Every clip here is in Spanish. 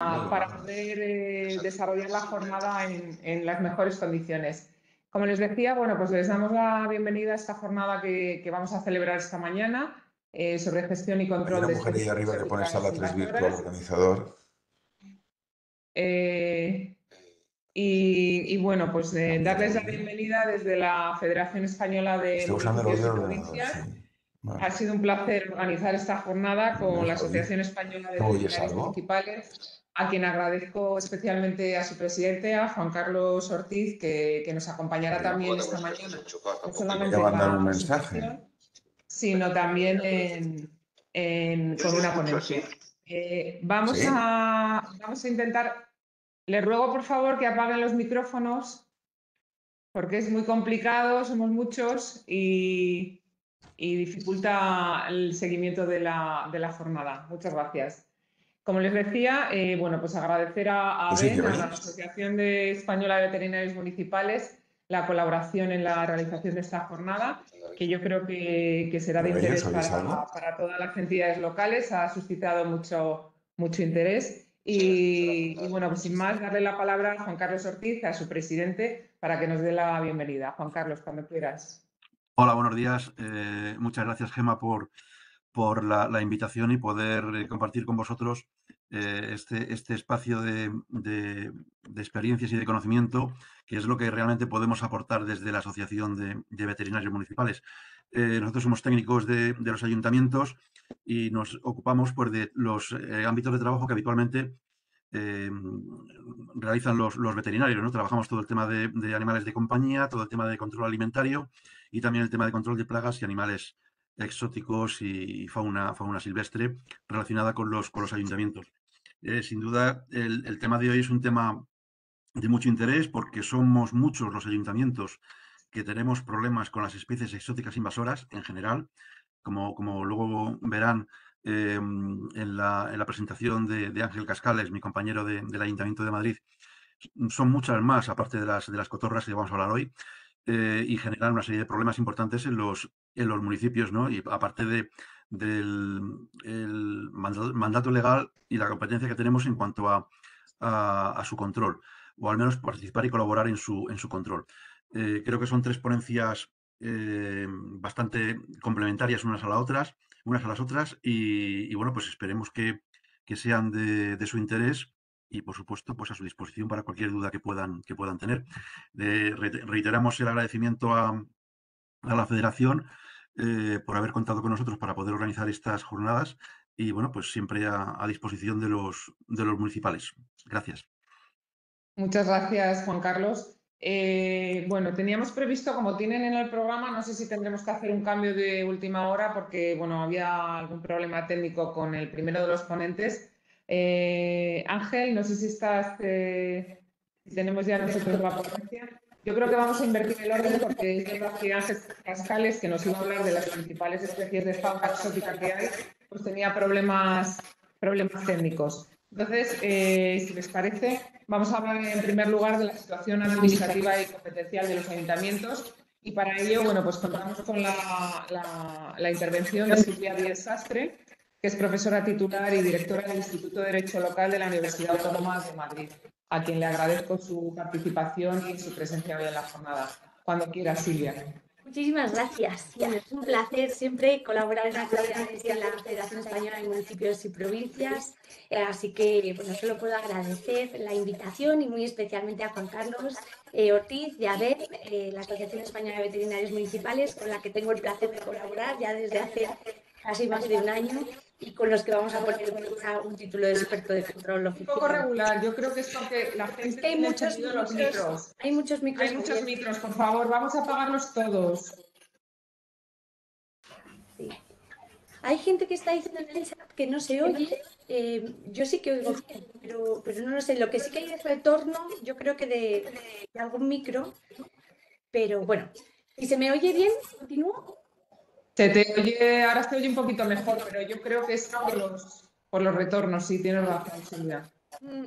Ah, para poder eh, desarrollar la jornada en, las mejores condiciones. Como les decía, bueno, pues les damos la bienvenida a esta jornada que, vamos a celebrar esta mañana eh, sobre gestión y control. Hay una mujer ahí arriba que pone sala 3 virtual organizador. Eh, y, bueno, pues darles la bienvenida desde la Federación Española de Ha sido un placer organizar esta jornada con la Asociación Española de Municipales a quien agradezco especialmente a su presidente, a Juan Carlos Ortiz, que, nos acompañará también esta mañana. No solamente para mandar un mensaje. Sino también con una ponencia. Eh, vamos, a, vamos a intentar. Le ruego, por favor, que apaguen los micrófonos, porque es muy complicado, somos muchos y, dificulta el seguimiento de la jornada. Muchas gracias. Como les decía, eh, bueno, pues agradecer pues a, la Asociación de Española de Veterinarios Municipales la colaboración en la realización de esta jornada, que yo creo que, será de interés para, todas las entidades locales. Ha suscitado mucho, mucho interés. Y, bueno, pues sin más, darle la palabra a Juan Carlos Ortiz, a su presidente, para que nos dé la bienvenida. Juan Carlos, cuando quieras. Hola, buenos días. Eh, muchas gracias, Gema, por, por la, invitación y poder eh, compartir con vosotros eh, este, este espacio de, experiencias y de conocimiento, que es lo que realmente podemos aportar desde la Asociación de, Veterinarios Municipales. Eh, nosotros somos técnicos de, los ayuntamientos y nos ocupamos pues, de los eh, ámbitos de trabajo que habitualmente realizan los, veterinarios. ¿no? Trabajamos todo el tema de, animales de compañía, todo el tema de control alimentario y también el tema de control de plagas y animales exóticos y, fauna, fauna silvestre relacionada con los, con los ayuntamientos. Eh, sin duda, el, tema de hoy es un tema de mucho interés porque somos muchos los ayuntamientos que tenemos problemas con las especies exóticas invasoras en general. Como, como luego verán eh, en, la, en, la, presentación de, de, Ángel Cascales, mi compañero del Ayuntamiento de Madrid, son muchas más, aparte de las, de las cotorras que vamos a hablar hoy. Eh, y generar una serie de problemas importantes en los, en los municipios, Y aparte de, del el mandato legal y la competencia que tenemos en cuanto a, su control, o al menos participar y colaborar en su, en su control. Eh, creo que son tres ponencias eh, bastante complementarias unas a las otras, unas a las otras, y, bueno, pues esperemos que, sean de, de, su interés y por supuesto pues a su disposición para cualquier duda que puedan, que puedan tener. Eh, reiteramos el agradecimiento a, la federación eh, por haber contado con nosotros para poder organizar estas jornadas y bueno, pues siempre a, disposición de los, de los municipales. Gracias. Muchas gracias, Juan Carlos. Eh, bueno, teníamos previsto, como tienen en el programa, no sé si tendremos que hacer un cambio de última hora porque, bueno, había algún problema técnico con el primero de los ponentes. Eh, Ángel, no sé si estás, eh, si tenemos ya nosotros la ponencia. Yo creo que vamos a invertir el orden porque es creo que Ángel Cascales, que nos iba a hablar de las principales especies de fauna exótica que hay, pues tenía problemas, problemas técnicos. Entonces, eh, si les parece, vamos a hablar en primer lugar de la situación administrativa y competencial de los ayuntamientos. Y para ello, bueno, pues contamos con la, la intervención de Silvia Díez Sastre, que es profesora titular y directora del Instituto de Derecho Local de la Universidad Autónoma de Madrid, a quien le agradezco su participación y su presencia hoy en la jornada. Cuando quiera, Silvia. Muchísimas gracias. es un placer siempre colaborar en la Federación Española de Municipios y Provincias. Eh, así que bueno, pues, solo puedo agradecer la invitación y muy especialmente a Juan Carlos eh, Ortiz de eh, la Asociación Española de Veterinarios Municipales, con la que tengo el placer de colaborar ya desde hace casi más de un año y con los que vamos a poner un título de experto de control Un poco regular, yo creo que es porque la gente hay muchos micros, Hay muchos micros. muchos micros, por favor, vamos a apagarlos todos. Sí. Hay gente que está diciendo en el chat que no se oye. Eh, yo sí que oigo bien, pero, no lo sé. Lo que sí que hay de retorno, yo creo que de, de algún micro. Pero bueno, si se me oye bien, continúo. Se te oye, ahora se oye un poquito mejor, pero yo creo que es por los, por los retornos, si tienes la facilidad mm,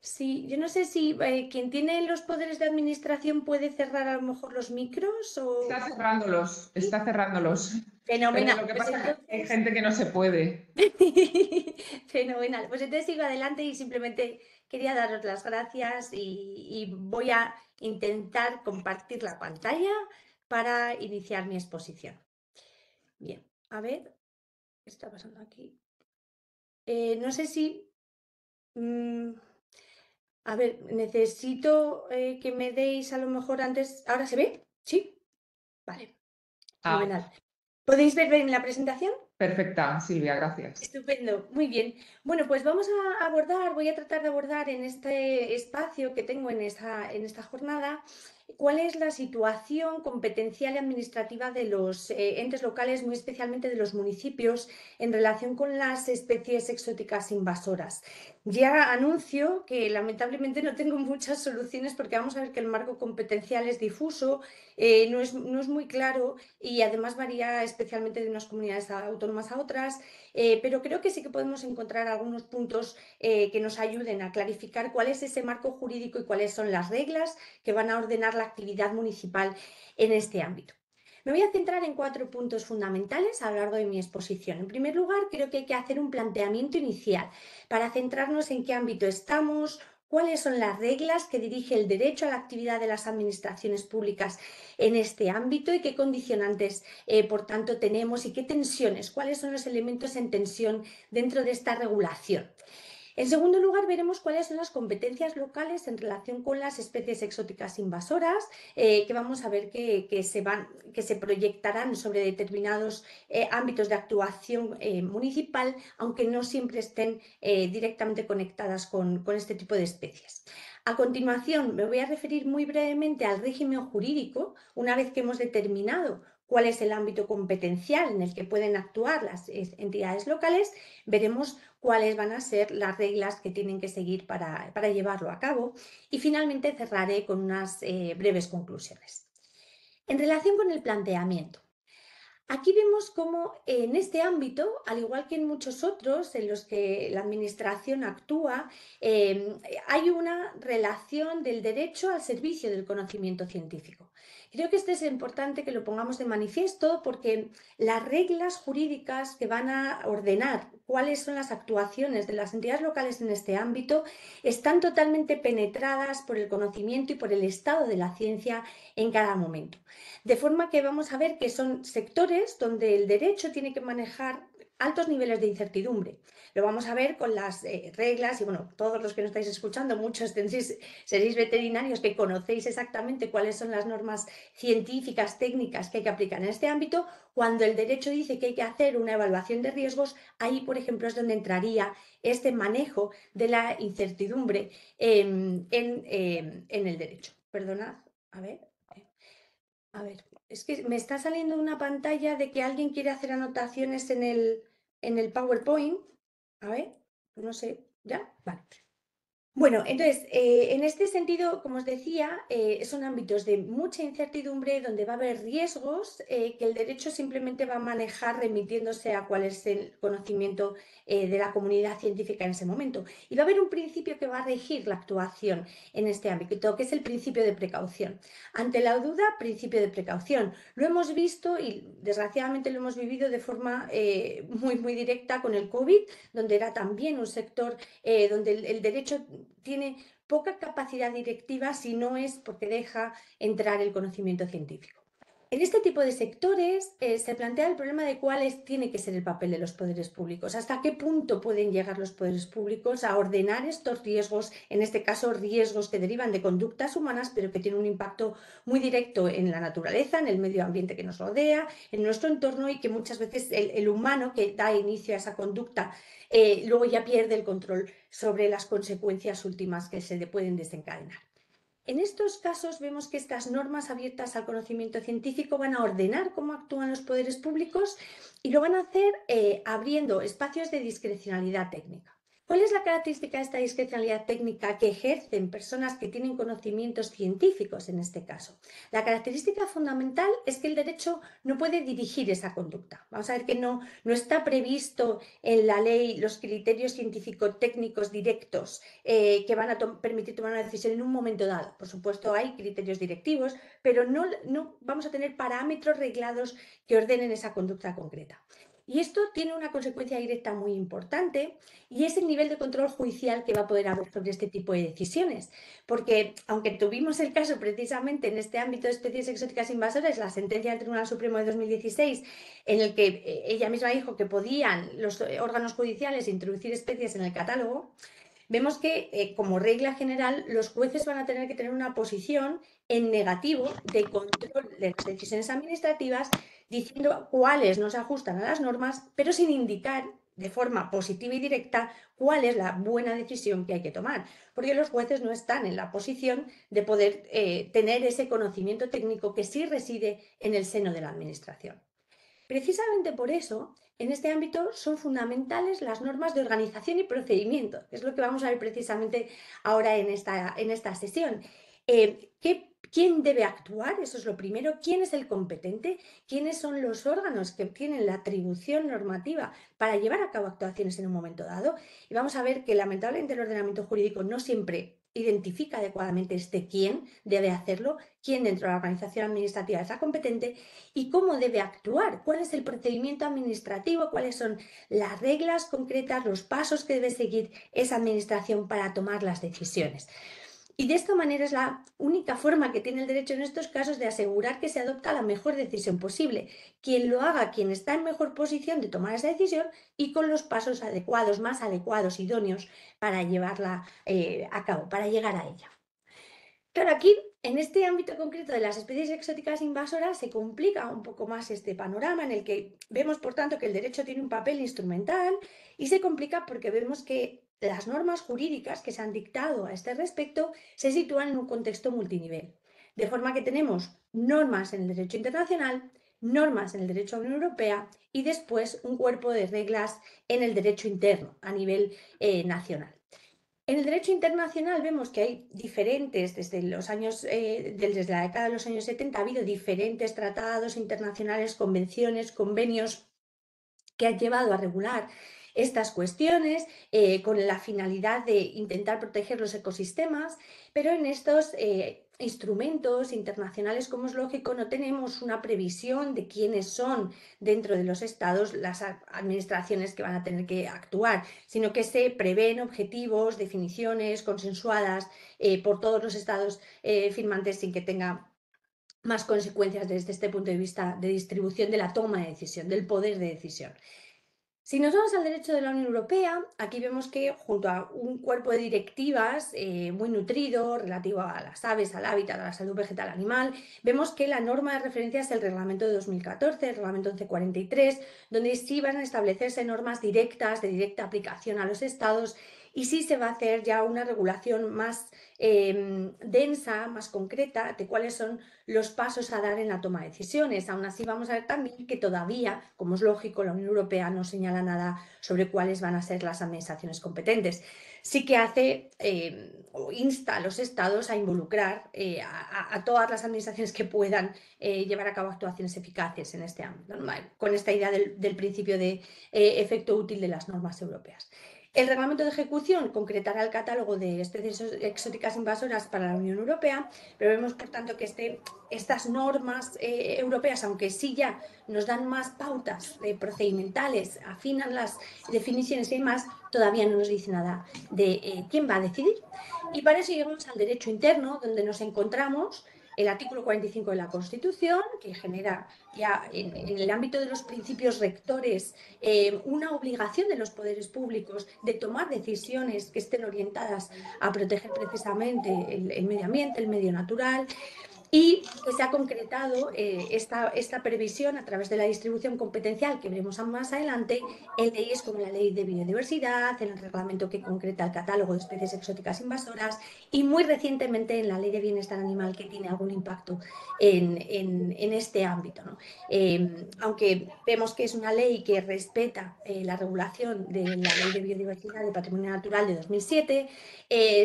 Sí, yo no sé si eh, quien tiene los poderes de administración puede cerrar a lo mejor los micros o... Está cerrándolos, está cerrándolos. Fenomenal. Pues es que hay gente que no se puede. Fenomenal. Pues entonces sigo adelante y simplemente quería daros las gracias y voy a intentar compartir la pantalla para iniciar mi exposición. Bien, a ver, ¿qué está pasando aquí? Eh, no sé si... Mm, a ver, necesito eh, que me deis a lo mejor antes... ¿Ahora se ve? ¿Sí? Vale. Ah. ¿Podéis ver en la presentación? Perfecta, Silvia, gracias. Estupendo, muy bien. Bueno, pues vamos a abordar, voy a tratar de abordar en este espacio que tengo en esta, en esta jornada cuál es la situación competencial y administrativa de los eh, entes locales, muy especialmente de los municipios, en relación con las especies exóticas invasoras. Ya anuncio que lamentablemente no tengo muchas soluciones porque vamos a ver que el marco competencial es difuso eh, no, es, muy claro y además varía especialmente de unas comunidades autónomas a otras, eh, pero creo que sí que podemos encontrar algunos puntos eh, que nos ayuden a clarificar cuál es ese marco jurídico y cuáles son las reglas que van a ordenar la actividad municipal en este ámbito. Me voy a centrar en cuatro puntos fundamentales a lo largo de mi exposición. En primer lugar, creo que hay que hacer un planteamiento inicial para centrarnos en qué ámbito estamos, cuáles son las reglas que dirige el derecho a la actividad de las administraciones públicas en este ámbito y qué condicionantes, eh, por tanto, tenemos y qué tensiones, cuáles son los elementos en tensión dentro de esta regulación. En segundo lugar, veremos cuáles son las competencias locales en relación con las especies exóticas invasoras, eh, que vamos a ver que, se van, que se proyectarán sobre determinados eh, ámbitos de actuación eh, municipal, aunque no siempre estén directamente conectadas con, con este tipo de especies. A continuación, me voy a referir muy brevemente al régimen jurídico, una vez que hemos determinado cuál es el ámbito competencial en el que pueden actuar las entidades locales, veremos cuáles van a ser las reglas que tienen que seguir para, llevarlo a cabo y finalmente cerraré con unas eh, breves conclusiones. En relación con el planteamiento, aquí vemos cómo en este ámbito, al igual que en muchos otros en los que la administración actúa, eh, hay una relación del derecho al servicio del conocimiento científico. Creo que este es importante que lo pongamos de manifiesto porque las reglas jurídicas que van a ordenar cuáles son las actuaciones de las entidades locales en este ámbito están totalmente penetradas por el conocimiento y por el estado de la ciencia en cada momento. De forma que vamos a ver que son sectores donde el derecho tiene que manejar altos niveles de incertidumbre. Lo vamos a ver con las eh, reglas y bueno, todos los que nos estáis escuchando, muchos seréis veterinarios que conocéis exactamente cuáles son las normas científicas, técnicas que hay que aplicar en este ámbito. Cuando el derecho dice que hay que hacer una evaluación de riesgos, ahí, por ejemplo, es donde entraría este manejo de la incertidumbre em, en, em, en el derecho. Perdonad, a ver. A ver, es que me está saliendo una pantalla de que alguien quiere hacer anotaciones en el, en el PowerPoint. A ver, no sé, ¿ya? Vale. Bueno, entonces, eh, en este sentido, como os decía, eh, son ámbitos de mucha incertidumbre donde va a haber riesgos eh, que el derecho simplemente va a manejar remitiéndose a cuál es el conocimiento de la comunidad científica en ese momento. Y va a haber un principio que va a regir la actuación en este ámbito, que es el principio de precaución. Ante la duda, principio de precaución. Lo hemos visto y desgraciadamente lo hemos vivido de forma muy, muy directa con el COVID, donde era también un sector donde el derecho tiene poca capacidad directiva si no es porque deja entrar el conocimiento científico. En este tipo de sectores eh, se plantea el problema de cuál es, tiene que ser el papel de los poderes públicos, hasta qué punto pueden llegar los poderes públicos a ordenar estos riesgos, en este caso riesgos que derivan de conductas humanas, pero que tienen un impacto muy directo en la naturaleza, en el medio ambiente que nos rodea, en nuestro entorno y que muchas veces el, humano que da inicio a esa conducta eh, luego ya pierde el control sobre las consecuencias últimas que se le pueden desencadenar. En estos casos vemos que estas normas abiertas al conocimiento científico van a ordenar cómo actúan los poderes públicos y lo van a hacer eh, abriendo espacios de discrecionalidad técnica. ¿Cuál es la característica de esta discrecionalidad técnica que ejercen personas que tienen conocimientos científicos en este caso? La característica fundamental es que el derecho no puede dirigir esa conducta. Vamos a ver que no, no está previsto en la ley los criterios científico-técnicos directos eh, que van a permitir tomar una decisión en un momento dado. Por supuesto, hay criterios directivos, pero no, no vamos a tener parámetros reglados que ordenen esa conducta concreta. Y esto tiene una consecuencia directa muy importante y es el nivel de control judicial que va a poder haber sobre este tipo de decisiones. Porque aunque tuvimos el caso precisamente en este ámbito de especies exóticas invasoras, la sentencia del Tribunal Supremo de 2016, en el que eh, ella misma dijo que podían los eh, órganos judiciales introducir especies en el catálogo, vemos que eh, como regla general los jueces van a tener que tener una posición en negativo de control de las decisiones administrativas diciendo cuáles no se ajustan a las normas, pero sin indicar de forma positiva y directa cuál es la buena decisión que hay que tomar, porque los jueces no están en la posición de poder eh, tener ese conocimiento técnico que sí reside en el seno de la Administración. Precisamente por eso, en este ámbito son fundamentales las normas de organización y procedimiento, que es lo que vamos a ver precisamente ahora en esta, en esta sesión. Eh, ¿Qué quién debe actuar, eso es lo primero, quién es el competente, quiénes son los órganos que tienen la atribución normativa para llevar a cabo actuaciones en un momento dado. Y vamos a ver que lamentablemente el ordenamiento jurídico no siempre identifica adecuadamente este quién debe hacerlo, quién dentro de la organización administrativa está competente y cómo debe actuar, cuál es el procedimiento administrativo, cuáles son las reglas concretas, los pasos que debe seguir esa administración para tomar las decisiones. Y de esta manera es la única forma que tiene el derecho en estos casos de asegurar que se adopta la mejor decisión posible, quien lo haga, quien está en mejor posición de tomar esa decisión y con los pasos adecuados, más adecuados, idóneos para llevarla eh, a cabo, para llegar a ella. Claro, aquí, en este ámbito concreto de las especies exóticas invasoras, se complica un poco más este panorama en el que vemos, por tanto, que el derecho tiene un papel instrumental y se complica porque vemos que las normas jurídicas que se han dictado a este respecto se sitúan en un contexto multinivel, de forma que tenemos normas en el derecho internacional, normas en el derecho a la Unión Europea y después un cuerpo de reglas en el derecho interno a nivel eh, nacional. En el derecho internacional vemos que hay diferentes, desde, los años, eh, desde la década de los años 70 ha habido diferentes tratados internacionales, convenciones, convenios que han llevado a regular estas cuestiones eh, con la finalidad de intentar proteger los ecosistemas, pero en estos eh, instrumentos internacionales, como es lógico, no tenemos una previsión de quiénes son dentro de los estados las administraciones que van a tener que actuar, sino que se prevén objetivos, definiciones consensuadas eh, por todos los estados firmantes sin que tenga más consecuencias desde este punto de vista de distribución de la toma de decisión, del poder de decisión. Si nos vamos al derecho de la Unión Europea, aquí vemos que junto a un cuerpo de directivas eh, muy nutrido relativo a las aves, al hábitat, a la salud vegetal animal, vemos que la norma de referencia es el reglamento de 2014, el reglamento 1143, donde sí van a establecerse normas directas de directa aplicación a los estados y sí se va a hacer ya una regulación más em, densa, más concreta, de cuáles son los pasos a dar en la toma de decisiones. Aún así, vamos a ver también que todavía, como es lógico, la Unión Europea no señala nada sobre cuáles van a ser las administraciones competentes. Sí que hace em, o insta a los estados a involucrar eh, a, todas las administraciones que puedan eh, llevar a cabo actuaciones eficaces en este ámbito, con esta idea del principio de eh, efecto útil de las normas europeas. El reglamento de ejecución concretará el catálogo de especies exóticas invasoras para la Unión Europea, pero vemos, por tanto, que este, estas normas eh, europeas, aunque sí ya nos dan más pautas eh, procedimentales, afinan las definiciones y más, todavía no nos dice nada de eh, quién va a decidir. Y para eso llegamos al derecho interno, donde nos encontramos el artículo 45 de la Constitución, que genera ya en, el ámbito de los principios rectores eh, una obligación de los poderes públicos de tomar decisiones que estén orientadas a proteger precisamente el medio ambiente, el medio natural y se ha concretado eh, esta, esta, previsión a través de la distribución competencial que veremos más adelante en leyes como la Ley de Biodiversidad, en el reglamento que concreta el catálogo de especies exóticas invasoras y muy recientemente en la Ley de Bienestar Animal que tiene algún impacto en, este ámbito. Eh, aunque vemos que es una ley que respeta eh, la regulación de la Ley de Biodiversidad y Patrimonio Natural de 2007,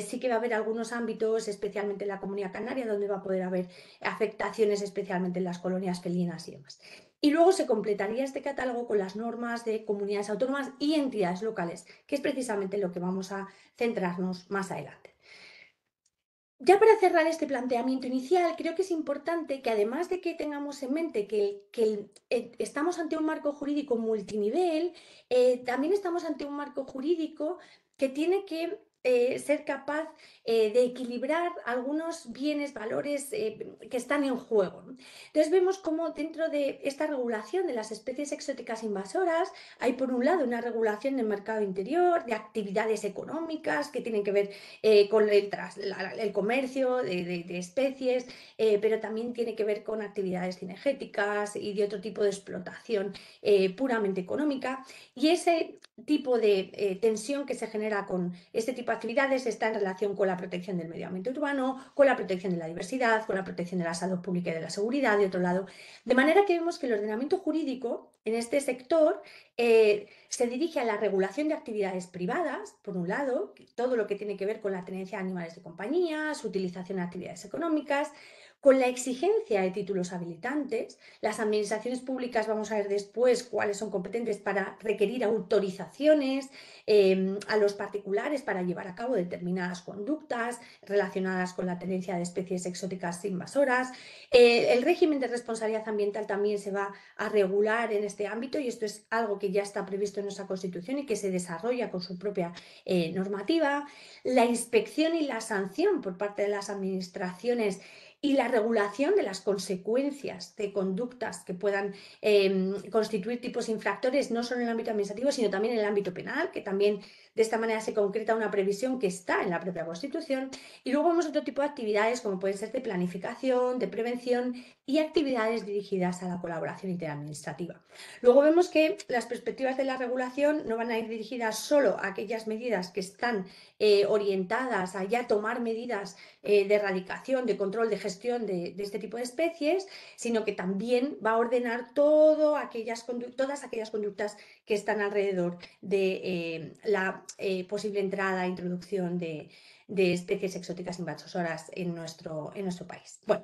sí que va a haber algunos ámbitos, especialmente en la Comunidad Canaria, donde va a poder haber afectaciones especialmente en las colonias felinas y demás. Y luego se completaría este catálogo con las normas de comunidades autónomas y entidades locales, que es precisamente lo que vamos a centrarnos más adelante. Ya para cerrar este planteamiento inicial, creo que es importante que además de que tengamos en mente que, eh, estamos ante un marco jurídico multinivel, eh, también estamos ante un marco jurídico que tiene que eh, ser capaz eh, de equilibrar algunos bienes, valores eh, que están en juego. Entonces vemos cómo dentro de esta regulación de las especies exóticas invasoras hay por un lado una regulación del mercado interior, de actividades económicas que tienen que ver con el, comercio de, de especies, pero también tiene que ver con actividades cinegéticas y de otro tipo de explotación puramente económica. Y ese tipo de tensión que se genera con este tipo actividades está en relación con la protección del medio ambiente urbano, con la protección de la diversidad, con la protección de la salud pública y de la seguridad, de otro lado. De manera que vemos que el ordenamiento jurídico en este sector eh, se dirige a la regulación de actividades privadas, por un lado, todo lo que tiene que ver con la tenencia de animales de compañía, su utilización en actividades económicas, con la exigencia de títulos habilitantes, las administraciones públicas, vamos a ver después cuáles son competentes para requerir autorizaciones em, a los particulares para llevar a cabo determinadas conductas relacionadas con la tenencia de especies exóticas invasoras. Eh, el régimen de responsabilidad ambiental también se va a regular en este ámbito y esto es algo que ya está previsto en nuestra Constitución y que se desarrolla con su propia eh, normativa. La inspección y la sanción por parte de las administraciones y la regulación de las consecuencias de conductas que puedan em, constituir tipos infractores, no solo en el ámbito administrativo, sino también en el ámbito penal, que también de esta manera se concreta una previsión que está en la propia Constitución. Y luego vemos otro tipo de actividades como pueden ser de planificación, de prevención y actividades dirigidas a la colaboración interadministrativa. Luego vemos que las perspectivas de la regulación no van a ir dirigidas solo a aquellas medidas que están eh, orientadas a ya tomar medidas eh, de erradicación, de control, de gestión de, este tipo de especies, sino que también va a ordenar todo aquellas, todas aquellas conductas que están alrededor de eh, la eh, posible entrada e introducción de, especies exóticas invasoras en nuestro, en nuestro país. Bueno,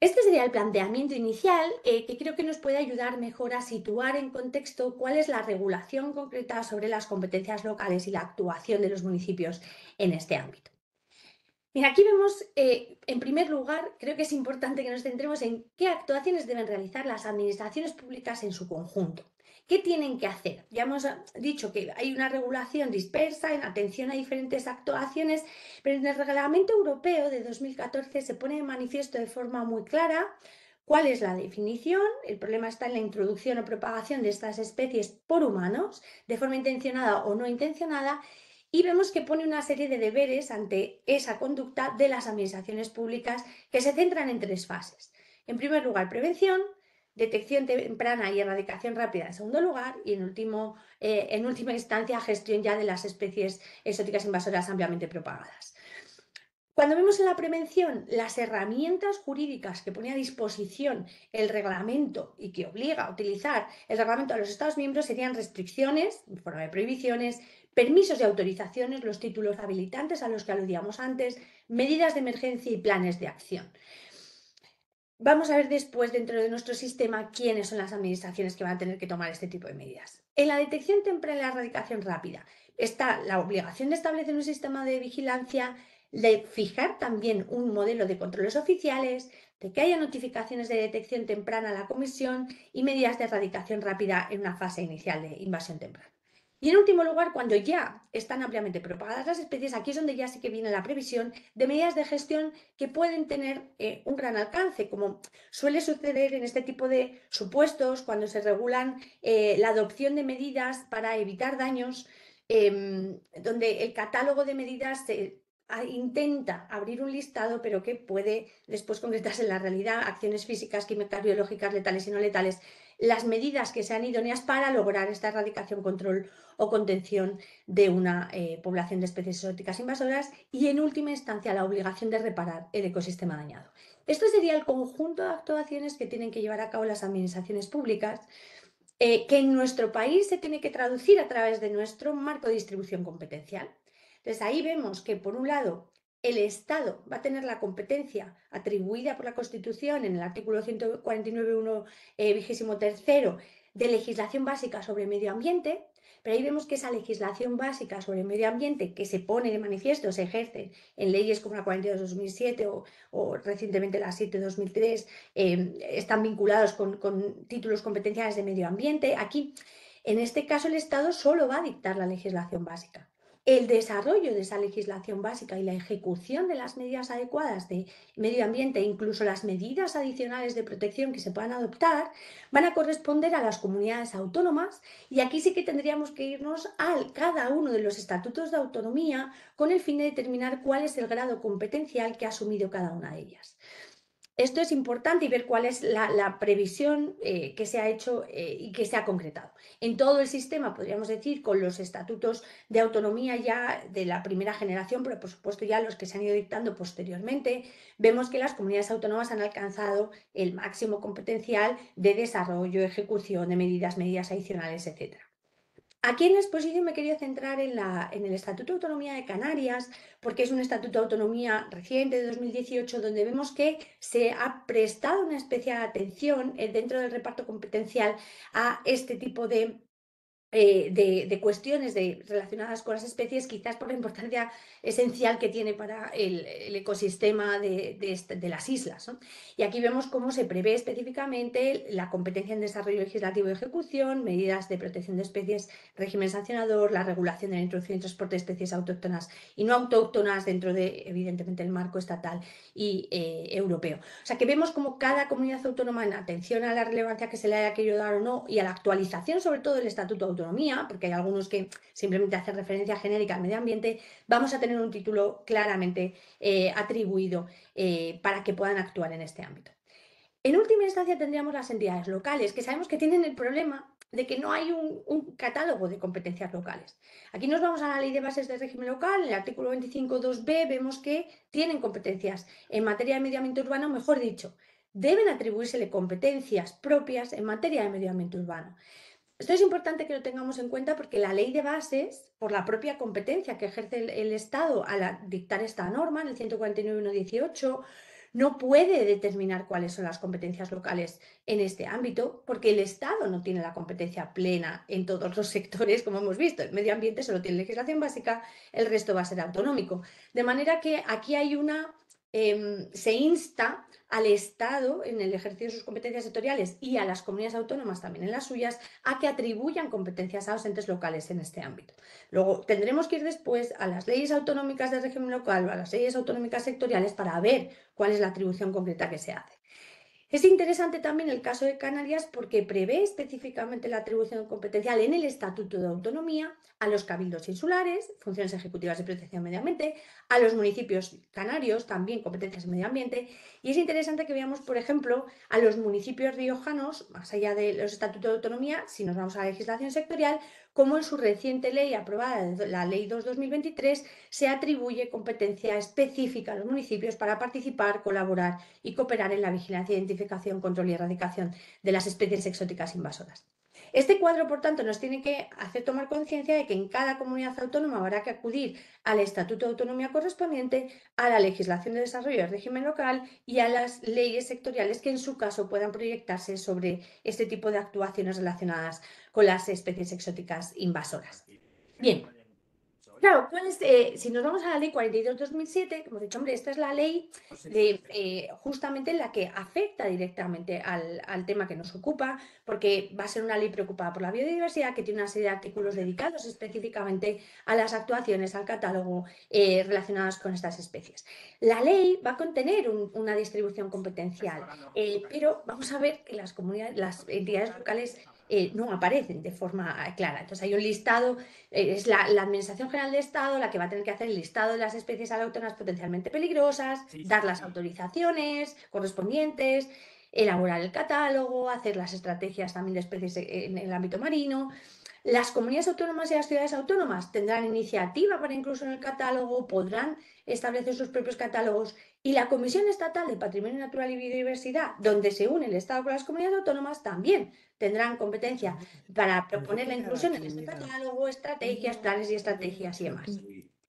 este sería el planteamiento inicial eh, que creo que nos puede ayudar mejor a situar en contexto cuál es la regulación concreta sobre las competencias locales y la actuación de los municipios en este ámbito. Mira, aquí vemos, eh, en primer lugar, creo que es importante que nos centremos en qué actuaciones deben realizar las administraciones públicas en su conjunto. ¿Qué tienen que hacer? Ya hemos ah, dicho que hay una regulación dispersa en atención a diferentes actuaciones, pero en el Reglamento Europeo de 2014 se pone de manifiesto de forma muy clara cuál es la definición. El problema está en la introducción o propagación de estas especies por humanos, de forma intencionada o no intencionada, y vemos que pone una serie de deberes ante esa conducta de las administraciones públicas que se centran en tres fases. En primer lugar, prevención detección temprana y erradicación rápida en segundo lugar y en, último, eh, en última instancia gestión ya de las especies exóticas invasoras ampliamente propagadas. Cuando vemos en la prevención las herramientas jurídicas que pone a disposición el reglamento y que obliga a utilizar el reglamento a los Estados miembros serían restricciones, en forma de prohibiciones, permisos y autorizaciones, los títulos habilitantes a los que aludíamos antes, medidas de emergencia y planes de acción. Vamos a ver después dentro de nuestro sistema quiénes son las administraciones que van a tener que tomar este tipo de medidas. En la detección temprana y la erradicación rápida está la obligación de establecer un sistema de vigilancia, de fijar también un modelo de controles oficiales, de que haya notificaciones de detección temprana a la comisión y medidas de erradicación rápida en una fase inicial de invasión temprana. Y en último lugar, cuando ya están ampliamente propagadas las especies, aquí es donde ya sí que viene la previsión de medidas de gestión que pueden tener eh, un gran alcance, como suele suceder en este tipo de supuestos cuando se regulan eh, la adopción de medidas para evitar daños, em, donde el catálogo de medidas intenta abrir un listado, pero que puede después concretarse en la realidad, acciones físicas, químicas, biológicas, letales y no letales, las medidas que sean idóneas para lograr esta erradicación, control o contención de una eh, población de especies exóticas invasoras y, en última instancia, la obligación de reparar el ecosistema dañado. Esto sería el conjunto de actuaciones que tienen que llevar a cabo las administraciones públicas eh, que en nuestro país se tiene que traducir a través de nuestro marco de distribución competencial. Entonces ahí vemos que por un lado el Estado va a tener la competencia atribuida por la Constitución en el artículo 149.1 eh, vigésimo tercero de legislación básica sobre medio ambiente, pero ahí vemos que esa legislación básica sobre medio ambiente que se pone de manifiesto, se ejerce en leyes como la 42-2007 o, o, recientemente la 7-2003, eh, están vinculados con títulos competenciales de medio ambiente. Aquí, en este caso, el Estado solo va a dictar la legislación básica el desarrollo de esa legislación básica y la ejecución de las medidas adecuadas de medio ambiente e incluso las medidas adicionales de protección que se puedan adoptar van a corresponder a las comunidades autónomas y aquí sí que tendríamos que irnos a cada uno de los estatutos de autonomía con el fin de determinar cuál es el grado competencial que ha asumido cada una de ellas. Esto es importante y ver cuál es la, previsión eh, que se ha hecho eh, y que se ha concretado. En todo el sistema, podríamos decir, con los estatutos de autonomía ya de la primera generación, pero por supuesto ya los que se han ido dictando posteriormente, vemos que las comunidades autónomas han alcanzado el máximo competencial de desarrollo, ejecución de medidas, medidas adicionales, etcétera. Aquí en la exposición me quería centrar en, la, el Estatuto de Autonomía de Canarias, porque es un Estatuto de Autonomía reciente de 2018, donde vemos que se ha prestado una especial atención eh, dentro del reparto competencial a este tipo de eh, de, cuestiones relacionadas con las especies, quizás por la importancia esencial que tiene para el, ecosistema de, las islas. Y aquí vemos cómo se prevé específicamente la competencia en desarrollo legislativo y ejecución, medidas de protección de especies, régimen sancionador, la regulación de la introducción y transporte de especies autóctonas y no autóctonas dentro de, evidentemente, el marco estatal y eh, europeo. O sea que vemos cómo cada comunidad autónoma, en atención a la relevancia que se le haya querido dar o no y a la actualización, sobre todo, del estatuto autónomo, porque hay algunos que simplemente hacen referencia genérica al medio ambiente, vamos a tener un título claramente eh, atribuido eh, para que puedan actuar en este ámbito. En última instancia tendríamos las entidades locales, que sabemos que tienen el problema de que no hay un, catálogo de competencias locales. Aquí nos vamos a la ley de bases del régimen local, en el artículo 25.2b vemos que tienen competencias en materia de medio ambiente urbano, mejor dicho, deben atribuírsele competencias propias en materia de medio ambiente urbano. Esto es importante que lo tengamos en cuenta porque la ley de bases, por la propia competencia que ejerce el, Estado al dictar esta norma, en el 149.118, no puede determinar cuáles son las competencias locales en este ámbito, porque el Estado no tiene la competencia plena en todos los sectores, como hemos visto. El medio ambiente solo tiene legislación básica, el resto va a ser autonómico. De manera que aquí hay una Em, se insta al Estado, en el ejercicio de sus competencias sectoriales y a las comunidades autónomas también en las suyas, a que atribuyan competencias a los entes locales en este ámbito. Luego tendremos que ir después a las leyes autonómicas del régimen local o a las leyes autonómicas sectoriales para ver cuál es la atribución concreta que se hace. Es interesante también el caso de Canarias porque prevé específicamente la atribución competencial en el Estatuto de Autonomía a los cabildos insulares, funciones ejecutivas de protección del medio ambiente, a los municipios canarios, también competencias en medio ambiente. Y es interesante que veamos, por ejemplo, a los municipios riojanos, más allá de los estatutos de autonomía, si nos vamos a la legislación sectorial, como en su reciente ley aprobada, la Ley 2023 se atribuye competencia específica a los municipios para participar, colaborar y cooperar en la vigilancia, identificación, control y erradicación de las especies exóticas invasoras. Este cuadro, por tanto, nos tiene que hacer tomar conciencia de que en cada comunidad autónoma habrá que acudir al Estatuto de Autonomía correspondiente, a la legislación de desarrollo del régimen local y a las leyes sectoriales que en su caso puedan proyectarse sobre este tipo de actuaciones relacionadas las especies exóticas invasoras. Bien, Claro, eh, si nos vamos a la ley 42-2007, como he dicho, hombre, esta es la ley pues de, eh, justamente la que afecta directamente al, tema que nos ocupa, porque va a ser una ley preocupada por la biodiversidad, que tiene una serie de artículos dedicados específicamente a las actuaciones, al catálogo relacionados eh, relacionadas con estas especies. La ley va a contener una distribución competencial, pero vamos a ver que las, comunidades, las entidades locales eh, no aparecen de forma ah, clara. Entonces hay un listado, eh, es la, Administración General de Estado la que va a tener que hacer el listado de las especies autónomas potencialmente peligrosas, dar las autorizaciones correspondientes, elaborar el catálogo, hacer las estrategias también de especies eh, en el ámbito marino. Las comunidades autónomas y las ciudades autónomas tendrán iniciativa para incluso en el catálogo, podrán establecer sus propios catálogos y la Comisión Estatal de Patrimonio Natural y Biodiversidad, donde se une el Estado con las comunidades autónomas, también tendrán competencia para proponer la inclusión en este catálogo, estrategias, planes y estrategias y demás.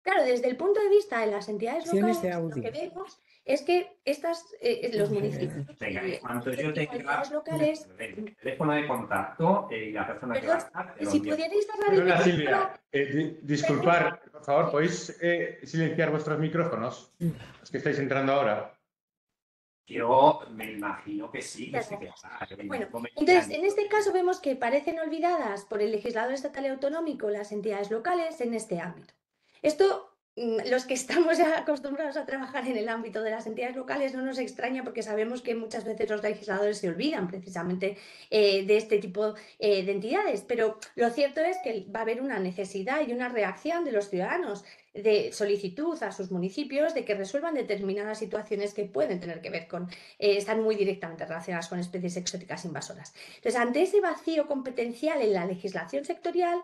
Claro, desde el punto de vista de las entidades este locales, lo que vemos es que estas, eh, eh, los municipios. Venga, en cuanto yo tenga locales, el teléfono de contacto eh, y la persona que va a estar. Si pudierais dar la Silvia, eh, disculpar, por favor, ¿podéis silenciar vuestros micrófonos? Los que estáis entrando ahora. Yo me imagino que sí. Que bueno, entonces, en este caso vemos que parecen olvidadas por el legislador estatal y autonómico las entidades locales en este ámbito. Esto Mm, los que estamos ya acostumbrados a trabajar en el ámbito de las entidades locales no nos extraña porque sabemos que muchas veces los legisladores se olvidan precisamente eh, de este tipo eh, de entidades, pero lo cierto es que va a haber una necesidad y una reacción de los ciudadanos de solicitud a sus municipios de que resuelvan determinadas situaciones que pueden tener que ver con, eh, están muy directamente relacionadas con especies exóticas invasoras. Entonces, ante ese vacío competencial en la legislación sectorial,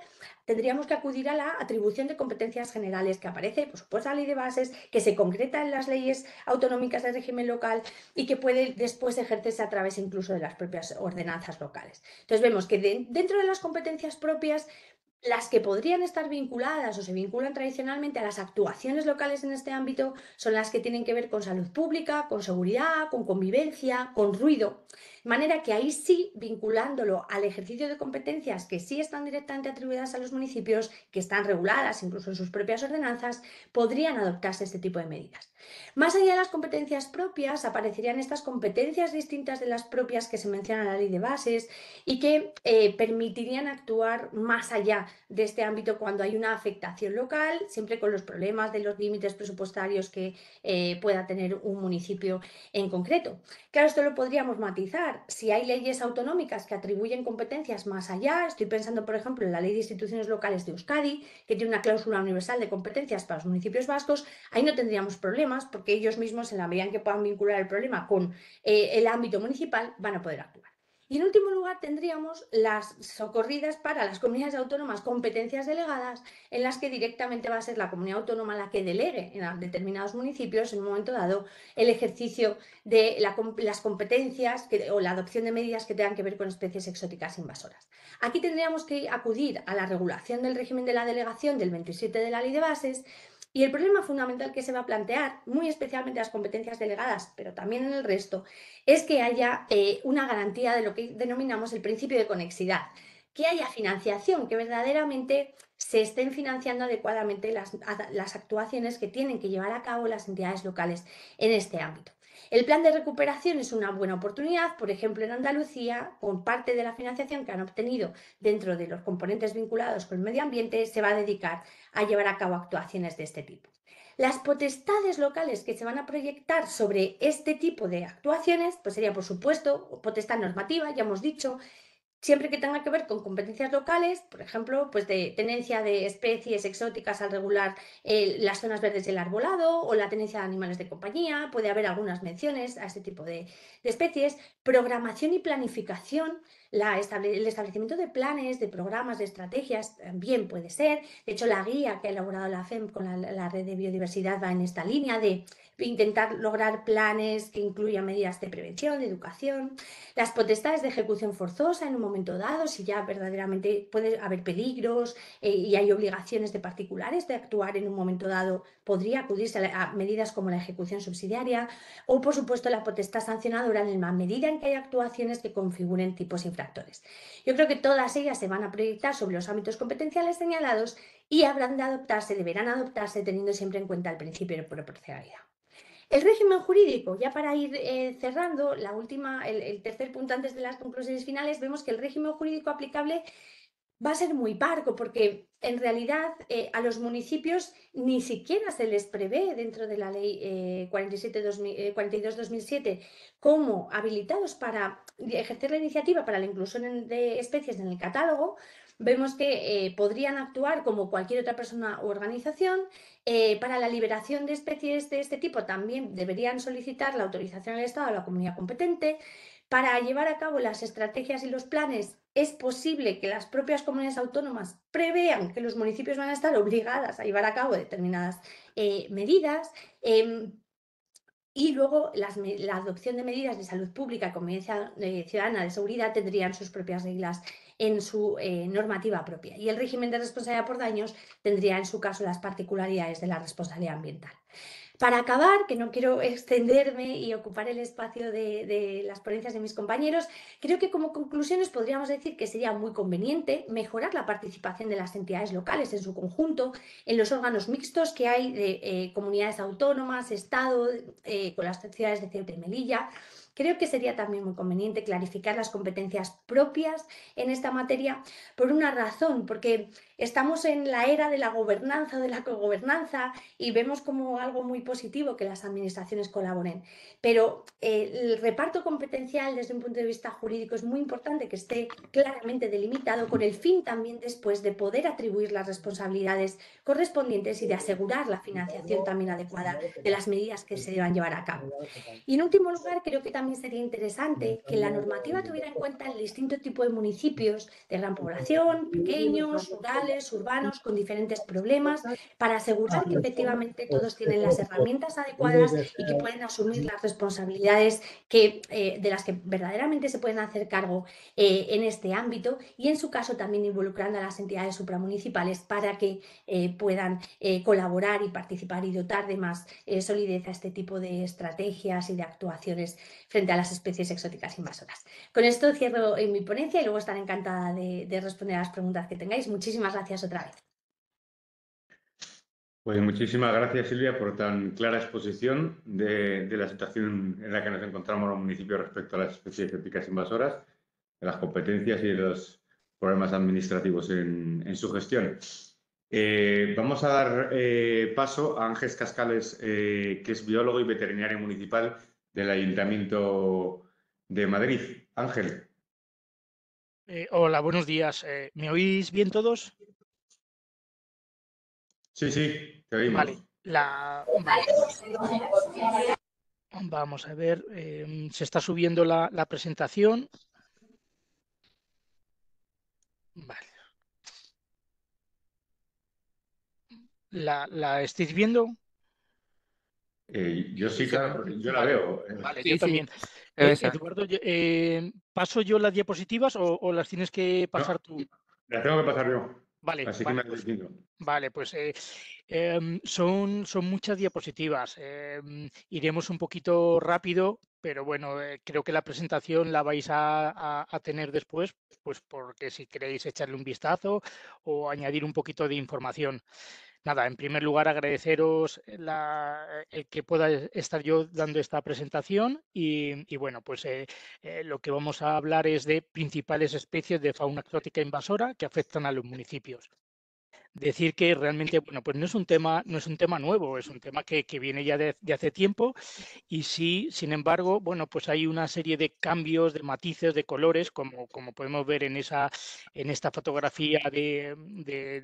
tendríamos que acudir a la atribución de competencias generales que aparece, por supuesto, la ley de bases, que se concreta en las leyes autonómicas del régimen local y que puede después ejercerse a través incluso de las propias ordenanzas locales. Entonces, vemos que dentro de las competencias propias las que podrían estar vinculadas o se vinculan tradicionalmente a las actuaciones locales en este ámbito son las que tienen que ver con salud pública, con seguridad, con convivencia, con ruido manera que ahí sí, vinculándolo al ejercicio de competencias que sí están directamente atribuidas a los municipios, que están reguladas incluso en sus propias ordenanzas, podrían adoptarse este tipo de medidas. Más allá de las competencias propias, aparecerían estas competencias distintas de las propias que se menciona en la ley de bases y que eh, permitirían actuar más allá de este ámbito cuando hay una afectación local, siempre con los problemas de los límites presupuestarios que eh, pueda tener un municipio en concreto. Claro, esto lo podríamos matizar si hay leyes autonómicas que atribuyen competencias más allá. Estoy pensando, por ejemplo, en la Ley de Instituciones Locales de Euskadi, que tiene una cláusula universal de competencias para los municipios vascos. Ahí no tendríamos problemas porque ellos mismos, en la medida en que puedan vincular el problema con eh, el ámbito municipal, van a poder actuar. Y en último lugar tendríamos las socorridas para las comunidades autónomas competencias delegadas, en las que directamente va a ser la comunidad autónoma la que delegue en determinados municipios en un momento dado el ejercicio de las competencias o la adopción de medidas que tengan que ver con especies exóticas invasoras. Aquí tendríamos que acudir a la regulación del régimen de la delegación del 27 de la ley de bases, y el problema fundamental que se va a plantear, muy especialmente las competencias delegadas, pero también en el resto, es que haya eh, una garantía de lo que denominamos el principio de conexidad, que haya financiación, que verdaderamente se estén financiando adecuadamente las actuaciones que tienen que llevar a cabo las entidades locales en este ámbito. El plan de recuperación es una buena oportunidad, por ejemplo, en Andalucía, con parte de la financiación que han obtenido dentro de los componentes vinculados con el medio ambiente, se va a dedicar a llevar a cabo actuaciones de este tipo. Las potestades locales que se van a proyectar sobre este tipo de actuaciones, pues sería, por supuesto, potestad normativa, ya hemos dicho, siempre que tenga que ver con competencias locales, por ejemplo, pues de tenencia de especies exóticas al regular eh, las zonas verdes del arbolado o la tenencia de animales de compañía, puede haber algunas menciones a este tipo de, especies, programación y planificación, el establecimiento de planes, de programas, de estrategias también puede ser, de hecho la guía que ha elaborado la FEM con la red de biodiversidad va en esta línea de intentar lograr planes que incluyan medidas de prevención, de educación, las potestades de ejecución forzosa en un momento dado, si ya verdaderamente puede haber peligros eh, y hay obligaciones de particulares de actuar en un momento dado, podría acudirse a, medidas como la ejecución subsidiaria o, por supuesto, la potestad sancionadora en la medida en que hay actuaciones que configuren tipos infractores. Yo creo que todas ellas se van a proyectar sobre los ámbitos competenciales señalados y habrán de adoptarse, deberán adoptarse teniendo siempre en cuenta el principio de proporcionalidad. El régimen jurídico, ya para ir eh, cerrando, la última, el, tercer punto antes de las conclusiones finales, vemos que el régimen jurídico aplicable va a ser muy parco porque en realidad eh, a los municipios ni siquiera se les prevé dentro de la ley 42-2007 eh, como habilitados para ejercer la iniciativa para la inclusión de especies en el catálogo, vemos que eh, podrían actuar como cualquier otra persona u organización. Eh, para la liberación de especies de este tipo también deberían solicitar la autorización del Estado a la comunidad competente. Para llevar a cabo las estrategias y los planes es posible que las propias comunidades autónomas prevean que los municipios van a estar obligadas a llevar a cabo determinadas eh, medidas. Em, y luego las, la adopción de medidas de salud pública y ciudadana de seguridad tendrían sus propias reglas en su eh, normativa propia. Y el régimen de responsabilidad por daños tendría en su caso las particularidades de la responsabilidad ambiental. Para acabar, que no quiero extenderme y ocupar el espacio de, las ponencias de mis compañeros, creo que como conclusiones podríamos decir que sería muy conveniente mejorar la participación de las entidades locales en su conjunto, en los órganos mixtos que hay de eh, comunidades autónomas, Estado, eh, con las sociedades de Ceuta y Melilla, Creo que sería también muy conveniente clarificar las competencias propias en esta materia por una razón, porque estamos en la era de la gobernanza o de la cogobernanza y vemos como algo muy positivo que las administraciones colaboren. Pero eh, el reparto competencial desde un punto de vista jurídico es muy importante que esté claramente delimitado con el fin también después de poder atribuir las responsabilidades correspondientes y de asegurar la financiación también adecuada de las medidas que se deban llevar a cabo. Y en último lugar, creo que también sería interesante que la normativa tuviera en cuenta el distinto tipo de municipios de gran población, pequeños, rurales, urbanos, con diferentes problemas, para asegurar que efectivamente todos tienen las herramientas adecuadas y que pueden asumir las responsabilidades que, eh, de las que verdaderamente se pueden hacer cargo eh, en este ámbito y en su caso también involucrando a las entidades supramunicipales para que eh, puedan colaborar y participar y dotar de más solidez a este tipo de estrategias y de actuaciones frente a las especies exóticas invasoras. Con esto cierro en mi ponencia y luego estaré encantada de, responder a las preguntas que tengáis. Muchísimas gracias otra vez. Pues muchísimas gracias, Silvia, por tan clara exposición de, la situación en la que nos encontramos los municipios respecto a las especies exóticas invasoras, de las competencias y de los problemas administrativos en, su gestión. Eh, vamos a dar eh, paso a Ángel Cascales, eh, que es biólogo y veterinario municipal del Ayuntamiento de Madrid. Ángel. Eh, hola, buenos días. Eh, ¿Me oís bien todos? Sí, sí, te oímos. Vale, la... Vamos a ver, em, se está subiendo la, presentación. Vale. ¿La, ¿La estáis viendo? Eh, yo sí, claro, yo la veo. Vale, eh. yo también. Eduardo, eh, ¿paso yo las diapositivas o, las tienes que pasar tú? Las tengo que pasar yo. Vale, pues, vale, pues em, son, son muchas diapositivas. Em, iremos un poquito rápido, pero bueno, creo que la presentación la vais a, a, tener después, pues porque si queréis echarle un vistazo o añadir un poquito de información. Nada, en primer lugar agradeceros eh, el que pueda estar yo dando esta presentación y, bueno, pues eh, eh, lo que vamos a hablar es de principales especies de fauna exótica invasora que afectan a los municipios decir que realmente, bueno, pues no es un tema, no es un tema nuevo, es un tema que, viene ya de, hace tiempo y sí, sin embargo, bueno, pues hay una serie de cambios, de matices, de colores, como, como podemos ver en, esa, en esta fotografía de,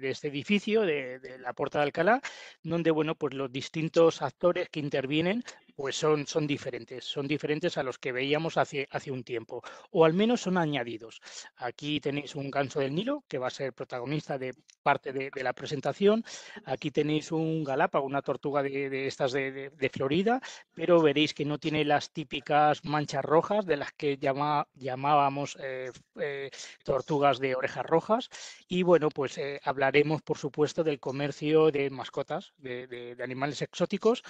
este edificio, de, la Puerta de Alcalá, donde, bueno, pues los distintos actores que intervienen pues son, son diferentes, son diferentes a los que veíamos hace, hace un tiempo, o al menos son añadidos. Aquí tenéis un ganso del Nilo, que va a ser protagonista de parte de, la presentación. Aquí tenéis un galápago, una tortuga de, estas de, Florida, pero veréis que no tiene las típicas manchas rojas de las que llamábamos eh, eh, tortugas de orejas rojas. Y bueno, pues eh, hablaremos, por supuesto, del comercio de mascotas, de animales exóticos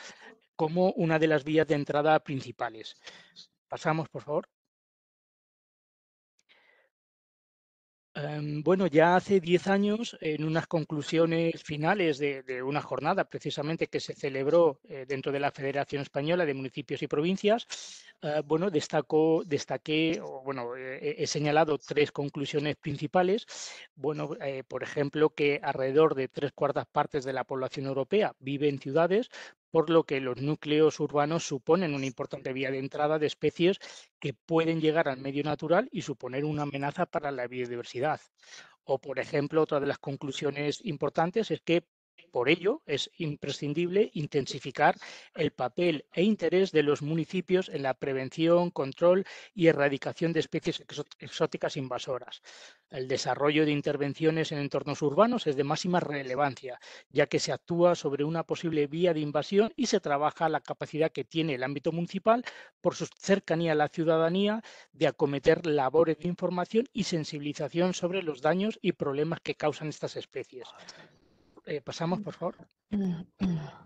como una de las vías de entrada principales. Pasamos, por favor. Em, bueno, ya hace diez años, en unas conclusiones finales de, una jornada precisamente que se celebró eh, dentro de la Federación Española de Municipios y Provincias, eh, bueno, destaco, destaqué, bueno, eh, he señalado tres conclusiones principales. Bueno, por ejemplo, que alrededor de tres cuartas partes de la población europea vive en ciudades, por lo que los núcleos urbanos suponen una importante vía de entrada de especies que pueden llegar al medio natural y suponer una amenaza para la biodiversidad. O, por ejemplo, otra de las conclusiones importantes es que por ello, es imprescindible intensificar el papel e interés de los municipios en la prevención, control y erradicación de especies exóticas invasoras. El desarrollo de intervenciones en entornos urbanos es de máxima relevancia, ya que se actúa sobre una posible vía de invasión y se trabaja la capacidad que tiene el ámbito municipal por su cercanía a la ciudadanía de acometer labores de información y sensibilización sobre los daños y problemas que causan estas especies. Eh, pasamos, por favor.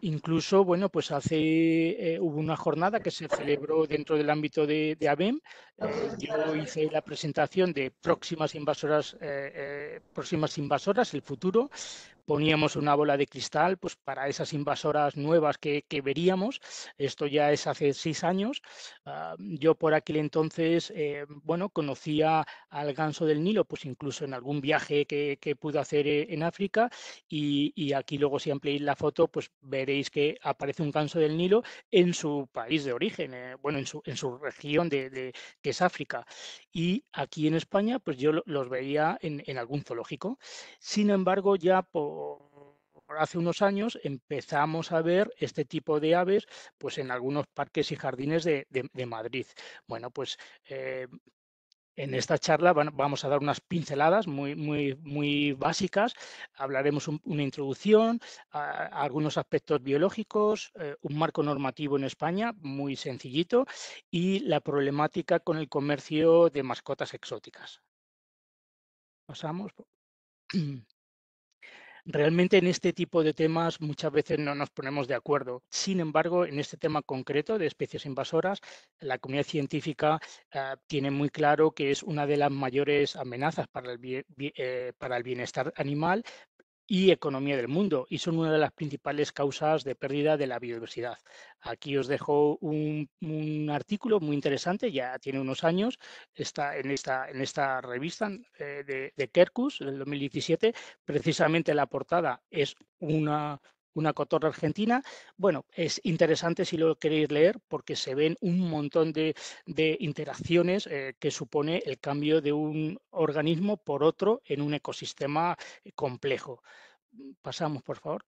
incluso, bueno, pues hace eh, hubo una jornada que se celebró dentro del ámbito de, de ABEM. Eh, yo hice la presentación de próximas invasoras, próximas invasoras, el futuro poníamos una bola de cristal pues, para esas invasoras nuevas que, veríamos. Esto ya es hace seis años. Ah, yo por aquel entonces, eh, bueno, conocía al ganso del Nilo, pues incluso en algún viaje que, que pude hacer eh, en África. Y, aquí luego si ampliáis la foto, pues veréis que aparece un ganso del Nilo en su país de origen, eh, bueno, en su, región de, que es África. Y aquí en España, pues yo los veía en, en algún zoológico. Sin embargo, ya por hace unos años empezamos a ver este tipo de aves pues en algunos parques y jardines de, Madrid. Bueno, pues eh, en esta charla vamos a dar unas pinceladas muy, muy, muy básicas. Hablaremos una introducción a, algunos aspectos biológicos, eh, un marco normativo en España muy sencillito y la problemática con el comercio de mascotas exóticas. Pasamos. Realmente en este tipo de temas muchas veces no nos ponemos de acuerdo. Sin embargo, en este tema concreto de especies invasoras, la comunidad científica ah, tiene muy claro que es una de las mayores amenazas para el, eh, para el bienestar animal, y economía del mundo y son una de las principales causas de pérdida de la biodiversidad. Aquí os dejo un, artículo muy interesante, ya tiene unos años, está en esta, en esta revista eh, de, de Kerkus del 2017, precisamente la portada es una, una cotorra argentina. Bueno, es interesante si lo queréis leer porque se ven un montón de, interacciones eh, que supone el cambio de un organismo por otro en un ecosistema eh, complejo. Pasamos, por favor.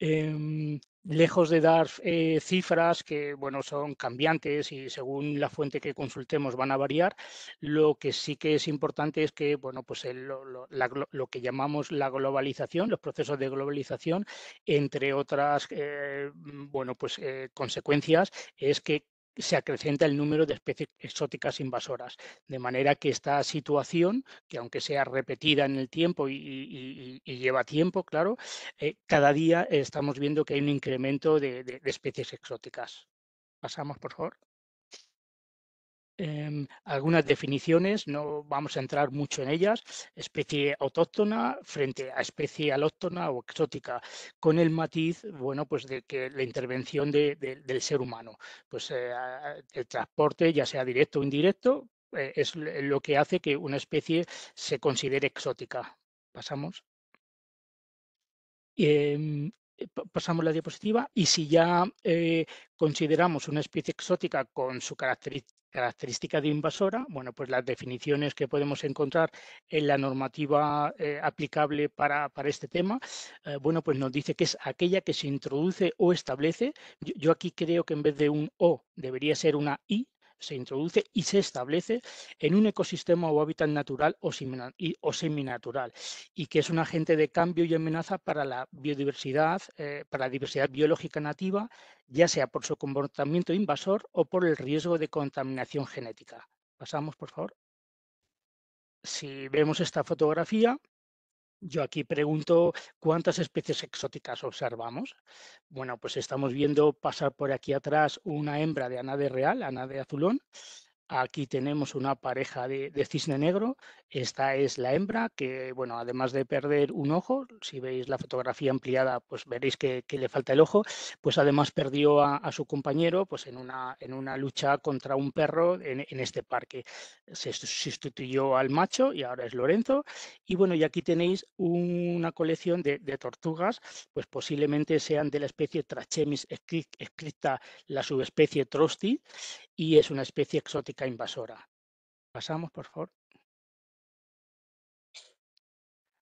Em, lejos de dar eh, cifras que bueno, son cambiantes y según la fuente que consultemos van a variar, lo que sí que es importante es que bueno, pues lo, que llamamos la globalización, los procesos de globalización, entre otras eh, bueno, pues, eh, consecuencias, es que se acrecenta el número de especies exóticas invasoras. De manera que esta situación, que aunque sea repetida en el tiempo y, lleva tiempo, claro, eh, cada día estamos viendo que hay un incremento de especies exóticas. Pasamos, por favor. Em, algunas definiciones, no vamos a entrar mucho en ellas, especie autóctona frente a especie alóctona o exótica, con el matiz, bueno, pues de que la intervención del ser humano, pues eh, el transporte, ya sea directo o indirecto, eh, es eh, lo que hace que una especie se considere exótica. Pasamos. Em, pasamos la diapositiva y si ya consideramos una especie exótica con su característica Característica de invasora, bueno, pues las definiciones que podemos encontrar en la normativa eh, aplicable para, este tema, eh, bueno, pues nos dice que es aquella que se introduce o establece. yo, aquí creo que en vez de un O debería ser una I, se introduce y se establece en un ecosistema o hábitat natural o, seminatural y que es un agente de cambio y amenaza para la biodiversidad, eh, para la diversidad biológica nativa, ya sea por su comportamiento invasor o por el riesgo de contaminación genética. Pasamos, por favor. Si vemos esta fotografía, yo aquí pregunto cuántas especies exóticas observamos. Bueno, pues estamos viendo pasar por aquí atrás una hembra de anade real, anade azulón, Aquí tenemos una pareja de, cisne negro. Esta es la hembra, que bueno, además de perder un ojo, si veis la fotografía ampliada, pues veréis que, le falta el ojo. Pues además perdió a, su compañero pues en una, en una lucha contra un perro en, este parque. Se sustituyó al macho y ahora es Lorenzo. Y bueno, y aquí tenéis una colección de, tortugas, pues posiblemente sean de la especie Trachemis escrita la subespecie Trosti y es una especie exótica invasora. Pasamos, por favor.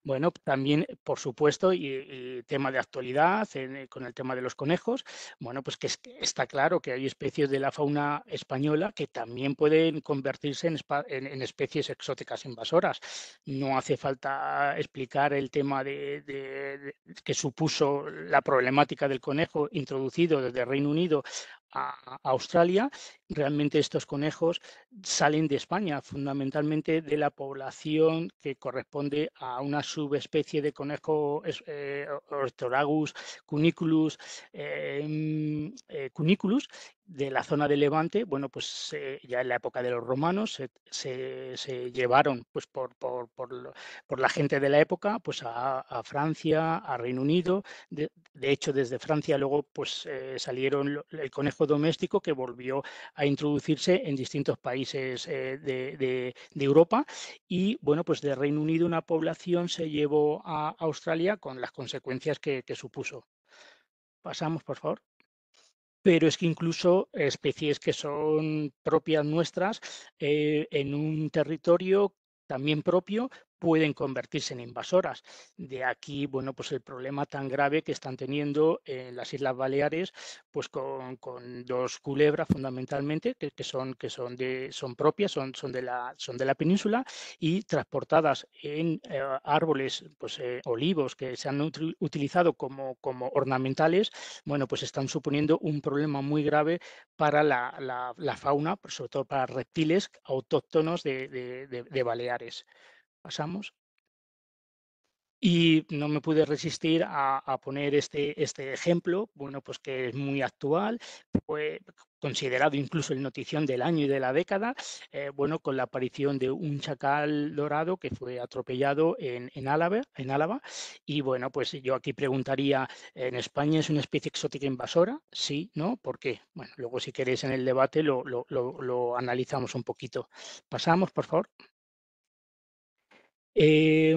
Bueno, también, por supuesto, y, tema de actualidad eh, con el tema de los conejos, bueno, pues que está claro que hay especies de la fauna española que también pueden convertirse en, especies exóticas invasoras. No hace falta explicar el tema de, que supuso la problemática del conejo introducido desde Reino Unido a, Australia realmente estos conejos salen de España, fundamentalmente de la población que corresponde a una subespecie de conejo eh, Orthoragus cuniculus, eh, mm, eh, cuniculus de la zona de Levante, bueno, pues ya en la época de los romanos se, llevaron pues por, por, por, la gente de la época pues a, Francia, a Reino Unido. De, hecho, desde Francia luego pues eh, salieron el conejo doméstico que volvió a introducirse en distintos países eh, de, Europa. Y bueno, pues de Reino Unido una población se llevó a Australia con las consecuencias que, que supuso. Pasamos, por favor pero es que incluso especies que son propias nuestras eh, en un territorio también propio pueden convertirse en invasoras. De aquí, bueno, pues el problema tan grave que están teniendo en eh, las Islas Baleares, pues con, dos culebras fundamentalmente, que, son, que son, de, son propias, son, son, de la, son de la península y transportadas en eh, árboles, pues eh, olivos que se han utilizado como, como ornamentales, bueno, pues están suponiendo un problema muy grave para la, la, fauna, sobre todo para reptiles autóctonos de Baleares pasamos. Y no me pude resistir a, poner este, este, ejemplo, bueno, pues que es muy actual, fue considerado incluso el notición del año y de la década, eh, bueno, con la aparición de un chacal dorado que fue atropellado en, Álava, en Álava. Y bueno, pues yo aquí preguntaría, ¿en España es una especie exótica invasora? Sí, ¿no? ¿Por qué? Bueno, luego si queréis en el debate lo analizamos un poquito. Pasamos, por favor. Eh,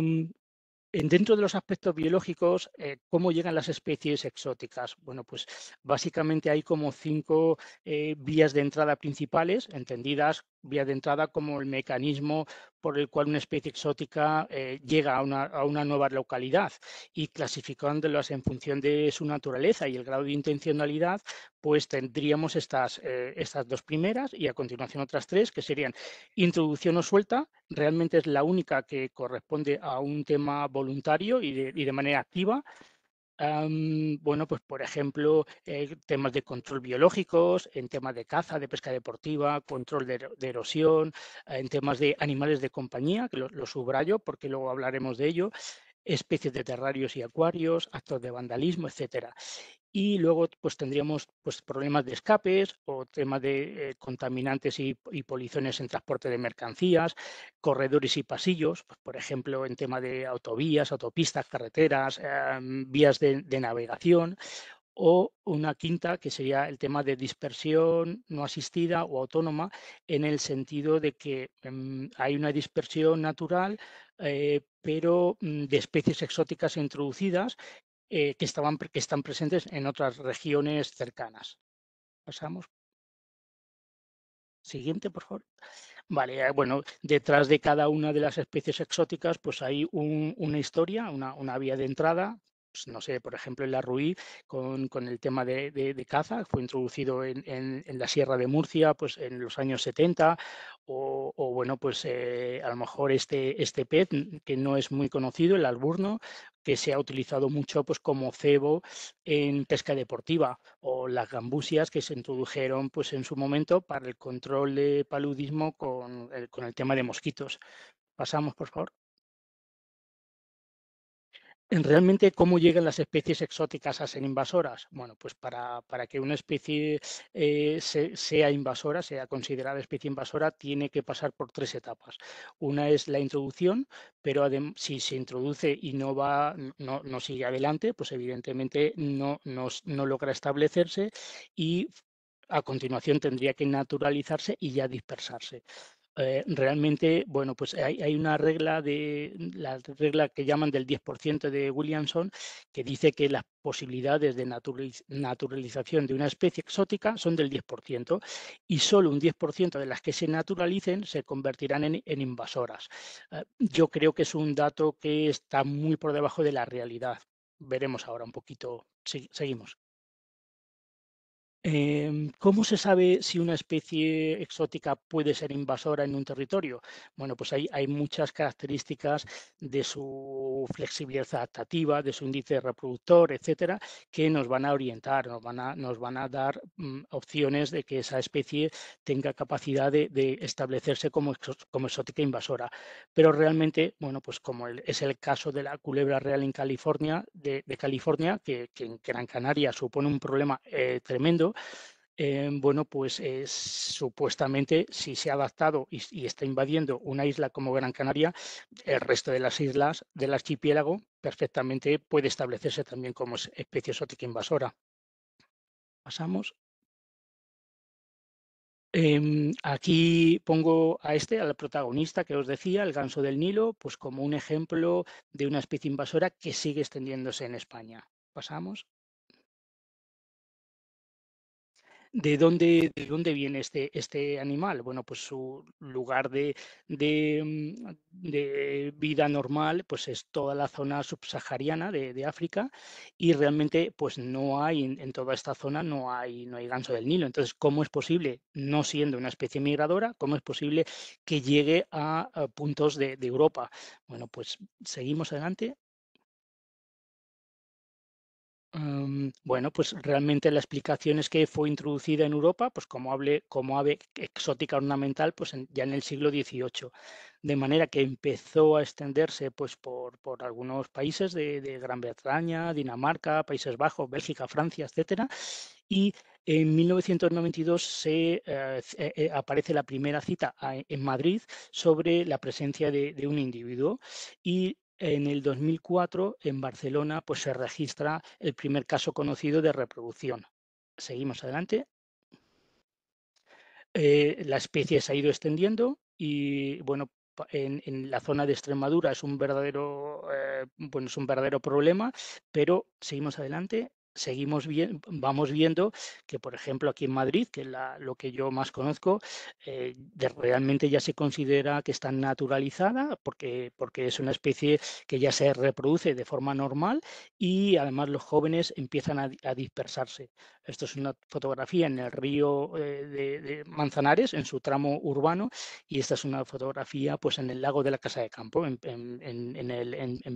dentro de los aspectos biológicos, eh, ¿cómo llegan las especies exóticas? Bueno, pues básicamente hay como cinco eh, vías de entrada principales, entendidas vía de entrada como el mecanismo por el cual una especie exótica eh, llega a una, nueva localidad y clasificándolas en función de su naturaleza y el grado de intencionalidad, pues tendríamos estas, eh, estas dos primeras y a continuación otras tres que serían introducción o suelta, realmente es la única que corresponde a un tema voluntario y de, y de manera activa, bueno, pues por ejemplo, eh, temas de control biológicos, en temas de caza, de pesca deportiva, control de, erosión, en temas de animales de compañía, que lo subrayo porque luego hablaremos de ello, especies de terrarios y acuarios, actos de vandalismo, etcétera. Y luego pues, tendríamos pues, problemas de escapes o tema de eh, contaminantes y, policiones en transporte de mercancías, corredores y pasillos, pues, por ejemplo, en tema de autovías, autopistas, carreteras, em, vías de navegación o una quinta, que sería el tema de dispersión no asistida o autónoma, en el sentido de que mm, hay una dispersión natural, eh, pero mm, de especies exóticas introducidas eh, que, estaban, que están presentes en otras regiones cercanas. Pasamos. Siguiente, por favor. Vale, eh, bueno, detrás de cada una de las especies exóticas, pues hay una historia, una, una, vía de entrada, pues, no sé, por ejemplo, en la con, el tema de, de, caza, fue introducido en, en, la Sierra de Murcia pues, en los años 70, o, bueno, pues eh, a lo mejor este, este pez que no es muy conocido, el alburno, que se ha utilizado mucho pues, como cebo en pesca deportiva, o las gambusias que se introdujeron pues, en su momento para el control de paludismo con eh, el tema de mosquitos. Pasamos, por favor en realmente cómo llegan las especies exóticas a ser invasoras. Bueno, pues para, que una especie eh, sea invasora, sea considerada especie invasora, tiene que pasar por tres etapas. Una es la introducción, pero si se introduce y no va, no, sigue adelante, pues evidentemente no, no, no logra establecerse y a continuación tendría que naturalizarse y ya dispersarse. Eh, realmente, bueno, pues hay, una regla de la regla que llaman del 10% de Williamson, que dice que las posibilidades de naturalización de una especie exótica son del 10% y solo un 10% de las que se naturalicen se convertirán en, invasoras. Eh, yo creo que es un dato que está muy por debajo de la realidad. Veremos ahora un poquito. seguimos. Em, ¿Cómo se sabe si una especie exótica puede ser invasora en un territorio? Bueno, pues hay, muchas características de su flexibilidad adaptativa, de su índice reproductor, etcétera, que nos van a orientar, nos van a, nos van a dar mm, opciones de que esa especie tenga capacidad de, establecerse como, como, exótica invasora. Pero realmente, bueno, pues como es el caso de la culebra real en California, de, California, que, en Gran Canaria supone un problema eh, tremendo, eh, bueno, pues eh, supuestamente si se ha adaptado y, está invadiendo una isla como Gran Canaria, el resto de las islas del archipiélago perfectamente puede establecerse también como especie exótica invasora. Pasamos. Em, aquí pongo a este, al protagonista que os decía, el ganso del Nilo, pues como un ejemplo de una especie invasora que sigue extendiéndose en España. Pasamos. ¿De dónde, de dónde viene este, este animal? Bueno, pues su lugar de, de, mm, vida normal pues es toda la zona subsahariana de, África y realmente pues no hay, en toda esta zona no hay, no hay ganso del Nilo. Entonces, ¿cómo es posible, no siendo una especie migradora, cómo es posible que llegue a, puntos de, de Europa? Bueno, pues seguimos adelante bueno, pues realmente la explicación es que fue introducida en Europa pues como, ave, como ave exótica ornamental pues ya en el siglo XVIII, de manera que empezó a extenderse pues, por, algunos países de, Gran Bretaña, Dinamarca, Países Bajos, Bélgica, Francia, etcétera, y en 1992 se, eh, eh, aparece la primera cita en Madrid sobre la presencia de, de un individuo y en el 2004 en Barcelona pues, se registra el primer caso conocido de reproducción. Seguimos adelante. Eh, la especie se ha ido extendiendo y bueno, en, la zona de Extremadura es un verdadero, eh, bueno, es un verdadero problema, pero seguimos adelante seguimos bien, vamos viendo que, por ejemplo, aquí en Madrid, que es lo que yo más conozco, eh, realmente ya se considera que está naturalizada porque, porque es una especie que ya se reproduce de forma normal y además los jóvenes empiezan a, dispersarse. Esto es una fotografía en el río eh, de, Manzanares, en su tramo urbano, y esta es una fotografía pues, en el lago de la Casa de Campo, en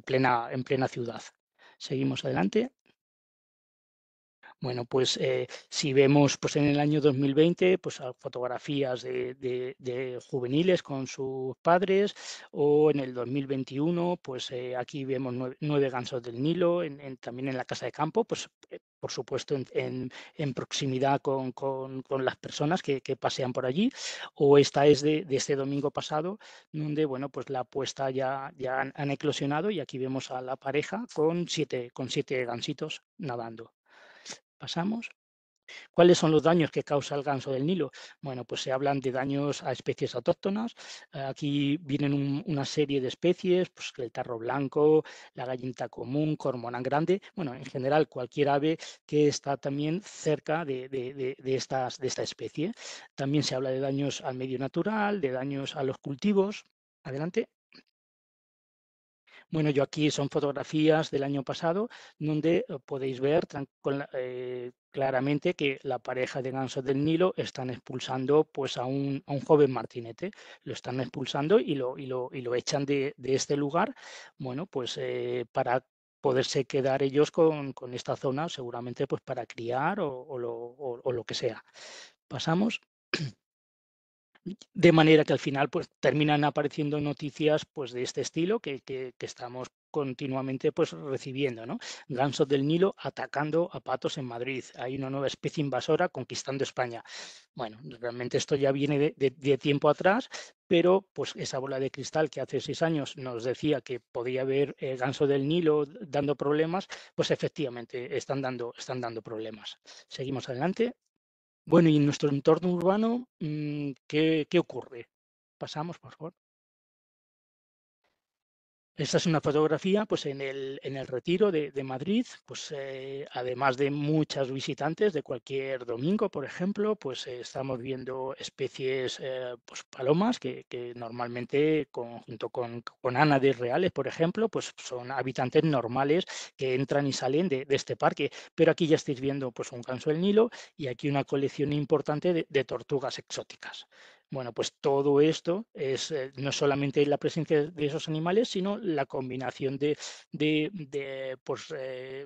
plena, en plena ciudad. Seguimos adelante. Bueno, pues eh, si vemos pues en el año 2020 pues, fotografías de, juveniles con sus padres o en el 2021 pues eh, aquí vemos nueve, gansos del Nilo, también en la casa de campo, pues eh, por supuesto en, proximidad con, las personas que, pasean por allí, o esta es de, de, este domingo pasado, donde bueno, pues la apuesta ya, ya han, han, eclosionado y aquí vemos a la pareja con siete, con siete gansitos nadando pasamos. ¿Cuáles son los daños que causa el ganso del Nilo? Bueno, pues se hablan de daños a especies autóctonas. Eh, aquí vienen una serie de especies, pues el tarro blanco, la gallinta común, cormorán grande. Bueno, en general cualquier ave que está también cerca de esta especie. También se habla de daños al medio natural, de daños a los cultivos. Adelante. Bueno, yo aquí son fotografías del año pasado donde eh, podéis ver eh, claramente que la pareja de gansos del Nilo están expulsando pues, a, un, joven martinete. Lo están expulsando y lo, echan de, este lugar bueno, pues, eh, para poderse quedar ellos con, esta zona seguramente pues, para criar o lo que sea. Pasamos de manera que al final pues, terminan apareciendo noticias pues, de este estilo que, estamos continuamente pues, recibiendo. ¿no? Gansos del Nilo atacando a patos en Madrid. Hay una nueva especie invasora conquistando España. Bueno, realmente esto ya viene de, tiempo atrás, pero pues esa bola de cristal que hace seis años nos decía que podía haber eh, ganso del Nilo dando problemas, pues efectivamente están dando, están dando problemas. Seguimos adelante. Bueno, y en nuestro entorno urbano, mm, ¿qué, qué ocurre? Pasamos, por favor. Esta es una fotografía pues, en, el, retiro de, Madrid, pues, eh, además de muchas visitantes de cualquier domingo, por ejemplo, pues eh, estamos viendo especies eh, pues, palomas que, normalmente junto con, con anades reales, por ejemplo, pues son habitantes normales que entran y salen de, este parque. Pero aquí ya estáis viendo pues, un ganso del Nilo y aquí una colección importante de tortugas exóticas. Bueno, pues todo esto es eh, no solamente la presencia de esos animales, sino la combinación de, pues, eh,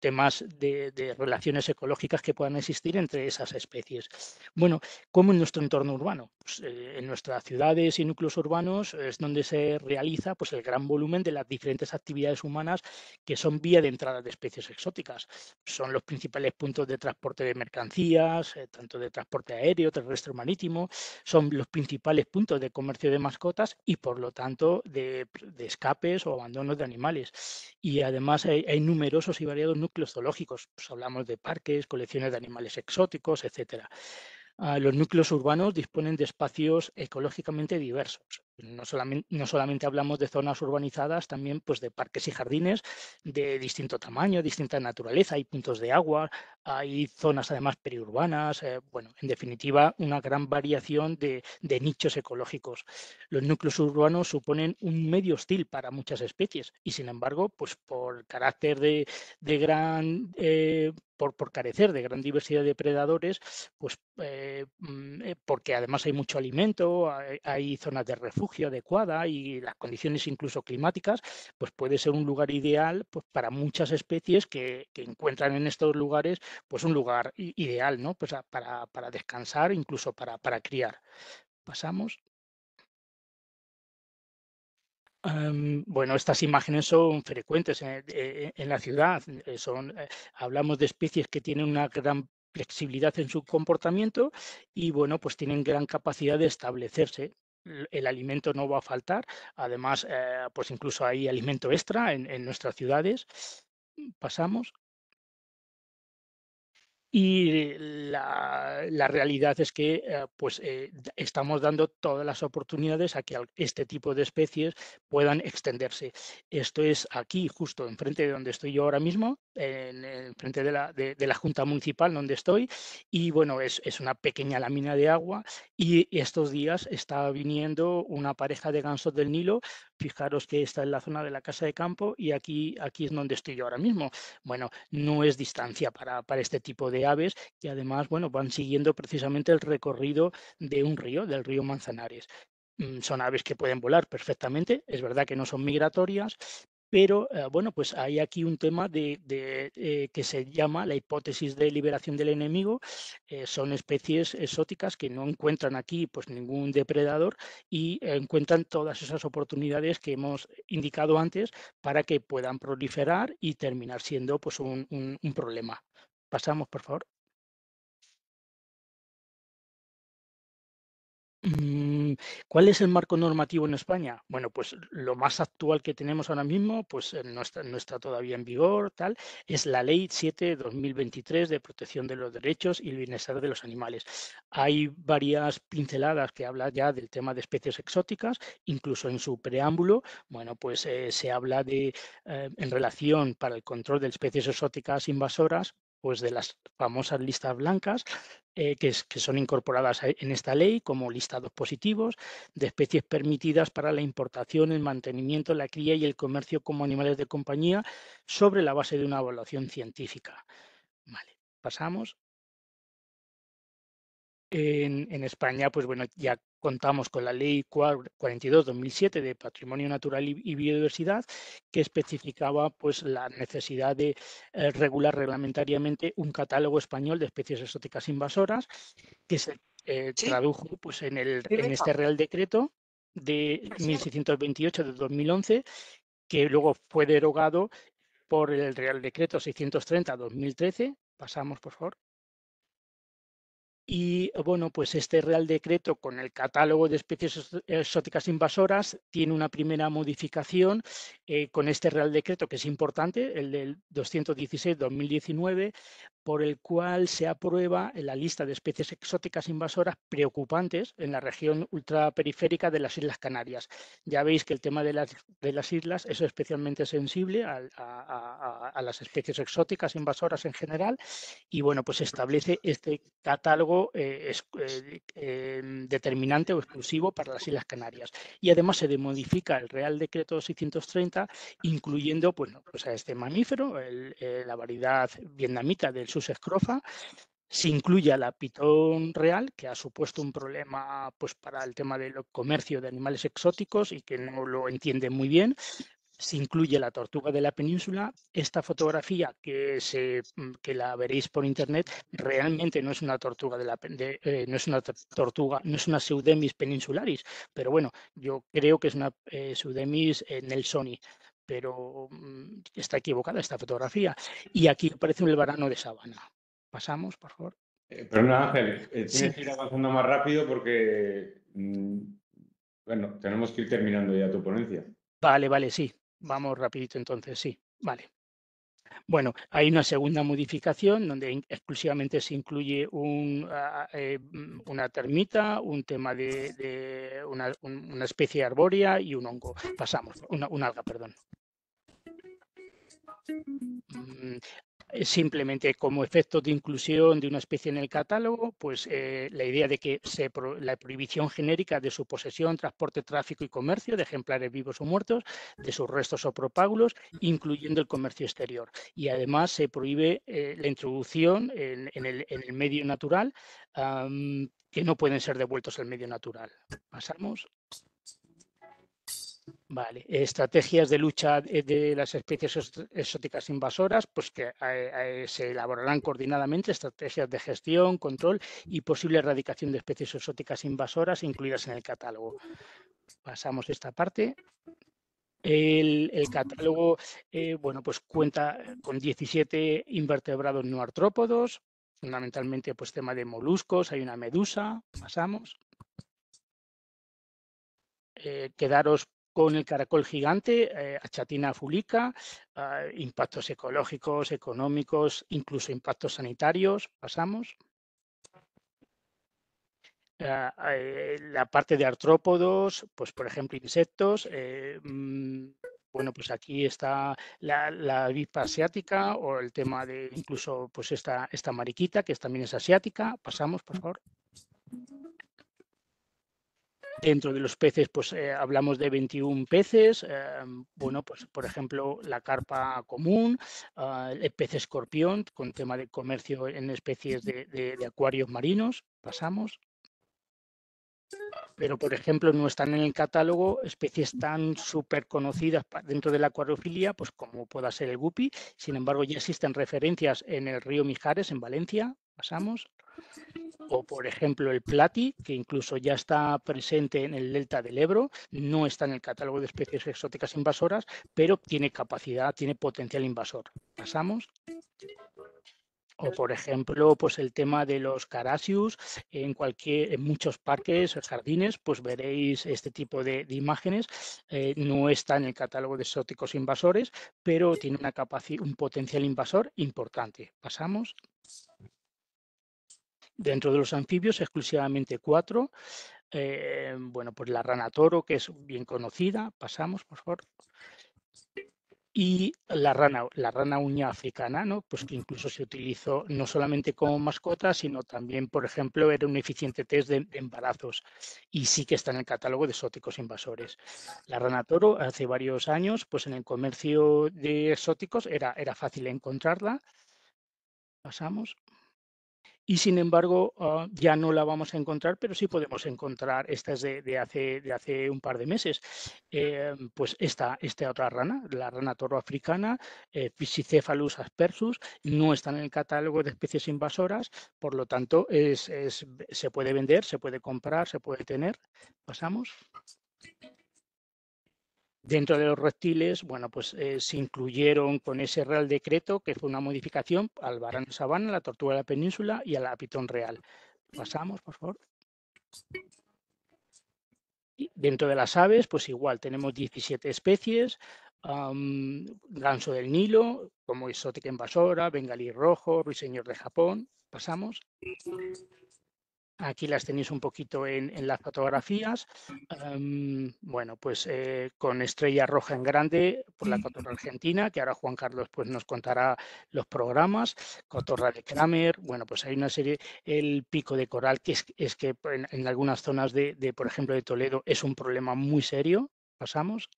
temas de, relaciones ecológicas que puedan existir entre esas especies. Bueno, ¿cómo en nuestro entorno urbano, pues, eh, en nuestras ciudades y núcleos urbanos es donde se realiza pues, el gran volumen de las diferentes actividades humanas que son vía de entrada de especies exóticas. Son los principales puntos de transporte de mercancías, tanto de transporte aéreo, terrestre o marítimo, son los principales puntos de comercio de mascotas y por lo tanto de, escapes o abandonos de animales. Y además hay, numerosos y variados núcleos zoológicos. Pues hablamos de parques, colecciones de animales exóticos, etcétera. Ah, los núcleos urbanos disponen de espacios ecológicamente diversos, no solamente, no solamente hablamos de zonas urbanizadas, también pues de parques y jardines de distinto tamaño, distinta naturaleza, hay puntos de agua, hay zonas además periurbanas, eh, bueno, en definitiva una gran variación de, nichos ecológicos. Los núcleos urbanos suponen un medio hostil para muchas especies y sin embargo, pues por carácter de, gran... Eh, por, carecer de gran diversidad de predadores, pues eh, mm, porque además hay mucho alimento, hay, hay zonas de refugio, adecuada y las condiciones incluso climáticas, pues puede ser un lugar ideal pues, para muchas especies que, encuentran en estos lugares pues un lugar ideal, ¿no? Pues, para, descansar, incluso para, criar. Pasamos. Em, bueno, estas imágenes son frecuentes eh, eh, en, la ciudad. Eh, son, hablamos de especies que tienen una gran flexibilidad en su comportamiento y bueno, pues tienen gran capacidad de establecerse el alimento no va a faltar. Además, eh, pues incluso hay alimento extra en nuestras ciudades. Pasamos. Y la, realidad es que eh, pues, eh, estamos dando todas las oportunidades a que este tipo de especies puedan extenderse. Esto es aquí, justo enfrente de donde estoy yo ahora mismo, en, frente de la, Junta Municipal donde estoy. Y bueno, es, es una pequeña lámina de agua y estos días está viniendo una pareja de gansos del Nilo fijaros que está en la zona de la casa de campo y aquí, aquí es donde estoy yo ahora mismo. Bueno, no es distancia para, para este tipo de aves y además, bueno, van siguiendo precisamente el recorrido de un río, del río Manzanares mm, son aves que pueden volar perfectamente, es verdad que no son migratorias, pero eh, bueno, pues hay aquí un tema de, eh, que se llama la hipótesis de liberación del enemigo. Eh, son especies exóticas que no encuentran aquí pues, ningún depredador y encuentran todas esas oportunidades que hemos indicado antes para que puedan proliferar y terminar siendo pues, un problema. Pasamos, por favor. Mm, ¿Cuál es el marco normativo en España? Bueno, pues lo más actual que tenemos ahora mismo, pues eh, no está, todavía en vigor, tal, es la Ley 7-2023 de protección de los derechos y el bienestar de los animales. Hay varias pinceladas que habla ya del tema de especies exóticas, incluso en su preámbulo, bueno, pues eh, se habla de, eh, en relación para el control de especies exóticas invasoras, pues de las famosas listas blancas eh, que, que, son incorporadas en esta ley como listados positivos de especies permitidas para la importación, el mantenimiento, la cría y el comercio como animales de compañía sobre la base de una evaluación científica. Vale, pasamos. En, España, pues bueno, ya contamos con la ley 42-2007 de patrimonio natural y biodiversidad que especificaba pues la necesidad de eh, regular reglamentariamente un catálogo español de especies exóticas invasoras que se eh, tradujo pues en, el, en este Real Decreto de 1628 de 2011 que luego fue derogado por el Real Decreto 630-2013 pasamos por favor y bueno, pues este Real Decreto con el catálogo de especies exóticas invasoras tiene una primera modificación eh, con este Real Decreto que es importante, el del 216-2019, por el cual se aprueba la lista de especies exóticas invasoras preocupantes en la región ultraperiférica de las Islas Canarias. Ya veis que el tema de las, de las islas es especialmente sensible a, las especies exóticas invasoras en general y bueno, pues establece este catálogo eh, eh, determinante o exclusivo para las Islas Canarias. Y además se modifica el Real Decreto 630 incluyendo pues, pues a este mamífero, eh, la variedad vietnamita del sus escrofa, se incluye la pitón real, que ha supuesto un problema pues, para el tema del comercio de animales exóticos y que no lo entiende muy bien. Se incluye la tortuga de la península. Esta fotografía que, se, mm, que la veréis por internet realmente no es una tortuga de la eh, no es una tortuga, no es una pseudemis peninsularis, pero bueno, yo creo que es una eh, pseudemis eh, nelsoni pero mm, está equivocada esta fotografía. Y aquí aparece un verano de sabana. Pasamos, por favor. Eh, Ángel, eh, tienes que ir avanzando más rápido porque, mm, bueno, tenemos que ir terminando ya tu ponencia. Vale, vale, sí. Vamos rapidito entonces, sí. Vale. Bueno, hay una segunda modificación donde exclusivamente se incluye ah, eh, mm, una termita, un tema de, una, especie arbórea y un hongo. Pasamos, una, alga, perdón. Mm. Mm, eh, simplemente como efecto de inclusión de una especie en el catálogo, pues eh, la idea de que se la prohibición genérica de su posesión, transporte, tráfico y comercio de ejemplares vivos o muertos, de sus restos o propágulos, incluyendo el comercio exterior. Y además se prohíbe eh, la introducción en, el, medio natural que no pueden ser devueltos al medio natural. Pasamos. Vale, estrategias de lucha de las especies exóticas invasoras, pues que eh, eh, se elaborarán coordinadamente estrategias de gestión, control y posible erradicación de especies exóticas invasoras incluidas en el catálogo. Pasamos esta parte. El, catálogo eh, bueno, pues cuenta con 17 invertebrados no artrópodos, fundamentalmente pues tema de moluscos, hay una medusa, pasamos. quedaros con el caracol gigante, eh, achatina fulica, ah, impactos ecológicos, económicos, incluso impactos sanitarios, pasamos. Ah, eh, la parte de artrópodos, pues por ejemplo insectos, eh, mm, bueno, pues aquí está la, la avispa asiática o el tema de incluso pues esta, esta mariquita, que también es asiática. Pasamos, por favor. Dentro de los peces, pues eh, hablamos de 21 peces. Eh, bueno, pues por ejemplo, la carpa común, ah, el pez escorpión, con tema de comercio en especies de, acuarios marinos. Pasamos pero por ejemplo no están en el catálogo especies tan súper conocidas dentro de la acuariofilia, pues como pueda ser el guppy. Sin embargo, ya existen referencias en el río Mijares, en Valencia. Pasamos o por ejemplo el plati, que incluso ya está presente en el delta del Ebro, no está en el catálogo de especies exóticas invasoras, pero tiene capacidad, tiene potencial invasor. Pasamos. O por ejemplo, pues el tema de los carasius en cualquier, en muchos parques, jardines, pues veréis este tipo de, imágenes. Eh, no está en el catálogo de exóticos invasores, pero tiene una capacidad, un potencial invasor importante. Pasamos. Dentro de los anfibios, exclusivamente cuatro. Eh, bueno, pues la rana toro, que es bien conocida. Pasamos, por favor. Y la rana, la rana uña africana, ¿no? Pues que incluso se utilizó no solamente como mascota, sino también, por ejemplo, era un eficiente test de, embarazos y sí que está en el catálogo de exóticos invasores. La rana toro, hace varios años, pues en el comercio de exóticos era, era fácil encontrarla. Pasamos y sin embargo ah, ya no la vamos a encontrar, pero sí podemos encontrar, esta es de, hace, de hace un par de meses, eh, pues esta, esta, otra rana, la rana toro africana, eh, aspersus, no está en el catálogo de especies invasoras, por lo tanto es, se puede vender, se puede comprar, se puede tener. Pasamos. Dentro de los reptiles, bueno, pues eh, se incluyeron con ese Real Decreto, que fue una modificación, al de sabana, la tortuga de la península y al apitón real. Pasamos, por favor. Y dentro de las aves, pues igual, tenemos 17 especies, ganso del Nilo, como exótica invasora, bengalí rojo, ruiseñor de Japón. Pasamos. Aquí las tenéis un poquito en, las fotografías. Em, bueno, pues eh, con estrella roja en grande por la cotorra argentina, que ahora Juan Carlos pues, nos contará los programas. Cotorra de Kramer, bueno, pues hay una serie, el pico de coral, que es, que en, algunas zonas de, por ejemplo, de Toledo es un problema muy serio, pasamos,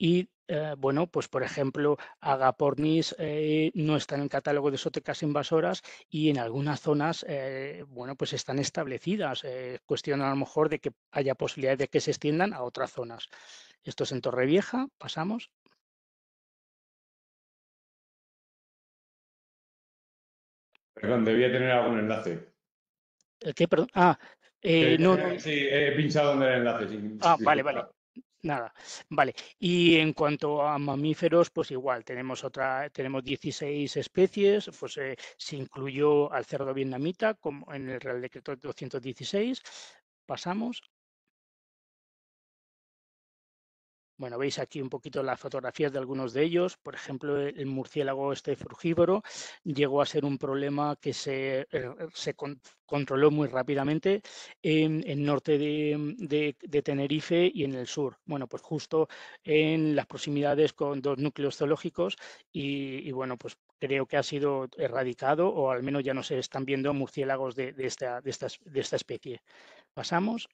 y eh, bueno, pues por ejemplo, agapornis eh, no está en el catálogo de exóticas invasoras y en algunas zonas, eh, bueno, pues están establecidas. cuestión a lo mejor de que haya posibilidad de que se extiendan a otras zonas. Esto es en Torrevieja, pasamos. Perdón, debía tener algún enlace. qué? Perdón. Ah, no, no. Sí, he pinchado en el enlace. ah, vale, vale. Nada, vale. Y en cuanto a mamíferos, pues igual, tenemos otra, tenemos 16 especies, pues eh, se incluyó al cerdo vietnamita como en el Real Decreto 216. Pasamos Bueno, veis aquí un poquito las fotografías de algunos de ellos. Por ejemplo, e, el murciélago este frugívoro llegó a ser un problema que se, eh, controló muy rápidamente en el norte mm, de, Tenerife y en el sur. Bueno, pues justo en las proximidades con dos núcleos zoológicos y, bueno, pues creo que ha sido erradicado o al menos ya no se están viendo murciélagos de, esta especie. Pasamos.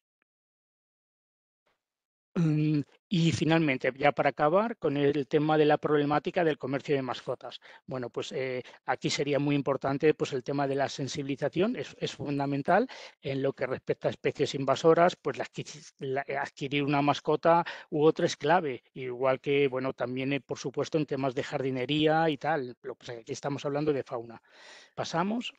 Mm, y finalmente, ya para acabar, con el tema de la problemática del comercio de mascotas. Bueno, pues eh, aquí sería muy importante pues, el tema de la sensibilización, es, fundamental en lo que respecta a especies invasoras, pues eh, adquirir una mascota u otra es clave, igual que, bueno, también, eh, por supuesto, en temas de jardinería y tal, pues, aquí estamos hablando de fauna. Pasamos.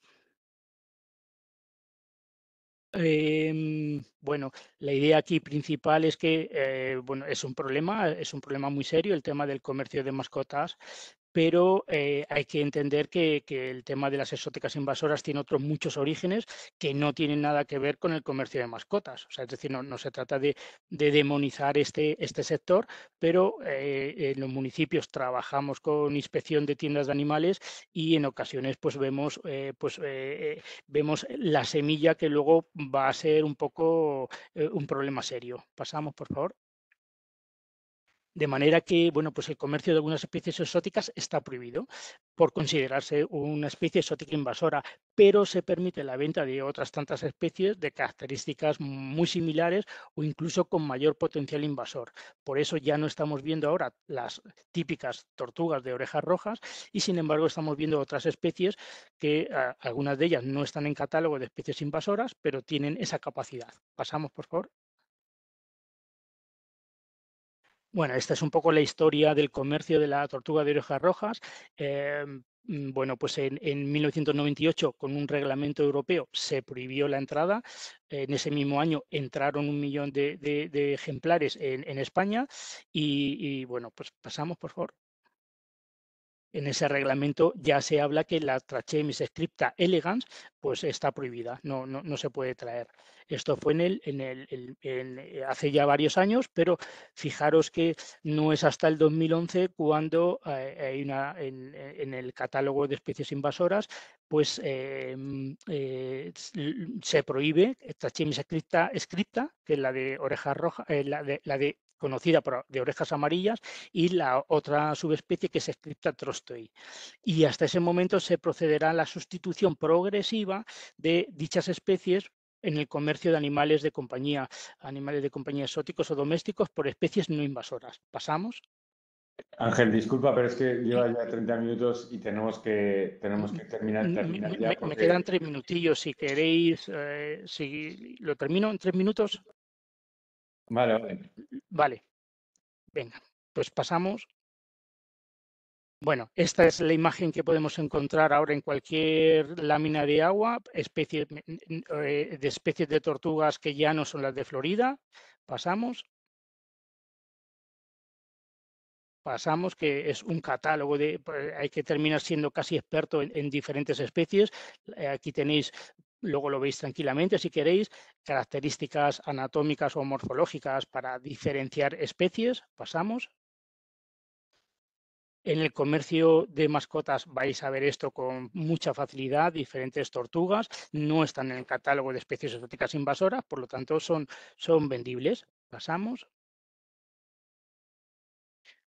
Em, bueno, la idea aquí principal es que eh, bueno, es un problema, es un problema muy serio el tema del comercio de mascotas pero eh, hay que entender que, el tema de las exóticas invasoras tiene otros muchos orígenes que no tienen nada que ver con el comercio de mascotas. O sea, es decir, no, se trata de, demonizar este, este, sector, pero eh, eh, en los municipios trabajamos con inspección de tiendas de animales y en ocasiones pues vemos, pues, vemos la semilla que luego va a ser un poco un problema serio. Pasamos, por favor. De manera que, bueno, pues el comercio de algunas especies exóticas está prohibido por considerarse una especie exótica invasora, pero se permite la venta de otras tantas especies de características muy similares o incluso con mayor potencial invasor. Por eso ya no estamos viendo ahora las típicas tortugas de orejas rojas y sin embargo estamos viendo otras especies que ah, algunas de ellas no están en catálogo de especies invasoras, pero tienen esa capacidad. Pasamos, por favor. Bueno, esta es un poco la historia del comercio de la tortuga de orejas rojas. Eh, mm, bueno, pues en, 1998, con un reglamento europeo, se prohibió la entrada. En ese mismo año entraron un millón de, ejemplares en, España. Y, y, bueno, pues pasamos, por favor en ese reglamento ya se habla que la Trachemis scripta elegans pues está prohibida, no, no, se puede traer. Esto fue en el, en el, eh, hace ya varios años, pero fijaros que no es hasta el 2011 cuando eh, hay una, en, el catálogo de especies invasoras, pues eh, mm, se prohíbe Trachemis scripta, scripta, que es la de oreja roja, la de, la de conocida de orejas amarillas, y la otra subespecie que es Scripta trostoi. Y hasta ese momento se procederá a la sustitución progresiva de dichas especies en el comercio de animales de compañía, animales de compañía exóticos o domésticos por especies no invasoras. ¿Pasamos? Ángel, disculpa, pero es que lleva ya 30 minutos y tenemos que, tenemos que terminar, mm, mm, terminar mm, ya. Me, quedan tres minutillos, si queréis, eh, si lo termino en tres minutos. Vale, Venga, pues pasamos. Bueno, esta es la imagen que podemos encontrar ahora en cualquier lámina de agua, especie, mm, mm, eh, de especies de tortugas que ya no son las de Florida. Pasamos. Pasamos, que es un catálogo de, pues, hay que terminar siendo casi experto en diferentes especies. Aquí tenéis Luego lo veis tranquilamente si queréis, características anatómicas o morfológicas para diferenciar especies. Pasamos. En el comercio de mascotas vais a ver esto con mucha facilidad, diferentes tortugas no están en el catálogo de especies exóticas invasoras, por lo tanto son, son vendibles. Pasamos.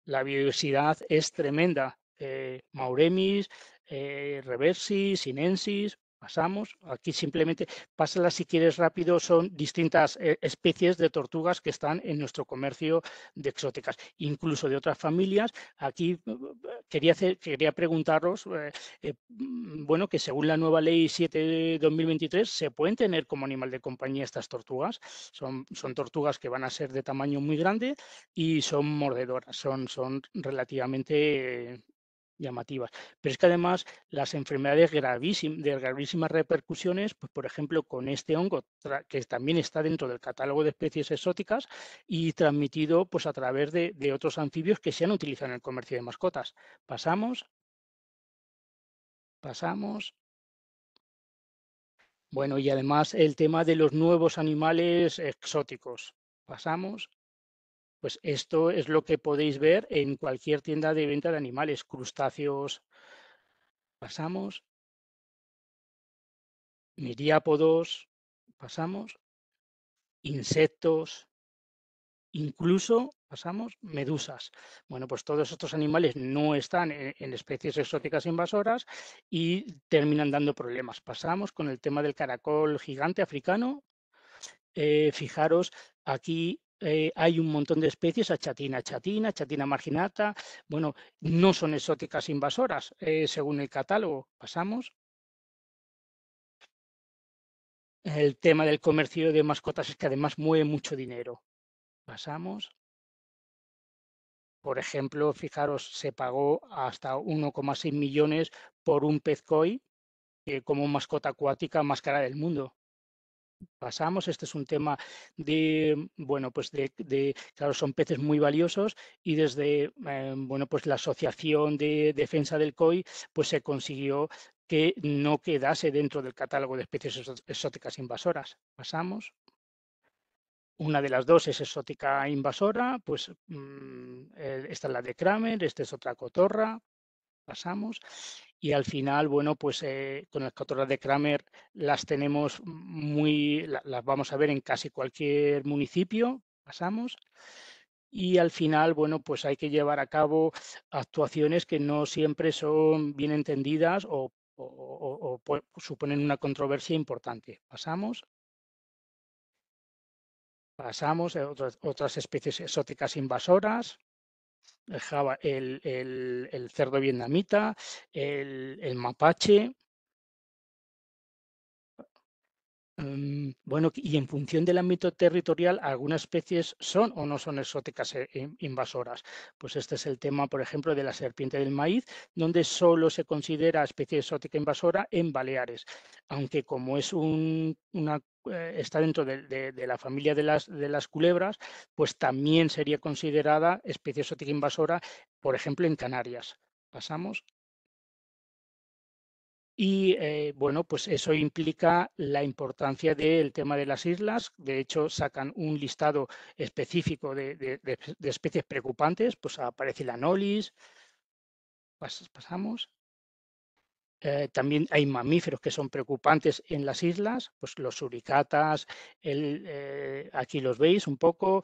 La biodiversidad es tremenda. Eh, mauremis, eh, reversis, sinensis, Pasamos, aquí simplemente, pásala si quieres rápido, son distintas eh, especies de tortugas que están en nuestro comercio de exóticas, incluso de otras familias. Aquí eh, quería, quería preguntaros, eh, mm, bueno, que según la nueva ley 7 de 2023, ¿se pueden tener como animal de compañía estas tortugas? Son, son tortugas que van a ser de tamaño muy grande y son mordedoras, son, son relativamente llamativas. Pero es que además las enfermedades gravísimas, de gravísimas repercusiones, pues por ejemplo con este hongo, que también está dentro del catálogo de especies exóticas y transmitido pues a través de, de otros anfibios que se han utilizado en el comercio de mascotas. Pasamos. Pasamos. Bueno, y además el tema de los nuevos animales exóticos. Pasamos. Pues esto es lo que podéis ver en cualquier tienda de venta de animales, crustáceos, pasamos, miriápodos, pasamos, insectos, incluso pasamos medusas. Bueno, pues todos estos animales no están e-, en, especies exóticas invasoras y terminan dando problemas. Pasamos con el tema del caracol gigante africano. Eh, fijaros, aquí eh, hay un montón de especies, achatina, chatina chatina, marginata, bueno, no son exóticas invasoras, eh, según el catálogo. Pasamos. El tema del comercio de mascotas es que además mueve mucho dinero. Pasamos. Por ejemplo, fijaros, se pagó hasta 1,6 millones por un pez koi eh, como mascota acuática más cara del mundo pasamos. Este es un tema de, bueno, pues de, claro, son peces muy valiosos y desde, eh, bueno, pues la Asociación de Defensa del COI, pues se consiguió que no quedase dentro del catálogo de especies exóticas invasoras. Pasamos. Una de las dos es exótica invasora, pues mm, eh, esta es la de Kramer, esta es otra cotorra, pasamos y al final, bueno, pues eh, con las cotorras de Kramer las tenemos muy, las vamos a ver en casi cualquier municipio, pasamos. Y al final, bueno, pues hay que llevar a cabo actuaciones que no siempre son bien entendidas o, suponen una controversia importante. Pasamos. Pasamos eh, a otras especies exóticas invasoras, el, el, el cerdo vietnamita, el, el mapache, Em, bueno, y en función del ámbito territorial, algunas especies son o no son exóticas eh, invasoras. Pues este es el tema, por ejemplo, de la serpiente del maíz, donde solo se considera especie exótica invasora en Baleares, aunque como es una eh, está dentro de, la familia de de las culebras, pues también sería considerada especie exótica invasora, por ejemplo, en Canarias. Pasamos. Y eh, bueno, pues eso implica la importancia del tema de las islas. De hecho, sacan un listado específico de, especies preocupantes. Pues aparece la Nolis. pasamos. Eh, también hay mamíferos que son preocupantes en las islas, pues los suricatas, el, eh, aquí los veis un poco,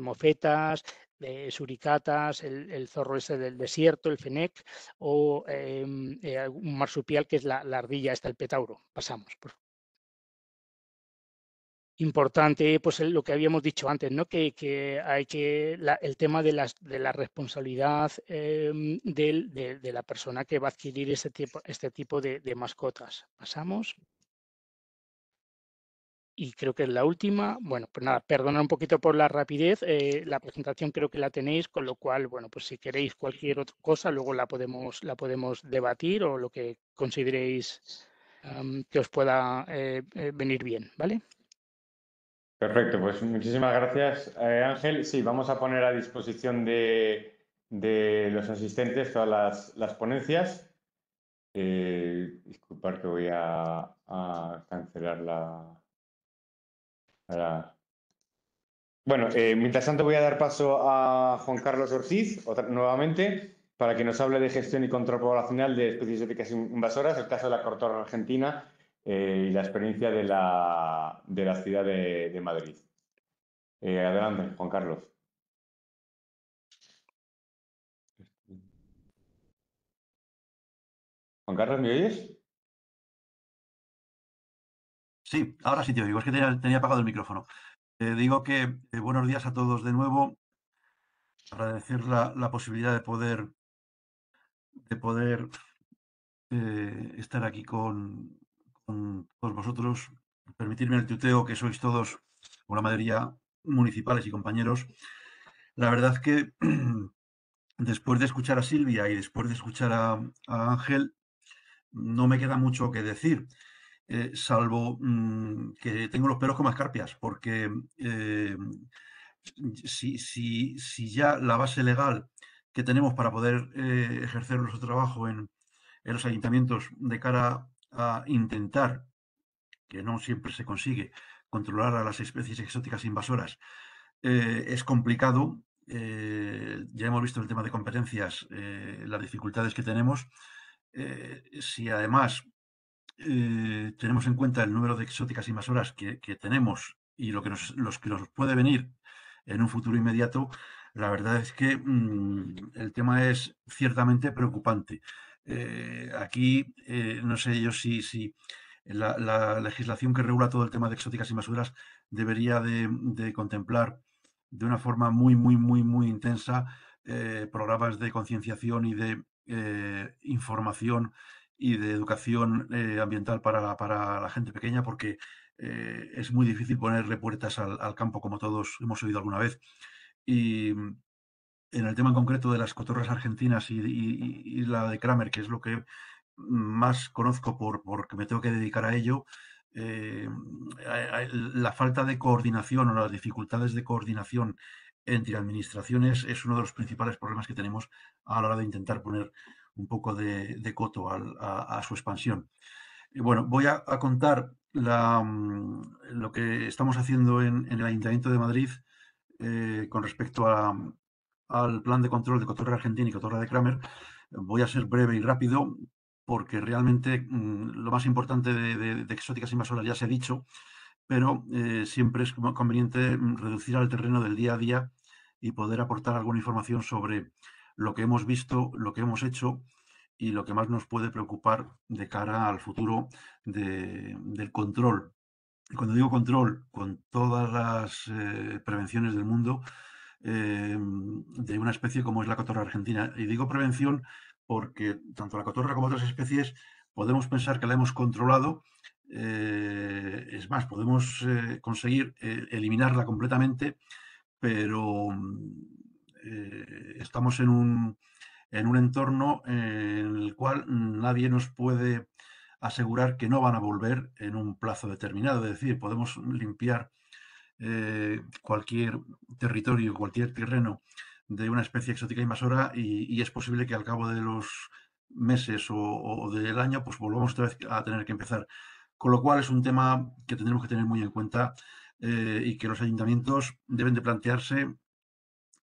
mofetas, eh, suricatas, el, zorro ese del desierto, el fenec, o em, eh, un marsupial que es la, ardilla, está el petauro. Pasamos, importante pues lo que habíamos dicho antes no que, hay que el tema de, las, de la responsabilidad em, de, la persona que va a adquirir este tipo este tipo de, mascotas pasamos y creo que es la última. Bueno, pues nada, perdonad un poquito por la rapidez. Eh, la presentación creo que la tenéis, con lo cual, bueno, pues si queréis cualquier otra cosa, luego la podemos, la podemos debatir o lo que consideréis que os pueda eh, eh, venir bien, ¿vale? Perfecto, pues muchísimas gracias, Ángel. Sí, vamos a poner a disposición de, de los asistentes todas las, las ponencias. disculpar que voy a cancelar la, bueno, eh, mientras tanto voy a dar paso a Juan Carlos Ortiz, nuevamente, para que nos hable de gestión y control poblacional de especies éticas invasoras, el caso de la cortorra argentina eh, y la experiencia de la, ciudad de, Madrid. Eh, adelante, Juan Carlos. Juan Carlos, ¿me oyes? Sí, ahora sí te digo, es que tenía, apagado el micrófono. digo que eh, buenos días a todos de nuevo. Agradecer la, la posibilidad de poder, de poder eh, estar aquí con, todos vosotros. Permitirme el tuteo que sois todos, una mayoría, municipales y compañeros. La verdad que después de escuchar a Silvia y después de escuchar a Ángel, no me queda mucho que decir. Eh, salvo mm, que tengo los pelos como escarpias, porque eh, si, ya la base legal que tenemos para poder eh, ejercer nuestro trabajo en, los ayuntamientos de cara a intentar, que no siempre se consigue, controlar a las especies exóticas invasoras, es complicado. ya hemos visto el tema de competencias, las dificultades que tenemos. si además eh, tenemos en cuenta el número de exóticas invasoras que, que tenemos y lo que nos, los que nos puede venir en un futuro inmediato, la verdad es que mm, el tema es ciertamente preocupante. Eh, aquí, eh, no sé yo si, la, legislación que regula todo el tema de exóticas invasoras debería de, contemplar de una forma muy, muy, muy, muy intensa programas de concienciación y de información y de educación eh, ambiental para, la gente pequeña, porque eh, es muy difícil ponerle puertas al, campo, como todos hemos oído alguna vez. Y mm, en el tema en concreto de las cotorras argentinas y, la de Kramer, que es lo que más conozco por, porque me tengo que dedicar a ello, eh, la falta de coordinación o las dificultades de coordinación entre administraciones es uno de los principales problemas que tenemos a la hora de intentar poner un poco de, coto a, su expansión. Eh, bueno, voy a, contar mm, lo que estamos haciendo en, el Ayuntamiento de Madrid eh, con respecto al plan de control de cotorra argentina y cotorra de Kramer. Voy a ser breve y rápido porque realmente mm, lo más importante de, exóticas invasoras ya se ha dicho, pero eh, siempre es conveniente mm, reducir al terreno del día a día y poder aportar alguna información sobre lo que hemos visto, lo que hemos hecho y lo que más nos puede preocupar de cara al futuro del control. cuando digo control, con todas las eh, prevenciones del mundo eh, de una especie como es la cotorra argentina. Y digo prevención porque tanto la cotorra como otras especies podemos pensar que la hemos controlado. Eh, es más, podemos conseguir eliminarla completamente, pero eh, estamos en un, entorno eh, en el cual nadie nos puede asegurar que no van a volver en un plazo determinado. Es decir, podemos limpiar eh, cualquier territorio, cualquier terreno de una especie exótica invasora y, es posible que al cabo de los meses o, del año pues volvamos otra vez a tener que empezar. Con lo cual es un tema que tendremos que tener muy en cuenta y que los ayuntamientos deben de plantearse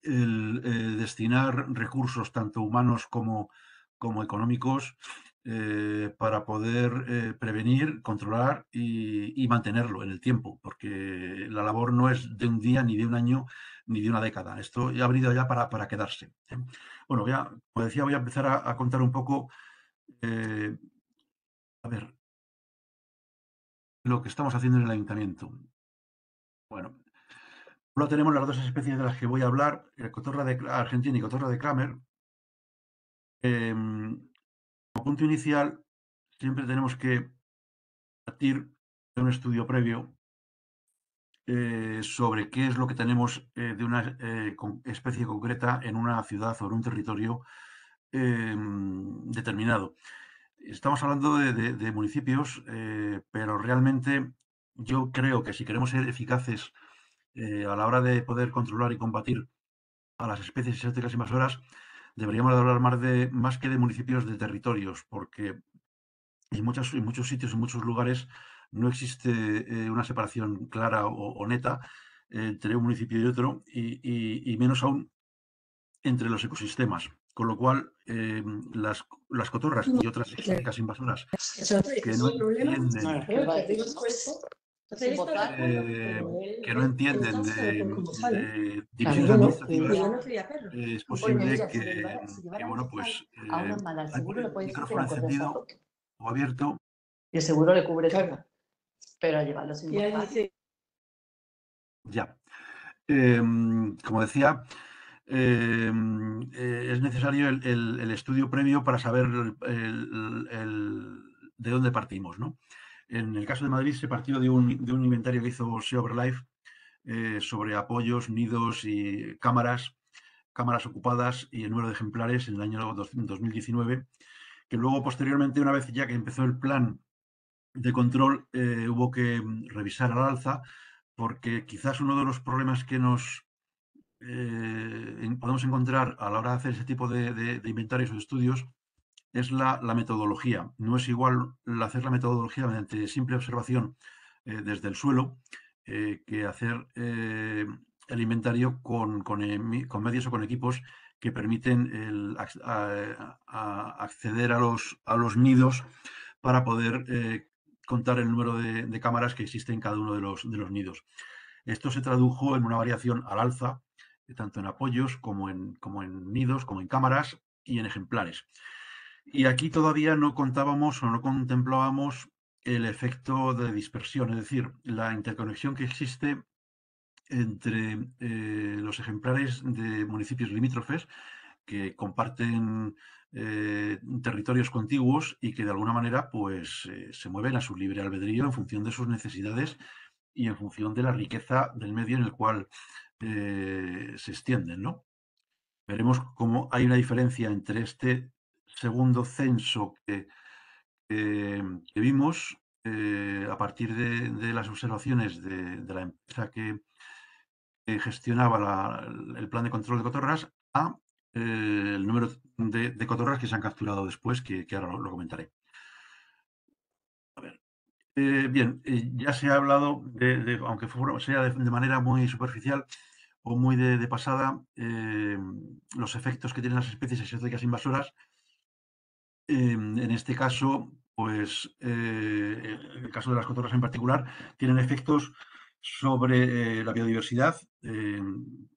el, eh, destinar recursos tanto humanos como, como económicos eh, para poder eh, prevenir, controlar y, mantenerlo en el tiempo, porque la labor no es de un día, ni de un año, ni de una década. Esto ya ha venido ya para, para quedarse. Bueno, ya, como decía, voy a empezar a, contar un poco, a ver, lo que estamos haciendo en el ayuntamiento. Bueno, tenemos las dos especies de las que voy a hablar, el eh, cotorra de, argentina y cotorra de Kramer. Em, como punto inicial, siempre tenemos que partir de un estudio previo eh, sobre qué es lo que tenemos eh, de una especie concreta en una ciudad o en un territorio em, determinado. Estamos hablando de municipios, pero realmente yo creo que si queremos ser eficaces eh, a la hora de poder controlar y combatir a las especies exóticas invasoras, deberíamos hablar más, de, más que de municipios de territorios, porque en, muchos sitios, en muchos lugares, no existe eh, una separación clara o, neta eh, entre un municipio y otro, y, menos aún entre los ecosistemas. Con lo cual, las, las cotorras y otras especies invasoras eh, que no entienden de, de divisiones es posible que, eh, que bueno, pues, el micrófono encendido o abierto. Y el seguro le cubre todo, pero llevarlo sin votar. Ya. Em, como decía, em, eh, es necesario el, estudio previo para saber de dónde partimos, ¿no? En el caso de Madrid se partió de un, inventario que hizo SEO Overlife eh, sobre apoyos, nidos y cámaras, cámaras ocupadas y el número de ejemplares en el año 2019, que luego posteriormente, una vez ya que empezó el plan de control, eh, hubo que mm, revisar al alza, porque quizás uno de los problemas que nos eh, podemos encontrar a la hora de hacer ese tipo de inventarios o estudios es la, metodología. No es igual hacer la metodología mediante simple observación eh, desde el suelo eh, que hacer eh, el inventario con, medios o con equipos que permiten acceder a los, a los nidos para poder contar el número de, cámaras que existen en cada uno de los, de los nidos. Esto se tradujo en una variación al alza, tanto en apoyos como como en nidos, como en cámaras y en ejemplares. Y aquí todavía no contábamos o no contemplábamos el efecto de dispersión, es decir, la interconexión que existe entre eh, los ejemplares de municipios limítrofes que comparten eh, territorios contiguos y que de alguna manera pues, eh, se mueven a su libre albedrío en función de sus necesidades y en función de la riqueza del medio en el cual se extienden. ¿no? Veremos cómo hay una diferencia entre este segundo censo que, vimos, eh, a partir de, las observaciones de, la empresa que, gestionaba el plan de control de cotorras, a eh, el número de, cotorras que se han capturado después, que, ahora lo, comentaré. Eh, bien, ya se ha hablado, de, aunque sea de, manera muy superficial o muy de, pasada, los efectos que tienen las especies exóticas invasoras Em, en este caso, pues eh, el caso de las cotorras en particular, tienen efectos sobre eh, la biodiversidad, eh,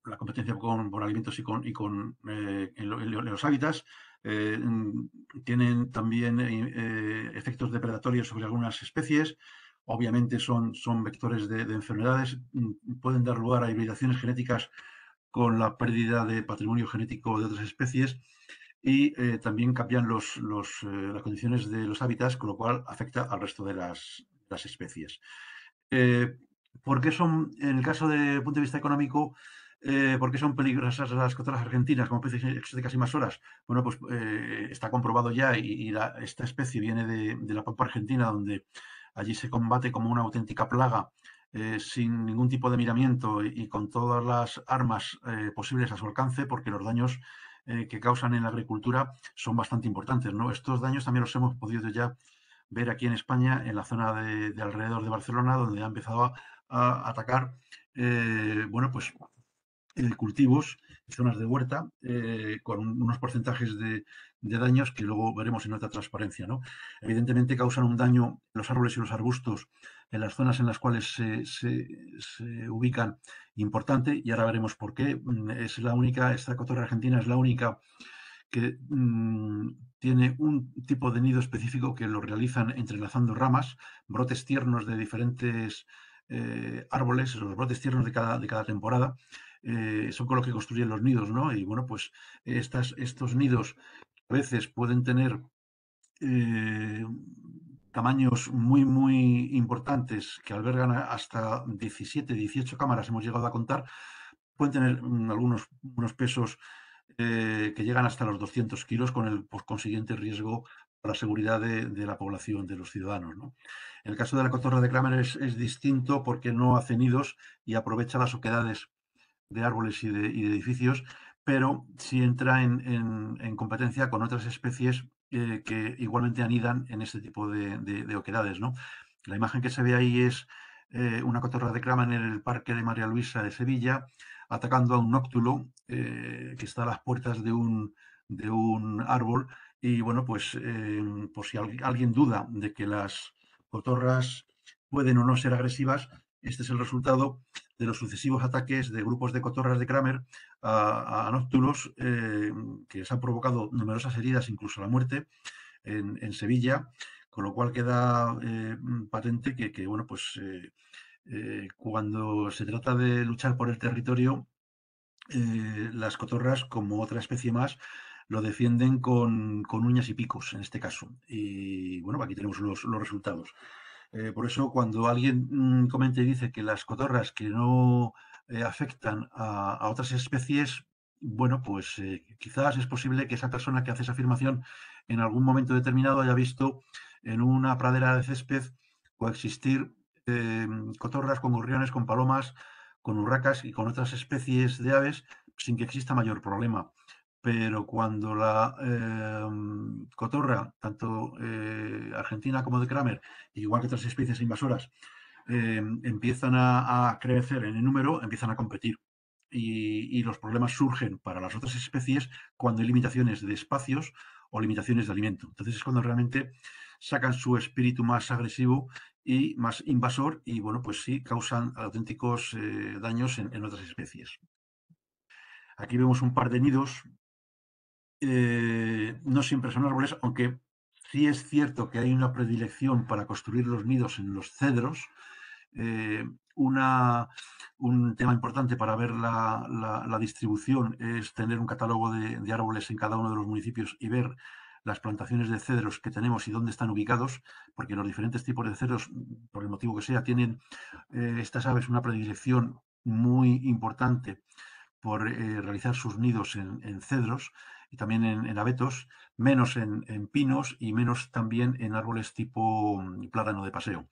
la competencia con, por alimentos y con, los hábitats, tienen también efectos depredatorios sobre algunas especies, obviamente son, vectores de, de enfermedades, mm, pueden dar lugar a hibridaciones genéticas con la pérdida de patrimonio genético de otras especies, y eh, también cambian eh, las condiciones de los hábitats, con lo cual afecta al resto de las, especies. Eh, ¿Por qué son, en el caso de punto de vista económico, por son peligrosas las cotas argentinas como especies exóticas horas Bueno, pues está comprobado ya y, esta especie viene de, la pampa argentina, donde allí se combate como una auténtica plaga sin ningún tipo de miramiento y, con todas las armas posibles a su alcance, porque los daños eh, que causan en la agricultura son bastante importantes. ¿no? Estos daños también los hemos podido ya ver aquí en España, en la zona de, alrededor de Barcelona, donde ha empezado a, atacar eh, bueno, pues, eh, cultivos, zonas de huerta, con unos porcentajes de, daños que luego veremos en otra transparencia. ¿no? Evidentemente causan un daño los árboles y los arbustos en las zonas en las cuales se, ubican importante y ahora veremos por qué. Mm, es la única, esta cotorra argentina es la única que mm, tiene un tipo de nido específico que lo realizan entrelazando ramas, brotes tiernos de diferentes eh, árboles, los brotes tiernos de cada, de cada temporada, eh, son con lo que construyen los nidos, ¿no? Y bueno, pues estas, estos nidos a veces pueden tener eh, tamaños muy, muy importantes que albergan hasta 17, 18 cámaras, hemos llegado a contar, pueden tener mm, algunos unos pesos eh, que llegan hasta los 200 kilos con el consiguiente riesgo para la seguridad de, la población, de los ciudadanos. el caso de la cotorra de Kramer es, distinto porque no hace nidos y aprovecha las oquedades de árboles y de, edificios, pero si entra en, competencia con otras especies eh, que igualmente anidan en este tipo de, oquedades. ¿no? La imagen que se ve ahí es eh, una cotorra de crama en el Parque de María Luisa de Sevilla, atacando a un nóctulo eh, que está a las puertas de un, de un árbol. Y bueno, pues em, por si alguien duda de que las cotorras pueden o no ser agresivas, este es el resultado los sucesivos ataques de grupos de cotorras de Kramer a, a eh, que se han provocado numerosas heridas, incluso la muerte, en, Sevilla, con lo cual queda eh, patente que, bueno, pues eh, cuando se trata de luchar por el territorio, las cotorras, como otra especie más, lo defienden con, uñas y picos en este caso. Y bueno, aquí tenemos los resultados. Eh, por eso cuando alguien mm, comenta y dice que las cotorras que no eh, afectan a, otras especies, bueno, pues eh, quizás es posible que esa persona que hace esa afirmación en algún momento determinado haya visto en una pradera de césped coexistir cotorras con gorriones, con palomas, con urracas y con otras especies de aves sin que exista mayor problema pero cuando la em, cotorra, tanto eh, argentina como de Kramer, igual que otras especies invasoras, em, empiezan a, crecer en el número, empiezan a competir. Y, los problemas surgen para las otras especies cuando hay limitaciones de espacios o limitaciones de alimento. Entonces es cuando realmente sacan su espíritu más agresivo y más invasor y, bueno, pues sí, causan auténticos eh, daños en, en otras especies. Aquí vemos un par de nidos eh, no siempre son árboles, aunque sí es cierto que hay una predilección para construir los nidos en los cedros. Eh, un tema importante para ver la, distribución es tener un catálogo de, árboles en cada uno de los municipios y ver las plantaciones de cedros que tenemos y dónde están ubicados, porque los diferentes tipos de cedros, por el motivo que sea, tienen eh, estas aves una predilección muy importante por realizar sus nidos en cedros y también en, abetos, menos en, pinos y menos también en árboles tipo mm, plátano de paseo.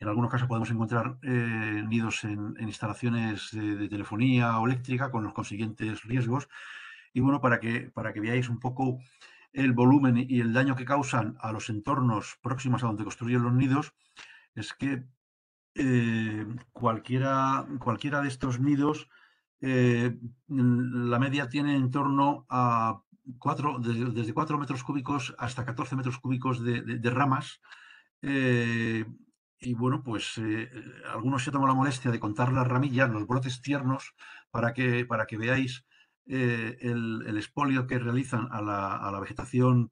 En algunos casos podemos encontrar eh, nidos en, instalaciones de, telefonía o eléctrica con los consiguientes riesgos. Y bueno, para que, para que veáis un poco el volumen y el daño que causan a los entornos próximos a donde construyen los nidos, es que eh, cualquiera, cualquiera de estos nidos, eh, la media tiene en torno a desde, 4 metros cúbicos hasta 14 metros cúbicos de, ramas. Eh, y bueno, pues eh, algunos se tomado la molestia de contar las ramillas, los brotes tiernos, para que, para que veáis eh, el, espolio que realizan a la, vegetación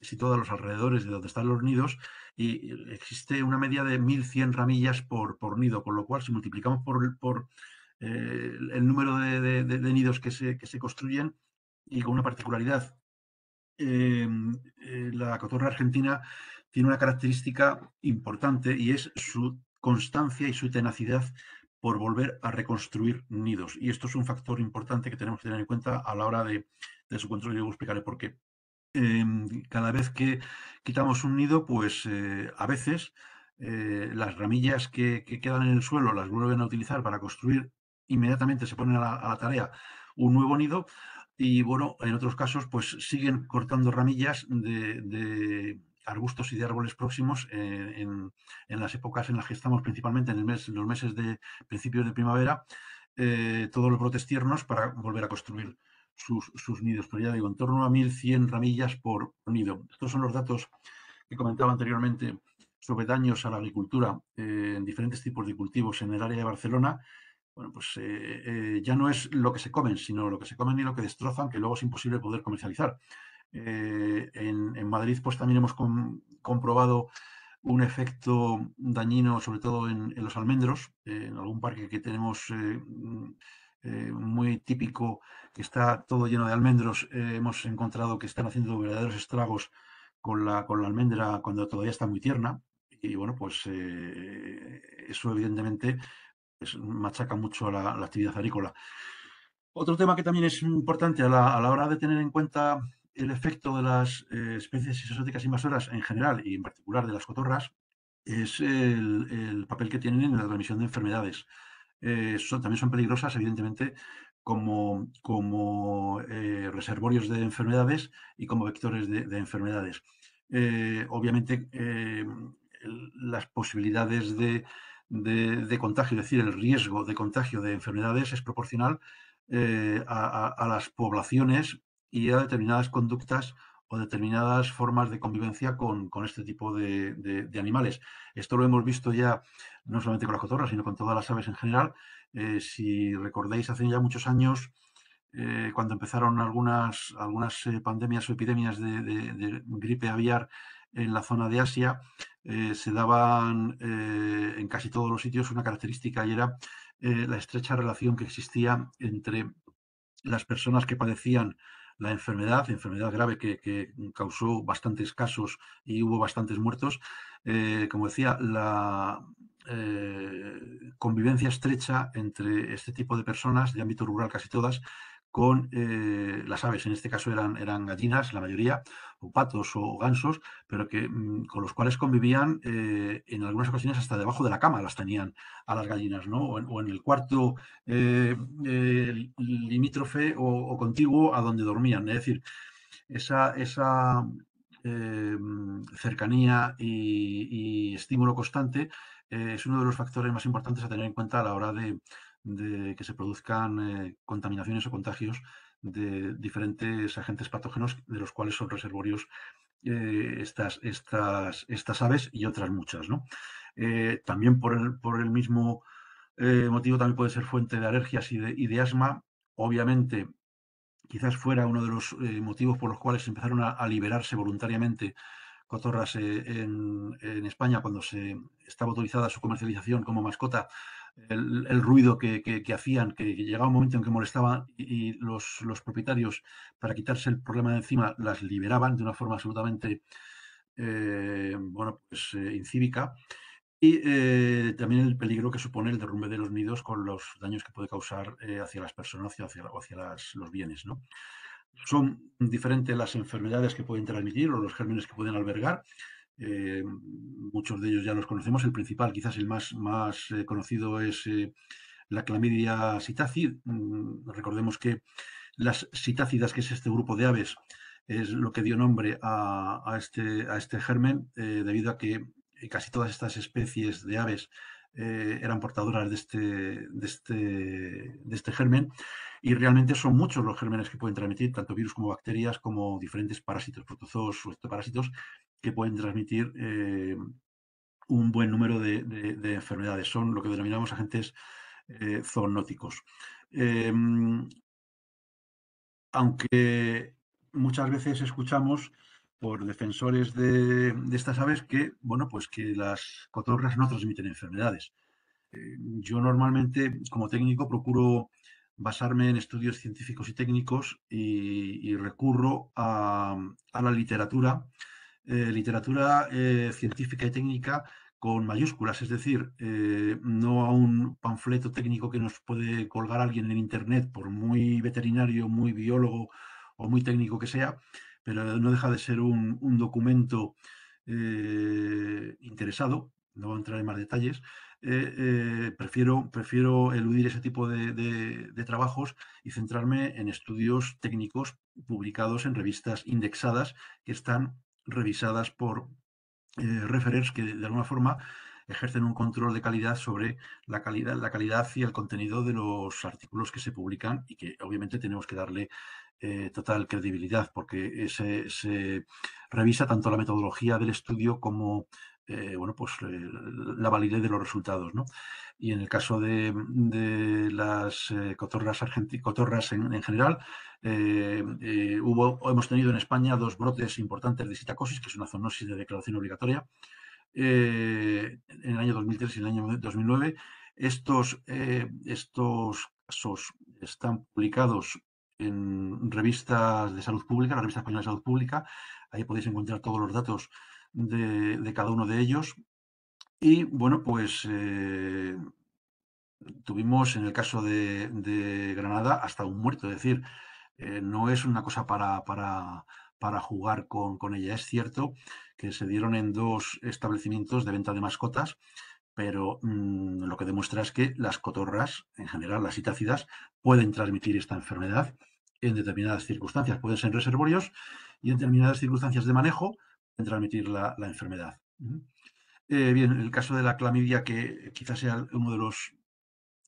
situada a los alrededores de donde están los nidos. Y existe una media de 1.100 ramillas por, por nido, con lo cual si multiplicamos por, por el número de, nidos que se, que se construyen, y con una particularidad. Em, eh, la cotorra argentina tiene una característica importante y es su constancia y su tenacidad por volver a reconstruir nidos. Y esto es un factor importante que tenemos que tener en cuenta a la hora de, su control. Yo explicaré por qué. Em, cada vez que quitamos un nido, pues eh, a veces eh, las ramillas que, quedan en el suelo las vuelven a utilizar para construir inmediatamente, se ponen a la, tarea un nuevo nido, y bueno, en otros casos, pues siguen cortando ramillas de, arbustos y de árboles próximos eh, en, las épocas en las que estamos, principalmente en, el mes, en los meses de principios de primavera, eh, todos los brotes tiernos para volver a construir sus, nidos. Pero ya digo, en torno a 1.100 ramillas por nido. Estos son los datos que comentaba anteriormente sobre daños a la agricultura eh, en diferentes tipos de cultivos en el área de Barcelona bueno, pues eh, eh, ya no es lo que se comen, sino lo que se comen y lo que destrozan, que luego es imposible poder comercializar. Eh, en, Madrid, pues también hemos comprobado un efecto dañino, sobre todo en, los almendros, en algún parque que tenemos mm, muy típico, que está todo lleno de almendros, hemos encontrado que están haciendo verdaderos estragos con la, con la almendra cuando todavía está muy tierna. Y bueno, pues eso evidentemente machaca mucho la, actividad agrícola. Otro tema que también es importante a la, hora de tener en cuenta el efecto de las eh, especies exóticas invasoras en general y en particular de las cotorras es el, papel que tienen en la transmisión de enfermedades. Eh, también son peligrosas, evidentemente, como, como eh, reservorios de enfermedades y como vectores de, enfermedades. obviamente, las posibilidades de de, contagio, es decir, el riesgo de contagio de enfermedades es proporcional eh, a, las poblaciones y a determinadas conductas o determinadas formas de convivencia con, este tipo de, animales. Esto lo hemos visto ya no solamente con las cotorras, sino con todas las aves en general. Eh, si recordáis, hace ya muchos años, eh, cuando empezaron algunas, algunas pandemias o epidemias de gripe aviar en la zona de Asia, eh, se daban eh, en casi todos los sitios una característica y era eh, la estrecha relación que existía entre las personas que padecían la enfermedad, enfermedad grave que causó bastantes casos y hubo bastantes muertos, como decía, la convivencia estrecha entre este tipo de personas de ámbito rural casi todas con eh, las aves, en este caso eran, eran gallinas la mayoría, o patos o, gansos, pero que, mm, con los cuales convivían eh, en algunas ocasiones hasta debajo de la cama las tenían a las gallinas, ¿no? o, en, el cuarto eh, limítrofe o, contiguo a donde dormían. Es decir, esa, esa cercanía y, estímulo constante es uno de los factores más importantes a tener en cuenta a la hora de de que se produzcan eh, contaminaciones o contagios de diferentes agentes patógenos de los cuales son reservorios eh, estas, estas, estas aves y otras muchas. ¿no? Eh, también por el, mismo motivo también puede ser fuente de alergias y de, asma. Obviamente, quizás fuera uno de los motivos por los cuales empezaron a, liberarse voluntariamente cotorras en, en España cuando se estaba autorizada su comercialización como mascota el, ruido que, hacían, que llegaba un momento en que molestaba y, los, propietarios, para quitarse el problema de encima, las liberaban de una forma absolutamente eh, pues, eh, incívica. Y eh, también el peligro que supone el derrumbe de los nidos con los daños que puede causar hacia las personas o hacia, hacia los bienes. ¿no? Son diferentes las enfermedades que pueden transmitir o los gérmenes que pueden albergar eh, muchos de ellos ya los conocemos. El principal, quizás el más, más eh, conocido, es eh, la clamidia citácida, mm, recordemos que las citácidas que es este grupo de aves, es lo que dio nombre a, este, a este, germen, debido a que casi todas estas especies de aves eran portadoras de este, este, de este germen. Y realmente son muchos los gérmenes que pueden transmitir tanto virus como bacterias, como diferentes parásitos, protozoos o parásitos que pueden transmitir eh, un buen número de, enfermedades. Son lo que denominamos agentes eh, zoonóticos. Em, aunque muchas veces escuchamos por defensores de, estas aves que, bueno, pues que las cotorras no transmiten enfermedades. Eh, yo normalmente, como técnico, procuro basarme en estudios científicos y técnicos y, recurro a la literatura eh, literatura eh, científica y técnica con mayúsculas, es decir, eh, no a un panfleto técnico que nos puede colgar alguien en Internet, por muy veterinario, muy biólogo o muy técnico que sea, pero no deja de ser un, documento interesado, no voy a entrar en más detalles, prefiero, prefiero eludir ese tipo de, de, trabajos y centrarme en estudios técnicos publicados en revistas indexadas que están revisadas por eh, referers que de alguna forma ejercen un control de calidad sobre la calidad, la calidad y el contenido de los artículos que se publican y que obviamente tenemos que darle eh, total credibilidad porque se, revisa tanto la metodología del estudio como eh, bueno, pues eh, la validez de los resultados. Y en el caso de, las eh, cotorras, cotorras en, general, hubo, hemos tenido en España dos brotes importantes de citacosis, que es una zoonosis de declaración obligatoria, en el año 2003 y en el año 2009. Estos, estos casos están publicados en revistas de salud pública, la revista española de salud pública. Ahí podéis encontrar todos los datos de, cada uno de ellos. Y bueno, pues eh, tuvimos en el caso de, Granada hasta un muerto, es decir, eh, no es una cosa para, jugar con, ella. Es cierto que se dieron en dos establecimientos de venta de mascotas, pero mm, lo que demuestra es que las cotorras, en general las citácidas, pueden transmitir esta enfermedad en determinadas circunstancias. Pueden ser reservorios y en determinadas circunstancias de manejo transmitir la, enfermedad. Eh, bien, el caso de la clamidia, que quizás sea uno de los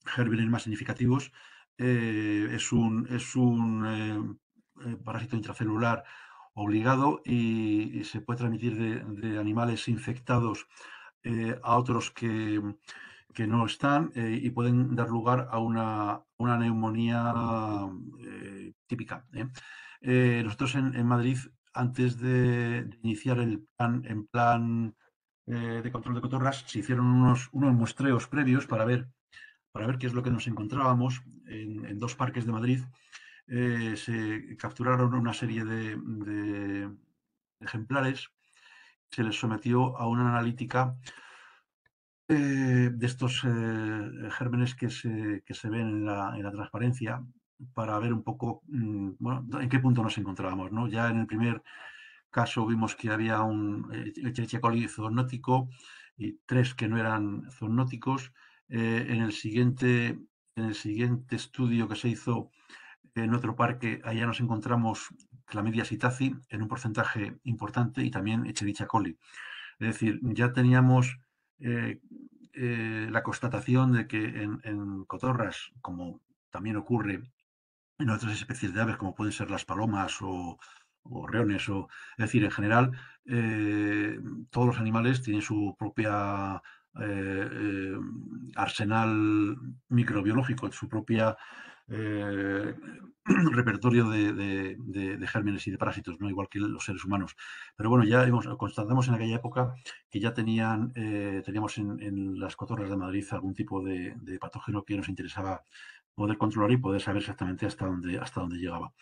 gérmenes más significativos, eh, es un, es un eh, parásito intracelular obligado y, se puede transmitir de, animales infectados a otros que, no están y pueden dar lugar a una, una neumonía típica. nosotros en Madrid antes de, iniciar el plan en plan eh, de control de cotorras, se hicieron unos, muestreos previos para ver, para ver qué es lo que nos encontrábamos en, dos parques de Madrid. Eh, se capturaron una serie de, ejemplares, se les sometió a una analítica eh, de estos gérmenes que se, ven en la, transparencia, para ver un poco mm, en qué punto nos encontrábamos. Ya en el primer caso vimos que había un eh, e, e, e. coli zoonótico y tres que no eran zoonóticos. Eh, en, el siguiente, en el siguiente estudio que se hizo en otro parque, allá nos encontramos clamidia sitaci en un porcentaje importante y también E. coli. Es decir, ya teníamos eh, la constatación de que en, en cotorras, como también ocurre en otras especies de aves, como pueden ser las palomas o, reones, o, es decir, en general, eh, todos los animales tienen su propia eh, eh, arsenal microbiológico, su propia repertorio de, gérmenes y de parásitos, no igual que los seres humanos. Pero bueno, ya constatamos en aquella época que ya tenían, teníamos en, en, las cotorras de Madrid algún tipo de, patógeno que nos interesaba poder controlar y poder saber exactamente hasta dónde, hasta dónde llegaba.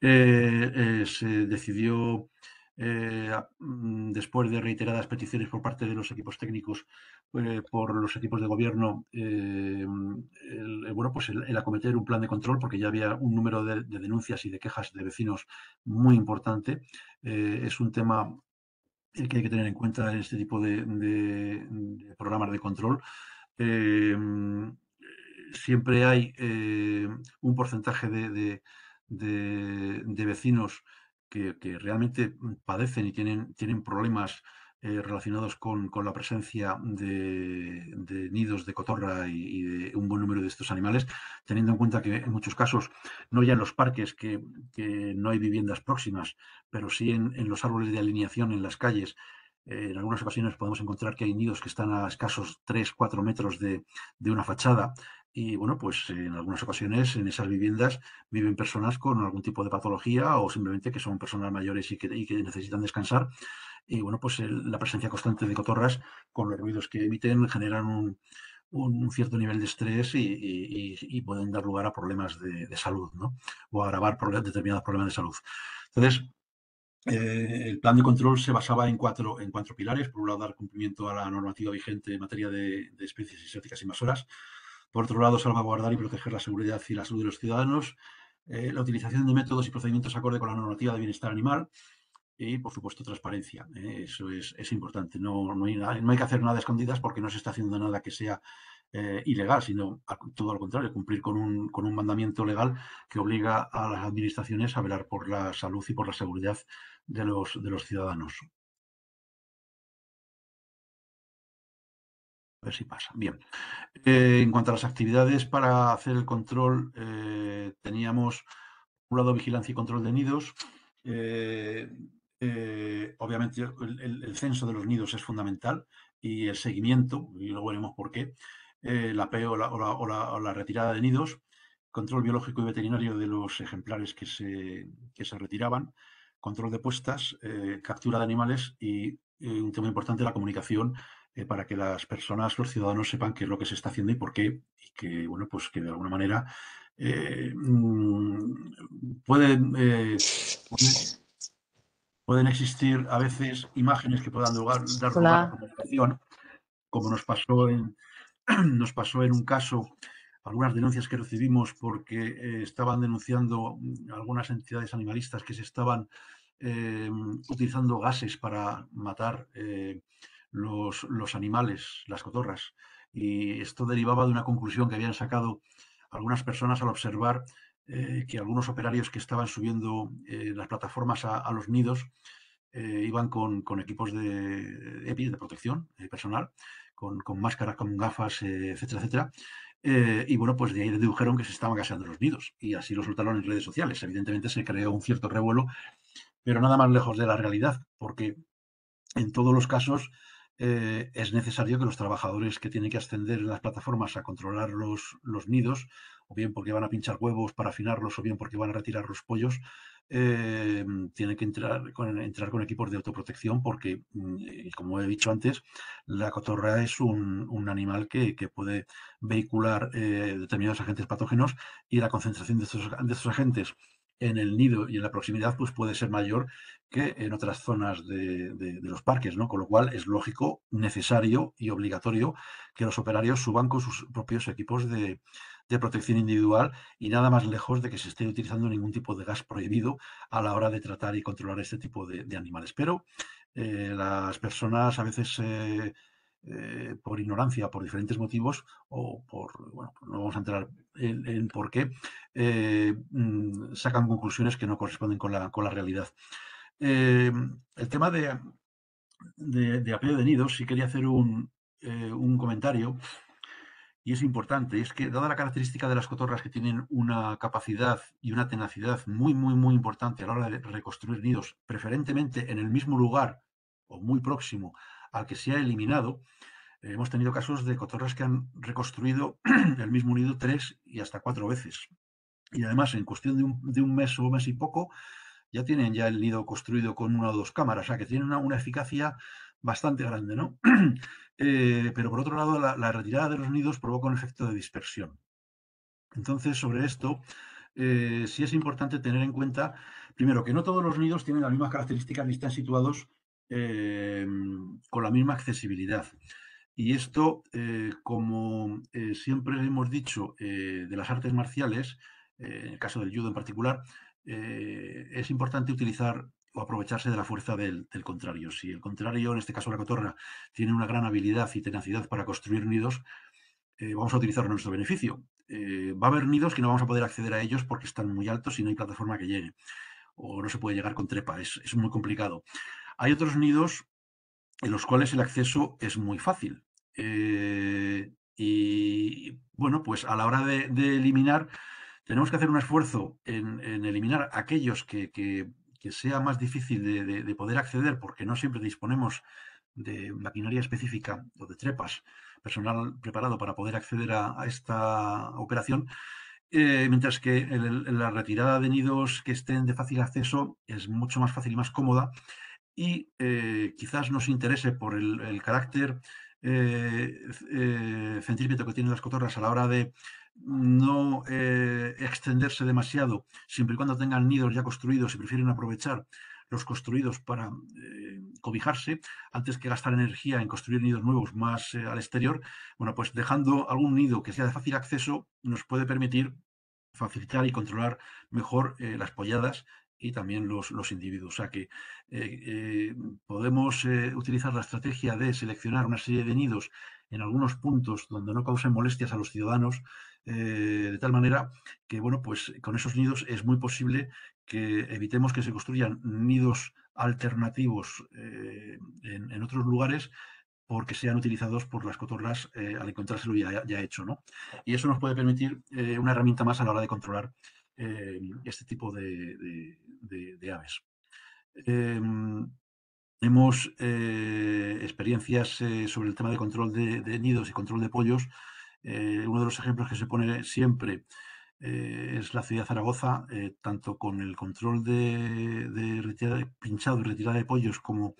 Eh, eh, se decidió, eh, mm, después de reiteradas peticiones por parte de los equipos técnicos, por los equipos de gobierno, el, bueno, pues el, acometer un plan de control, porque ya había un número de, denuncias y de quejas de vecinos muy importante. es un tema que hay que tener en cuenta en este tipo de programas de control siempre hay eh, un porcentaje de, vecinos que, realmente padecen y tienen, tienen problemas eh, relacionados con, la presencia de, nidos de cotorra y, de un buen número de estos animales, teniendo en cuenta que en muchos casos, no ya en los parques, que, no hay viviendas próximas, pero sí en, en, los árboles de alineación en las calles, eh, en algunas ocasiones podemos encontrar que hay nidos que están a escasos 3, 4 metros de, de una fachada y bueno, pues eh, en algunas ocasiones en esas viviendas viven personas con algún tipo de patología o simplemente que son personas mayores y que, necesitan descansar. Y bueno, pues la presencia constante de cotorras con los ruidos que emiten generan un, un cierto nivel de estrés y, pueden dar lugar a problemas de, salud, ¿no? O agravar problemas, determinados problemas de salud. Entonces, eh, el plan de control se basaba en cuatro, en cuatro pilares. Por un lado, dar cumplimiento a la normativa vigente en materia de, especies exóticas invasoras. Por otro lado, salvaguardar y proteger la seguridad y la salud de los ciudadanos. Eh, la utilización de métodos y procedimientos acorde con la normativa de bienestar animal. Y, por supuesto, transparencia. Eh, eso es, importante. No, hay que hacer nada escondidas porque no se está haciendo nada que sea ilegal, sino todo al contrario, cumplir con un, con un mandamiento legal que obliga a las administraciones a velar por la salud y por la seguridad de los, ciudadanos. A ver si pasa. Bien. Eh, en cuanto a las actividades para hacer el control, eh, teníamos, un lado, vigilancia y control de nidos. Eh, obviamente, el, censo de los nidos es fundamental y el seguimiento, y luego veremos por qué, la PE o la, retirada de nidos, control biológico y veterinario de los ejemplares que que se retiraban, control de puestas, eh, captura de animales y eh, un tema importante, la comunicación, eh, para que las personas, los ciudadanos sepan qué es lo que se está haciendo y por qué, y que, bueno, pues que de alguna manera mm, pueden, pueden, existir a veces imágenes que puedan lugar, dar lugar a la comunicación, como nos pasó en, nos pasó en un caso algunas denuncias que recibimos porque eh, estaban denunciando mm, algunas entidades animalistas que se estaban em, utilizando gases para matar eh, los, animales, las cotorras. Y esto derivaba de una conclusión que habían sacado algunas personas al observar eh, que algunos operarios que estaban subiendo las plataformas a, los nidos iban con, equipos de EPI, de protección personal, con, con, máscaras, con gafas, etcétera, etcétera eh, y bueno, pues de ahí dedujeron que se estaban gaseando los nidos y así lo soltaron en redes sociales. Evidentemente se creó un cierto revuelo, pero nada más lejos de la realidad, porque en todos los casos eh, es necesario que los trabajadores que tienen que ascender en las plataformas a controlar los, los nidos, o bien porque van a pinchar huevos para afinarlos, o bien porque van a retirar los pollos, eh, tiene que entrar con, equipos de autoprotección porque, mm, eh, como he dicho antes, la cotorra es un, animal que, puede vehicular eh, determinados agentes patógenos y la concentración de esos de agentes en el nido y en la proximidad pues puede ser mayor que en otras zonas de, los parques, ¿no? Con lo cual es lógico, necesario y obligatorio que los operarios suban con sus propios equipos de, protección individual y nada más lejos de que se esté utilizando ningún tipo de gas prohibido a la hora de tratar y controlar este tipo de, animales. Pero eh, las personas a veces eh, eh, por ignorancia, por diferentes motivos, o por, bueno, no vamos a entrar en, por qué, eh, mm, sacan conclusiones que no corresponden con la, realidad. Eh, el tema de, de, de nidos, si quería hacer un, un comentario y es importante, es que dada la característica de las cotorras que tienen una capacidad y una tenacidad muy, muy, muy importante a la hora de reconstruir nidos, preferentemente en el mismo lugar o muy próximo al que se ha eliminado. Eh, hemos tenido casos de cotorras que han reconstruido el mismo nido tres y hasta cuatro veces. Y además, en cuestión de un, mes o un mes y poco, ya tienen ya el nido construido con una o dos cámaras, o sea que tienen una, eficacia bastante grande, ¿no? Eh, pero por otro lado, la, retirada de los nidos provoca un efecto de dispersión. Entonces, sobre esto, eh, sí es importante tener en cuenta, primero, que no todos los nidos tienen las mismas características ni están situados eh, con la misma accesibilidad. Y esto, eh, como eh, siempre hemos dicho de las artes marciales, en el caso del judo en particular, es importante utilizar o aprovecharse de la fuerza del, contrario. Si el contrario, en este caso la cotorra, tiene una gran habilidad y tenacidad para construir nidos, vamos a utilizarlo a nuestro beneficio. va a haber nidos que no vamos a poder acceder a ellos porque están muy altos y no hay plataforma que llegue o no se puede llegar con trepa, es, es muy complicado. Hay otros nidos en los cuales el acceso es muy fácil. Eh, y bueno, pues a la hora de, eliminar, tenemos que hacer un esfuerzo en, eliminar aquellos que, sea más difícil de, poder acceder, porque no siempre disponemos de maquinaria específica o de trepas, personal preparado para poder acceder a, esta operación. Eh, mientras que la retirada de nidos que estén de fácil acceso es mucho más fácil y más cómoda y eh, quizás nos interese por el, carácter eh, eh que tienen las cotorras a la hora de no eh, extenderse demasiado, siempre y cuando tengan nidos ya construidos y prefieren aprovechar los construidos para cobijarse, antes que gastar energía en construir nidos nuevos más al exterior, bueno, pues dejando algún nido que sea de fácil acceso nos puede permitir facilitar y controlar mejor las polladas y también los, individuos. O sea que eh, eh, podemos eh, utilizar la estrategia de seleccionar una serie de nidos en algunos puntos donde no causen molestias a los ciudadanos, de tal manera que, bueno, pues con esos nidos es muy posible que evitemos que se construyan nidos alternativos en, otros lugares porque sean utilizados por las cotorras al encontrárselo ya, ya, hecho, ¿no? Y eso nos puede permitir una herramienta más a la hora de controlar Em, este tipo de, aves. Em, hemos eh, experiencias eh, sobre el tema de control de, nidos y control de pollos. Eh, uno de los ejemplos que se pone siempre es la ciudad de Zaragoza, tanto con el control de, retirada, pinchado y retirada de pollos como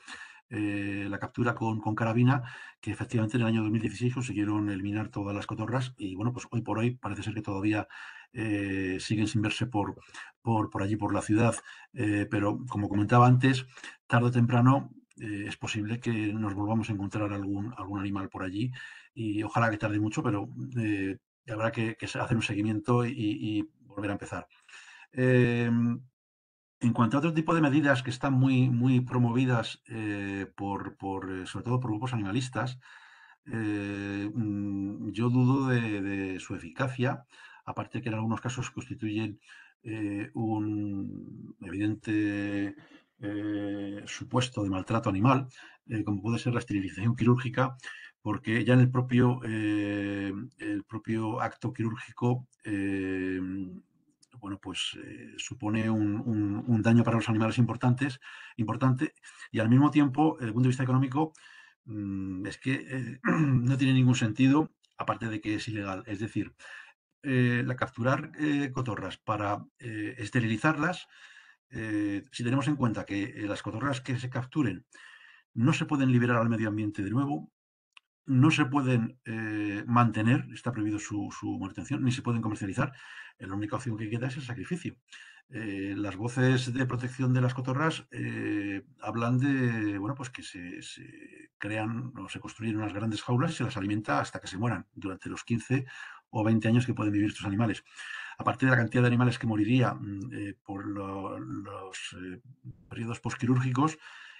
la captura con, carabina, que efectivamente en el año 2016 consiguieron eliminar todas las cotorras y bueno, pues hoy por hoy parece ser que todavía eh, siguen sin verse por, por, allí, por la ciudad. Eh, pero, como comentaba antes, tarde o temprano eh, es posible que nos volvamos a encontrar algún, algún animal por allí. Y ojalá que tarde mucho, pero habrá que, hacer un seguimiento y, volver a empezar. En cuanto a otro tipo de medidas que están muy, muy promovidas, por, sobre todo por grupos animalistas, mm, yo dudo de, su eficacia aparte que en algunos casos constituyen eh, un evidente eh, supuesto de maltrato animal, eh, como puede ser la esterilización quirúrgica, porque ya en el propio, el propio acto quirúrgico bueno, pues supone un, daño para los animales importantes, importante, y al mismo tiempo, desde el punto de vista económico, mm, es que no tiene ningún sentido, aparte de que es ilegal. Es decir, eh, la capturar eh, cotorras para eh, esterilizarlas, si tenemos en cuenta que las cotorras que se capturen no se pueden liberar al medio ambiente de nuevo, no se pueden mantener, está prohibido su, su, manutención, ni se pueden comercializar, la única opción que queda es el sacrificio. las voces de protección de las cotorras hablan de bueno, pues que se, crean o se construyen unas grandes jaulas y se las alimenta hasta que se mueran durante los 15 o 20 años que pueden vivir estos animales. Aparte de la cantidad de animales que moriría mm, eh, por los eh, periodos posquirúrgicos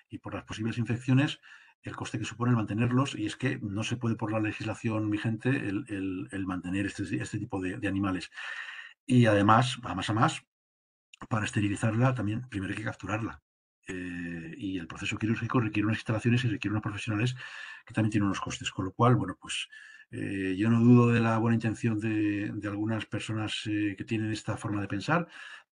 y por las posibles infecciones, el coste que supone mantenerlos, y es que no se puede por la legislación vigente el, mantener este, este tipo de, animales. Y además, a más a más, para esterilizarla también primero hay que capturarla. Eh, y el proceso quirúrgico requiere unas instalaciones y requiere unos profesionales que también tienen unos costes. Con lo cual, bueno, pues eh, yo no dudo de la buena intención de, algunas personas eh, que tienen esta forma de pensar,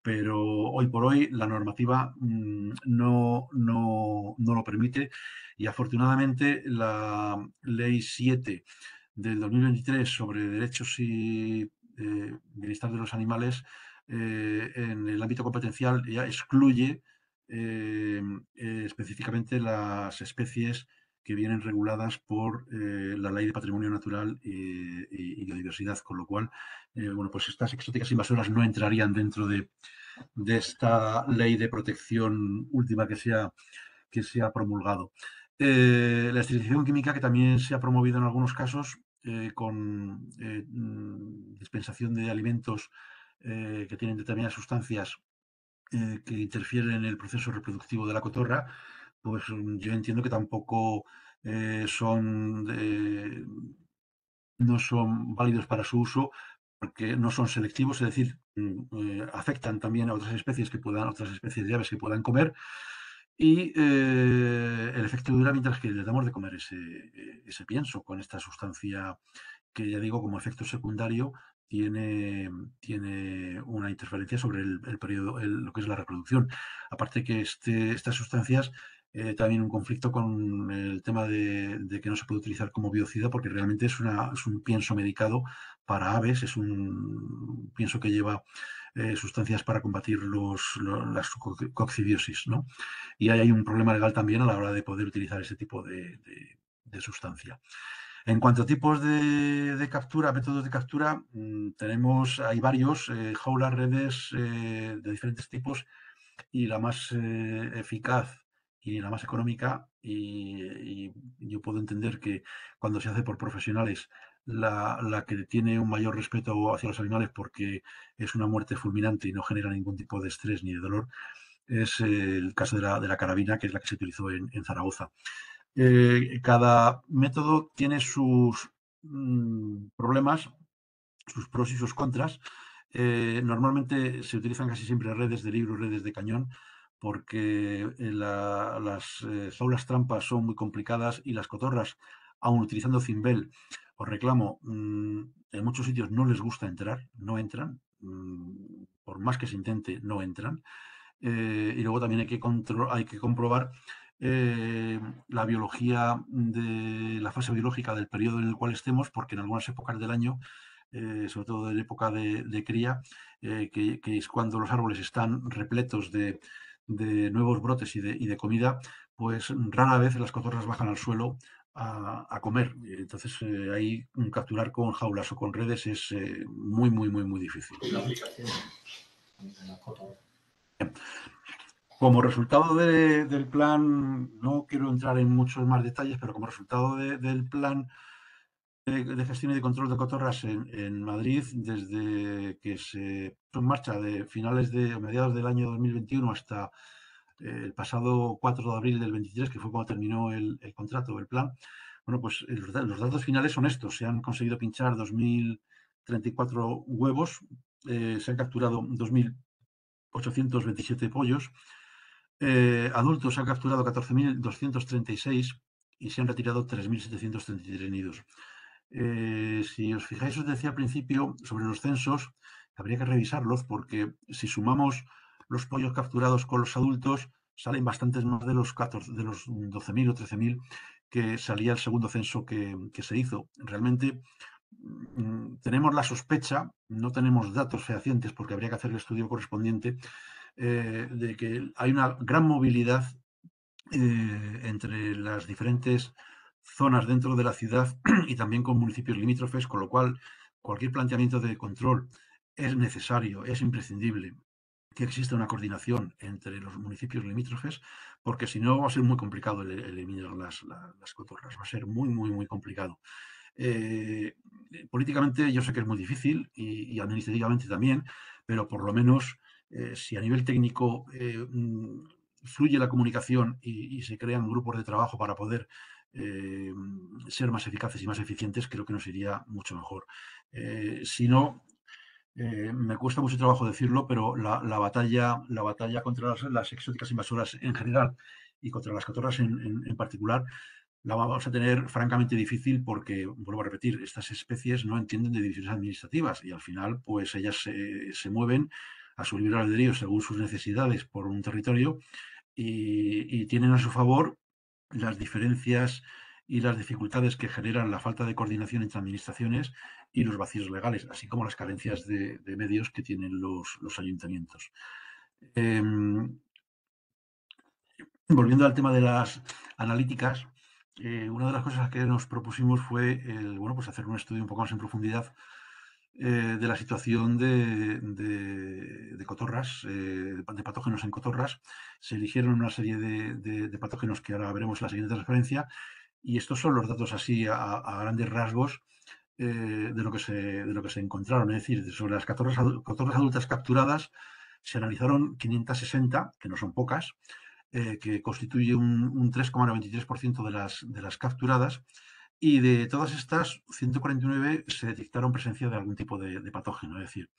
pero hoy por hoy la normativa mm, no, lo permite y afortunadamente la Ley 7 del 2023 sobre derechos y eh, bienestar de los animales en el ámbito competencial ya excluye específicamente las especies que vienen reguladas por eh, la Ley de Patrimonio Natural eh, y, Biodiversidad, con lo cual, eh, bueno, pues estas exóticas invasoras no entrarían dentro de, esta ley de protección última que se ha, que se ha promulgado. la esterilización química, que también se ha promovido en algunos casos con mm, dispensación de alimentos que tienen determinadas sustancias que interfieren en el proceso reproductivo de la cotorra, pues mm, yo entiendo que tampoco eh, son no son válidos para su uso porque no son selectivos, es decir, mm, eh, afectan también a otras especies que puedan, otras especies de aves que puedan comer, y eh, el efecto dura mientras que les damos de comer ese, ese pienso con esta sustancia que ya digo como efecto secundario tiene, tiene, una interferencia sobre el, periodo, lo que es la reproducción. Aparte que este, estas sustancias eh, también un conflicto con el tema de, que no se puede utilizar como biocida porque realmente es, un pienso medicado para aves, es un pienso que lleva eh, sustancias para combatir los, las coccidiosis. Y hay un problema legal también a la hora de poder utilizar ese tipo de, sustancia. En cuanto a tipos de, captura, métodos de captura, mm, tenemos, hay varios, eh, jaulas, redes de diferentes tipos y la más eficaz y la más económica. Y, yo puedo entender que cuando se hace por profesionales, la, que tiene un mayor respeto hacia los animales porque es una muerte fulminante y no genera ningún tipo de estrés ni de dolor, es el caso de la, carabina, que es la que se utilizó en, Zaragoza. Eh, cada método tiene sus mm, problemas, sus pros y sus contras. Eh, normalmente se utilizan casi siempre redes de libro, redes de cañón, porque eh, las eh, aulas trampas son muy complicadas y las cotorras, aún utilizando cimbel, os reclamo, mm, en muchos sitios no les gusta entrar, no entran, mm, por más que se intente, no entran. Eh, y luego también hay que, hay que comprobar la biología de la fase biológica del periodo en el cual estemos, porque en algunas épocas del año, sobre todo en época de, cría, que, es cuando los árboles están repletos de, de nuevos brotes y de, y de comida, pues rara vez las cotorras bajan al suelo a, comer. Entonces eh, ahí capturar con jaulas o con redes es eh, muy, muy, muy, muy difícil. Como resultado del plan, no quiero entrar en muchos más detalles, pero como resultado del plan, de, gestión y de control de cotorras en, Madrid desde que se puso en marcha de finales de mediados del año 2021 hasta eh, el pasado 4 de abril del 23, que fue cuando terminó el, contrato, el plan. Bueno, pues eh, los datos finales son estos. Se han conseguido pinchar 2.034 huevos, eh, se han capturado 2.827 pollos, adultos se han capturado 14.236 y se han retirado 3.733 nidos. Eh, si os fijáis, os decía al principio sobre los censos, habría que revisarlos porque si sumamos los pollos capturados con los adultos, salen bastantes más de los, 12.000 o 13.000 que salía el segundo censo que, se hizo. Realmente mm, tenemos la sospecha, no tenemos datos fehacientes porque habría que hacer el estudio correspondiente, eh, de que hay una gran movilidad eh, entre las diferentes zonas dentro de la ciudad y también con municipios limítrofes, con lo cual cualquier planteamiento de control es necesario, es imprescindible que exista una coordinación entre los municipios limítrofes, porque si no va a ser muy complicado eliminar las, las, va a ser muy, muy, muy complicado. Eh, políticamente yo sé que es muy difícil y, administrativamente también, pero por lo menos eh, si a nivel técnico eh, mm, fluye la comunicación y, se crean grupos de trabajo para poder eh, ser más eficaces y más eficientes, creo que nos iría mucho mejor. Eh, si no, eh, me cuesta mucho trabajo decirlo, pero la, batalla, la batalla contra las, exóticas invasoras en general y contra las catorras en, particular la vamos a tener francamente difícil porque, vuelvo a repetir, estas especies no entienden de divisiones administrativas y al final pues ellas se, mueven a su libre albedrío según sus necesidades por un territorio y tienen a su favor las diferencias y las dificultades que generan la falta de coordinación entre administraciones y los vacíos legales, así como las carencias de, medios que tienen los, ayuntamientos. Em, volviendo al tema de las analíticas, eh, una de las cosas que nos propusimos fue bueno, pues hacer un estudio un poco más en profundidad eh, de la situación de, cotorras, eh, de patógenos en cotorras. Se eligieron una serie de, patógenos que ahora veremos en la siguiente referencia. Y estos son los datos así a, grandes rasgos eh, de, lo que se, encontraron. Es decir, sobre las cotorras, adultas capturadas se analizaron 560, que no son pocas, que constituye un, 3,93% de las capturadas y de todas estas, 149 se detectaron presencia de algún tipo de, patógeno. Es decir,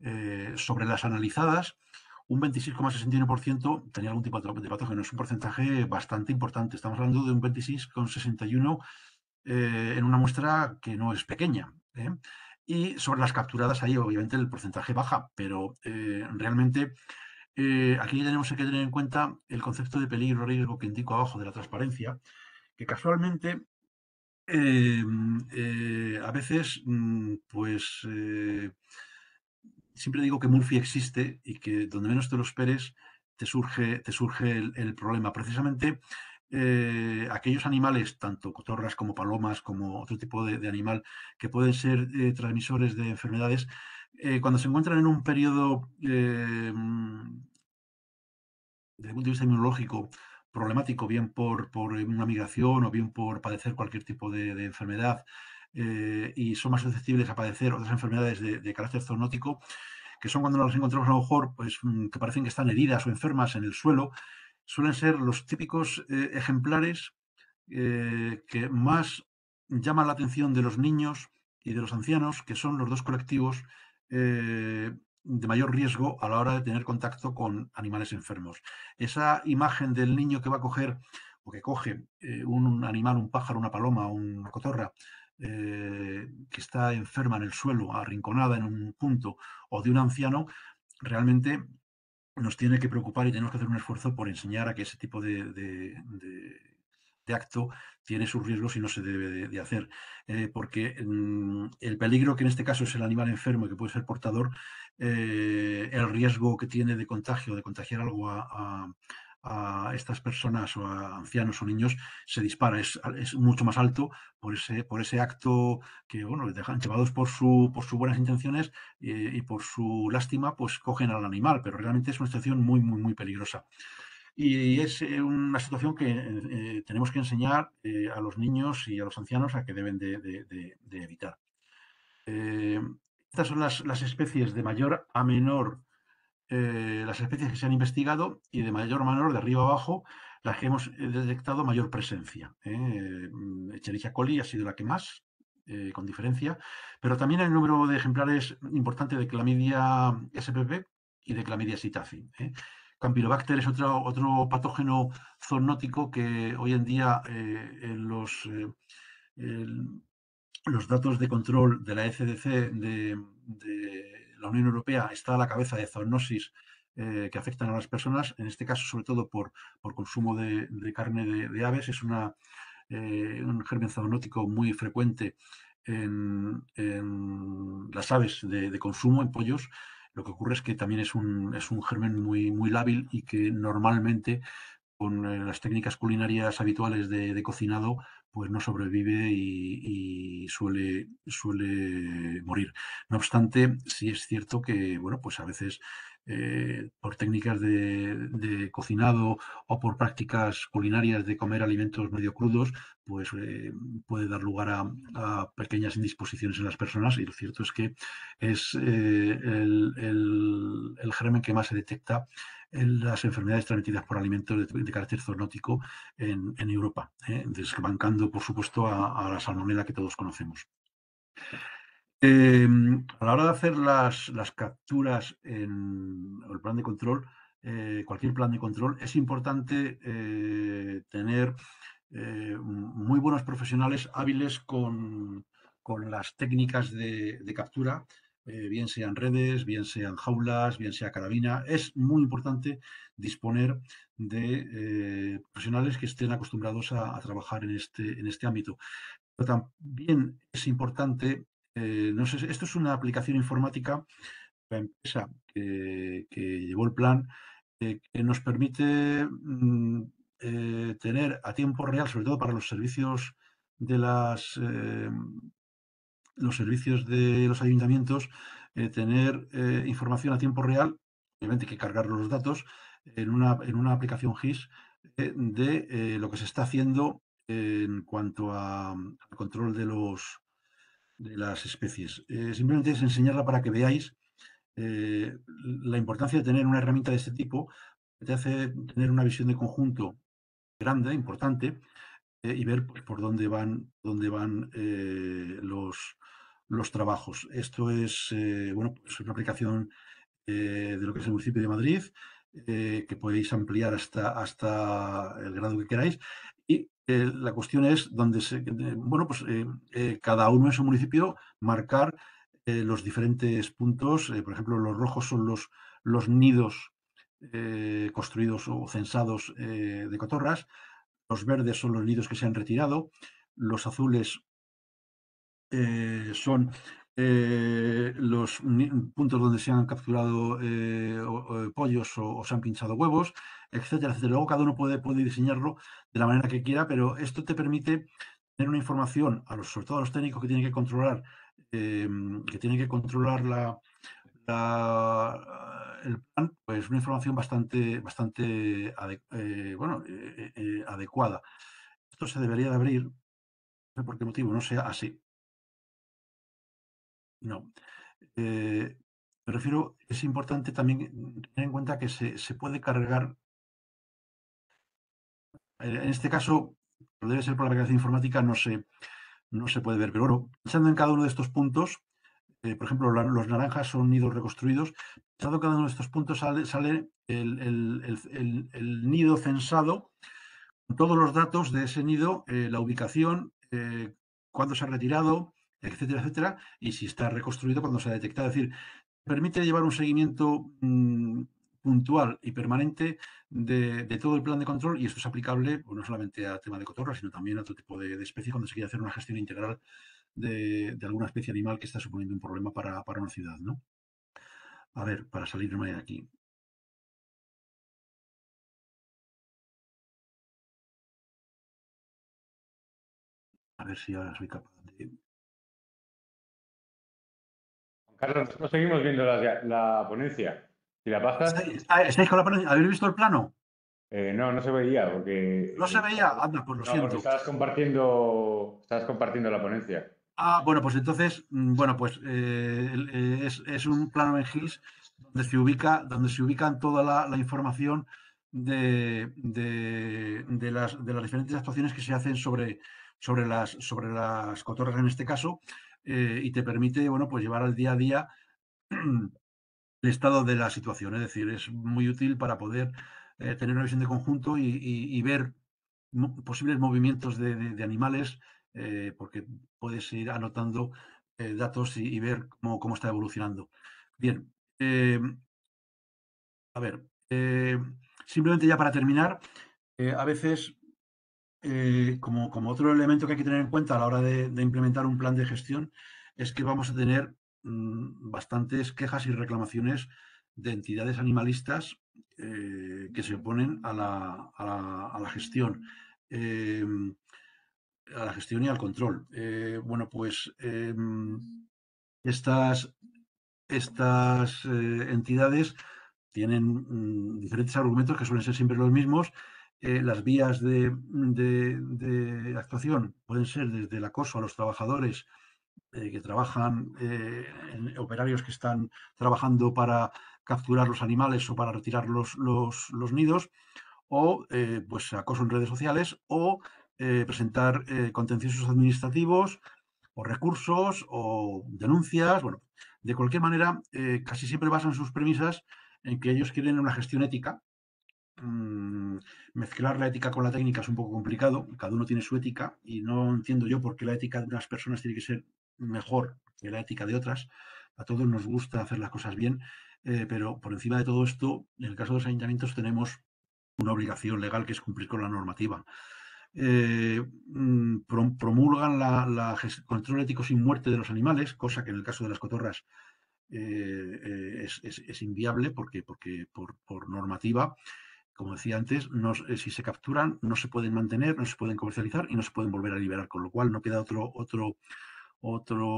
eh, sobre las analizadas, un 26,61% tenía algún tipo de patógeno. Es un porcentaje bastante importante. Estamos hablando de un 26,61% eh, en una muestra que no es pequeña. ¿eh? Y sobre las capturadas, ahí obviamente el porcentaje baja, pero realmente aquí tenemos que tener en cuenta el concepto de peligro riesgo que indico abajo de la transparencia, que casualmente Em, eh, a veces, mm, pues, eh, siempre digo que Murphy existe y que donde menos te lo esperes, te surge, te surge el, problema. Precisamente eh, aquellos animales, tanto cotorras como palomas, como otro tipo de, animal, que pueden ser transmisores de enfermedades, cuando se encuentran en un periodo, desde em, el punto de vista inmunológico, problemático, bien por, una migración o bien por padecer cualquier tipo de, enfermedad eh, y son más susceptibles a padecer otras enfermedades de, carácter zoonótico, que son cuando nos las encontramos a lo mejor pues, mm, que parecen que están heridas o enfermas en el suelo, suelen ser los típicos eh, ejemplares eh, que más llaman la atención de los niños y de los ancianos, que son los dos colectivos de mayor riesgo a la hora de tener contacto con animales enfermos. Esa imagen del niño que va a coger o que coge eh, un animal, un pájaro, una paloma, una cotorra, eh, que está enferma en el suelo, arrinconada en un punto, o de un anciano, realmente nos tiene que preocupar y tenemos que hacer un esfuerzo por enseñar a que ese tipo de, acto tiene sus riesgos y no se debe de, hacer. Eh, porque mm, el peligro que en este caso es el animal enfermo y que puede ser portador eh, el riesgo que tiene de contagio, de contagiar algo a, estas personas o a ancianos o niños, se dispara, es, mucho más alto por ese, acto que, bueno, dejan llevados por, su, sus buenas intenciones y por su lástima, pues cogen al animal, pero realmente es una situación muy, muy, muy peligrosa. Y es eh, una situación que eh, tenemos que enseñar a los niños y a los ancianos a que deben de, evitar. Estas son las, especies de mayor a menor, eh, las especies que se han investigado y de mayor a menor, de arriba a abajo, las que hemos eh, detectado mayor presencia. Eh. Mm, coli ha sido la que más, eh, con diferencia, pero también el número de ejemplares importante de clamidia SPP y de clamidia citafin. Campylobacter es otro, otro patógeno zoonótico que hoy en día en los los datos de control de la ECDC de, la Unión Europea está a la cabeza de zoonosis eh, que afectan a las personas, en este caso sobre todo por, consumo de, carne de, aves. Es una, eh, un germen zoonótico muy frecuente en, las aves de, consumo, en pollos. Lo que ocurre es que también es un, es un germen muy, muy lábil y que normalmente con eh, las técnicas culinarias habituales de, cocinado pues no sobrevive y, suele, suele morir. No obstante, sí es cierto que, bueno, pues a veces eh, por técnicas de, cocinado o por prácticas culinarias de comer alimentos medio crudos, pues eh, puede dar lugar a, pequeñas indisposiciones en las personas. Y lo cierto es que es eh, el, germen que más se detecta en las enfermedades transmitidas por alimentos de, carácter zoonótico en, Europa, desbancando, por supuesto, a, a la salmonela que todos conocemos. Em, a la hora de hacer las, capturas en el plan de control, eh, cualquier plan de control, es importante eh, tener eh, muy buenos profesionales hábiles con, las técnicas de, captura, bien sean redes, bien sean jaulas, bien sea carabina. Es muy importante disponer de profesionales que estén acostumbrados a, trabajar en este, en este ámbito. Pero también es importante eh, esto es una aplicación informática, la empresa que, llevó el plan, eh, que nos permite mm, eh, tener a tiempo real, sobre todo para los servicios de las los servicios de los ayuntamientos, tener información a tiempo real, obviamente hay que cargar los datos en una, en una aplicación GIS de lo que se está haciendo en cuanto al control de los de las especies. Eh, simplemente es enseñarla para que veáis eh, la importancia de tener una herramienta de este tipo, que te hace tener una visión de conjunto grande, importante, eh, y ver pues, por dónde van, dónde van los, los trabajos. Esto es, bueno, pues, una aplicación de lo que es el municipio de Madrid, que podéis ampliar hasta, hasta el grado que queráis la cuestión es donde se, bueno, pues eh, eh, cada uno en su municipio marcar eh, los diferentes puntos. por ejemplo, los rojos son los, los nidos construidos o censados de cotorras. Los verdes son los nidos que se han retirado. Los azules son eh, los puntos donde se han capturado eh, pollos o, se han pinchado huevos, etcétera, etcétera. Luego cada uno puede, diseñarlo de la manera que quiera, pero esto te permite tener una información, a los, sobre todo a los técnicos que tienen que controlar, em, que tienen que controlar la, el plan, pues una información bastante, bastante eh, adecuada. Esto se debería de abrir, no sé por qué motivo, no sea así. No. Eh, me refiero, es importante también tener en cuenta que se, puede cargar, en este caso, debe ser por la aplicación informática, no se, no se puede ver. Pero bueno, pensando en cada uno de estos puntos, eh, por ejemplo, los naranjas son nidos reconstruidos, pensando en cada uno de estos puntos sale, el, nido censado, todos los datos de ese nido, eh, la ubicación, cuándo se ha retirado, etcétera, etcétera, y si está reconstruido cuando se ha detectado. Es decir, permite llevar un seguimiento mm, puntual y permanente de, todo el plan de control y esto es aplicable pues, no solamente a tema de cotorras, sino también a otro tipo de, especie especies cuando se quiere hacer una gestión integral de, alguna especie animal que está suponiendo un problema para, una ciudad. ¿no? A ver, para salirme de aquí. A ver si ahora soy capaz. Carlos, no seguimos viendo la, ponencia. Si la ¿Habéis visto el plano? Eh, no, no se veía porque. No se veía, anda, pues lo siento. Estabas compartiendo, estabas compartiendo la ponencia. Ah, bueno, pues entonces, mm, bueno, pues eh, eh, es, un plano en GIS donde se ubica, donde se ubican toda la, información de, las, de las diferentes actuaciones que se hacen sobre, sobre las, sobre las cotorras en este caso, eh, y te permite, bueno, pues llevar al día a día el estado de la situación. Es decir, es muy útil para poder eh, tener una visión de conjunto y, ver posibles movimientos de, animales, eh, porque puedes ir anotando datos y, ver cómo, cómo, está evolucionando. Bien, a ver, simplemente ya para terminar, a veces eh, como, otro elemento que hay que tener en cuenta a la hora de, implementar un plan de gestión, es que vamos a tener mm, bastantes quejas y reclamaciones de entidades animalistas eh, que se oponen a la, gestión. Eh, a la gestión y al control. bueno, pues estas, entidades tienen mm, diferentes argumentos que suelen ser siempre los mismos eh, las vías mm, de, actuación pueden ser desde el acoso a los trabajadores eh, que trabajan, eh, en operarios que están trabajando para capturar los animales o para retirar los, los nidos, o pues acoso en redes sociales, o presentar contenciosos administrativos, o recursos, o denuncias. Bueno, de cualquier manera, casi siempre basan sus premisas en que ellos quieren una gestión ética Mm, mezclar la ética con la técnica es un poco complicado, cada uno tiene su ética y no entiendo yo por qué la ética de unas personas tiene que ser mejor que la ética de otras. A todos nos gusta hacer las cosas bien, eh, pero por encima de todo esto, en el caso de los ayuntamientos tenemos una obligación legal que es cumplir con la normativa. Eh, mm, promulgan la, control ético sin muerte de los animales, cosa que en el caso de las cotorras eh, es, inviable porque, por normativa como decía antes, no, eh, si se capturan no se pueden mantener, no se pueden comercializar y no se pueden volver a liberar, con lo cual no queda otro, otro, otro,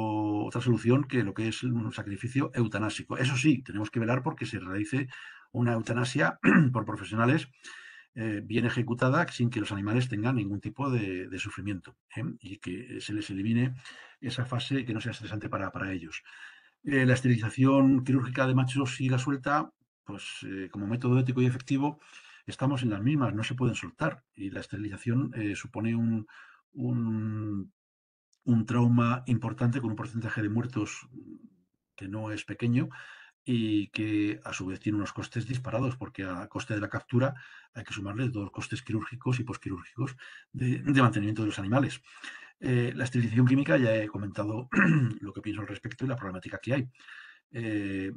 otra solución que lo que es un sacrificio eutanásico. Eso sí, tenemos que velar porque se realice una eutanasia por profesionales eh, bien ejecutada sin que los animales tengan ningún tipo de, sufrimiento ¿eh? y que se les elimine esa fase que no sea estresante para, ellos. la esterilización quirúrgica de machos y la suelta, pues como método ético y efectivo, estamos en las mismas, no se pueden soltar. Y la esterilización eh, supone un, un, trauma importante con un porcentaje de muertos que no es pequeño y que a su vez tiene unos costes disparados, porque a coste de la captura hay que sumarle dos costes quirúrgicos y posquirúrgicos de, mantenimiento de los animales. Eh, la esterilización química, ya he comentado lo que pienso al respecto y la problemática que hay. Eh,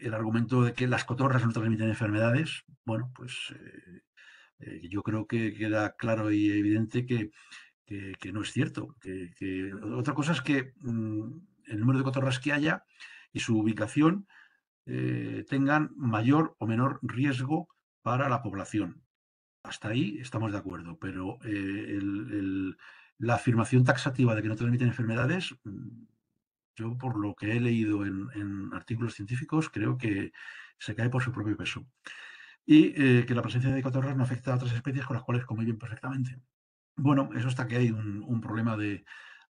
el argumento de que las cotorras no transmiten enfermedades, bueno, pues eh, eh, yo creo que queda claro y evidente que, no es cierto. Otra cosa es que mm, el número de cotorras que haya y su ubicación eh, tengan mayor o menor riesgo para la población. Hasta ahí estamos de acuerdo, pero la afirmación taxativa de que no transmiten enfermedades... Mm, yo, por lo que he leído en, artículos científicos, creo que se cae por su propio peso. Y eh, que la presencia de cotorras no afecta a otras especies con las cuales conviven perfectamente. Bueno, eso está que hay un, problema de,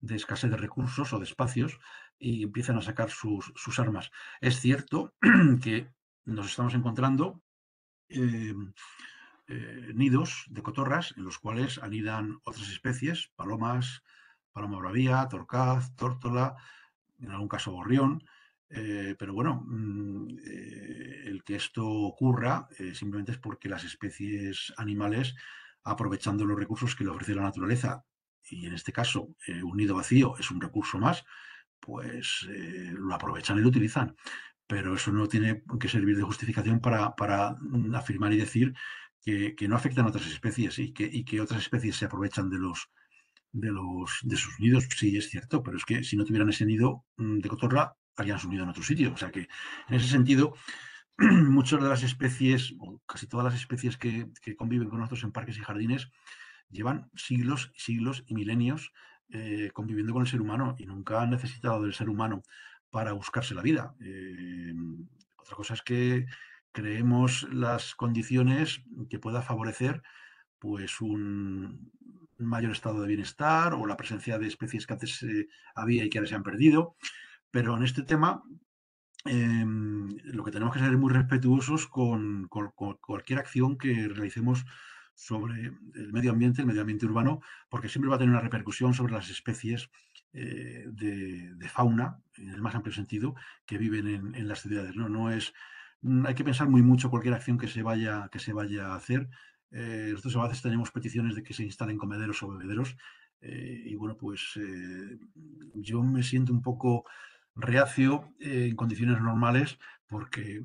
escasez de recursos o de espacios y empiezan a sacar sus, armas. Es cierto que nos estamos encontrando eh, eh, nidos de cotorras en los cuales anidan otras especies, palomas, paloma bravía, torcaz, tórtola, en algún caso Gorrión, eh, pero bueno, mm, eh, el que esto ocurra eh, simplemente es porque las especies animales, aprovechando los recursos que le ofrece la naturaleza, y en este caso un nido vacío es un recurso más, pues lo aprovechan y lo utilizan. Pero eso no tiene que servir de justificación para, mm, afirmar y decir que, no afectan a otras especies y que, y que otras especies se aprovechan de los de, los, de sus nidos, sí, es cierto, pero es que si no tuvieran ese nido mm, de cotorra, harían su nido en otro sitio. O sea que, en ese sentido, muchas de las especies, o casi todas las especies que, conviven con nosotros en parques y jardines, llevan siglos, siglos y milenios eh, conviviendo con el ser humano y nunca han necesitado del ser humano para buscarse la vida. Em, otra cosa es que creemos las condiciones que pueda favorecer pues un, mayor estado de bienestar o la presencia de especies que antes eh, había y que ahora se han perdido. Pero en este tema em, lo que tenemos que ser muy respetuosos con, cualquier acción que realicemos sobre el medio ambiente, el medio ambiente urbano, porque siempre va a tener una repercusión sobre las especies eh, de, fauna, en el más amplio sentido, que viven en, las ciudades. ¿no? no es, hay que pensar muy mucho cualquier acción que se vaya, que se vaya a hacer eh, nosotros a veces tenemos peticiones de que se instalen comederos o bebederos eh, y bueno, pues eh, yo me siento un poco reacio en condiciones normales porque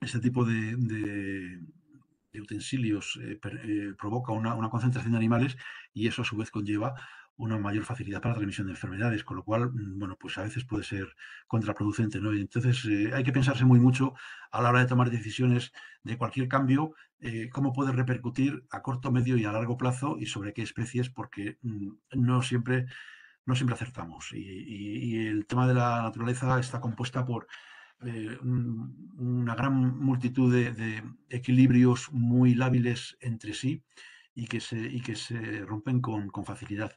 este tipo de, utensilios provoca una, concentración de animales y eso a su vez conlleva una mayor facilidad para la transmisión de enfermedades, con lo cual, mm, bueno, pues a veces puede ser contraproducente, ¿no? entonces eh, hay que pensarse muy mucho a la hora de tomar decisiones de cualquier cambio, eh, cómo puede repercutir a corto, medio y a largo plazo y sobre qué especies, porque mm, no siempre, no siempre acertamos. Y, el tema de la naturaleza está compuesta por eh, una gran multitud de, de equilibrios muy lábiles entre sí y que se, y que se rompen con, facilidad.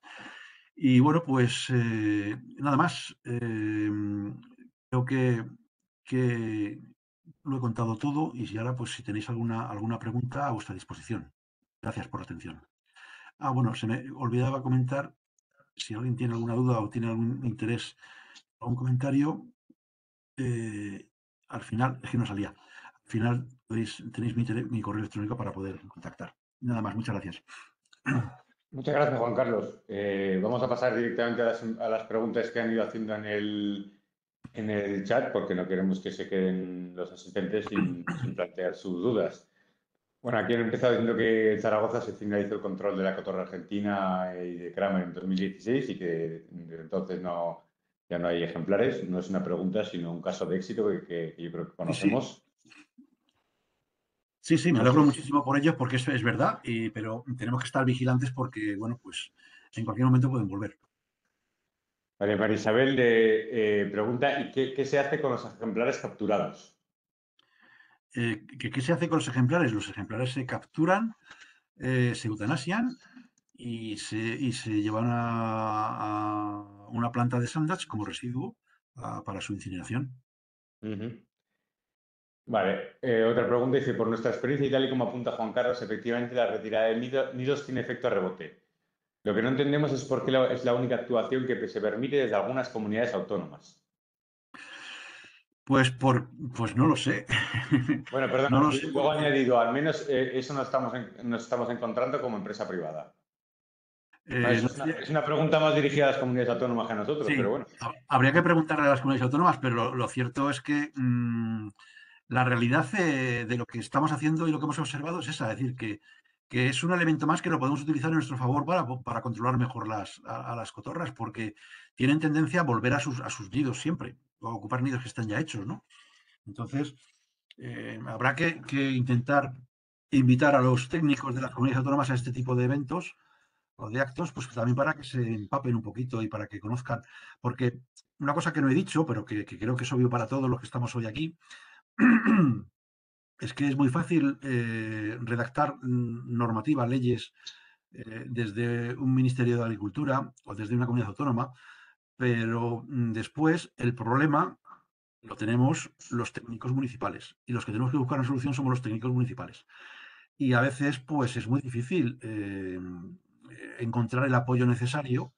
Y bueno, pues eh, nada más. Eh, creo que, lo he contado todo y si ahora, pues si tenéis alguna, alguna pregunta, a vuestra disposición. Gracias por la atención. Ah, bueno, se me olvidaba comentar, si alguien tiene alguna duda o tiene algún interés, algún comentario, eh, al final, es que no salía, al final tenéis, mi correo electrónico para poder contactar. Nada más, muchas gracias. Muchas gracias, Juan Carlos. Eh, vamos a pasar directamente a las, preguntas que han ido haciendo en el, en el chat, porque no queremos que se queden los asistentes sin, plantear sus dudas. Bueno, aquí han empezado diciendo que en Zaragoza se finalizó el control de la cotorra argentina y de Kramer en 2016 y que desde entonces no, ya no hay ejemplares. No es una pregunta, sino un caso de éxito que yo creo que conocemos. Sí, sí, me alegro muchísimo por ellos porque eso es verdad, eh, pero tenemos que estar vigilantes porque, bueno, pues en cualquier momento pueden volver. Vale, Marisabel eh, eh, pregunta, ¿y qué, se hace con los ejemplares capturados? ¿qué, se hace con los ejemplares? Los ejemplares se capturan, se eutanasian y se, llevan a, una planta de sándwich como residuo ah, para su incineración. Vale, eh, otra pregunta dice, por nuestra experiencia y tal y como apunta Juan Carlos, efectivamente la retirada de nidos tiene efecto a rebote. Lo que no entendemos es por qué es la única actuación que se permite desde algunas comunidades autónomas. Pues, por, pues no lo sé. Bueno, perdón, no lo añadido, al menos eh, eso no estamos, nos estamos encontrando como empresa privada. Eh, es, una, pregunta más dirigida a las comunidades autónomas que a nosotros, pero bueno. Habría que preguntarle a las comunidades autónomas, pero lo, cierto es que... Mm, la realidad de lo que estamos haciendo y lo que hemos observado es esa, es decir, que, que es un elemento más que lo podemos utilizar en nuestro favor para, controlar mejor las, a, las cotorras, porque tienen tendencia a volver a sus, a sus nidos siempre, o a ocupar nidos que están ya hechos, ¿no? Entonces, eh, habrá que, intentar invitar a los técnicos de las comunidades autónomas a este tipo de eventos o de actos, pues también para que se empapen un poquito y para que conozcan, porque una cosa que no he dicho, pero que, que creo que es obvio para todos los que estamos hoy aquí, es que es muy fácil eh, redactar normativa, leyes eh, desde un Ministerio de Agricultura o desde una comunidad autónoma, pero mm, después el problema lo tenemos los técnicos municipales y los que tenemos que buscar una solución somos los técnicos municipales. Y a veces pues es muy difícil eh, encontrar el apoyo necesario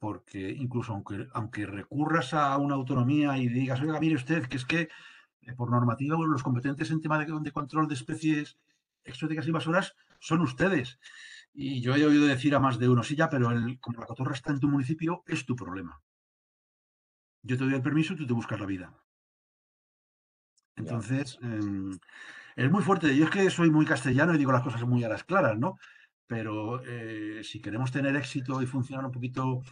porque incluso aunque, aunque recurras a una autonomía y digas, oiga, mire usted, que es que eh, por normativa, los competentes en tema de, control de especies exóticas invasoras son ustedes. Y yo he oído decir a más de uno, sí, ya, pero como la cotorra está en tu municipio, es tu problema. Yo te doy el permiso y tú te buscas la vida. Entonces, em, es muy fuerte. Yo es que soy muy castellano y digo las cosas muy a las claras, ¿no? Pero eh, si queremos tener éxito y funcionar un poquito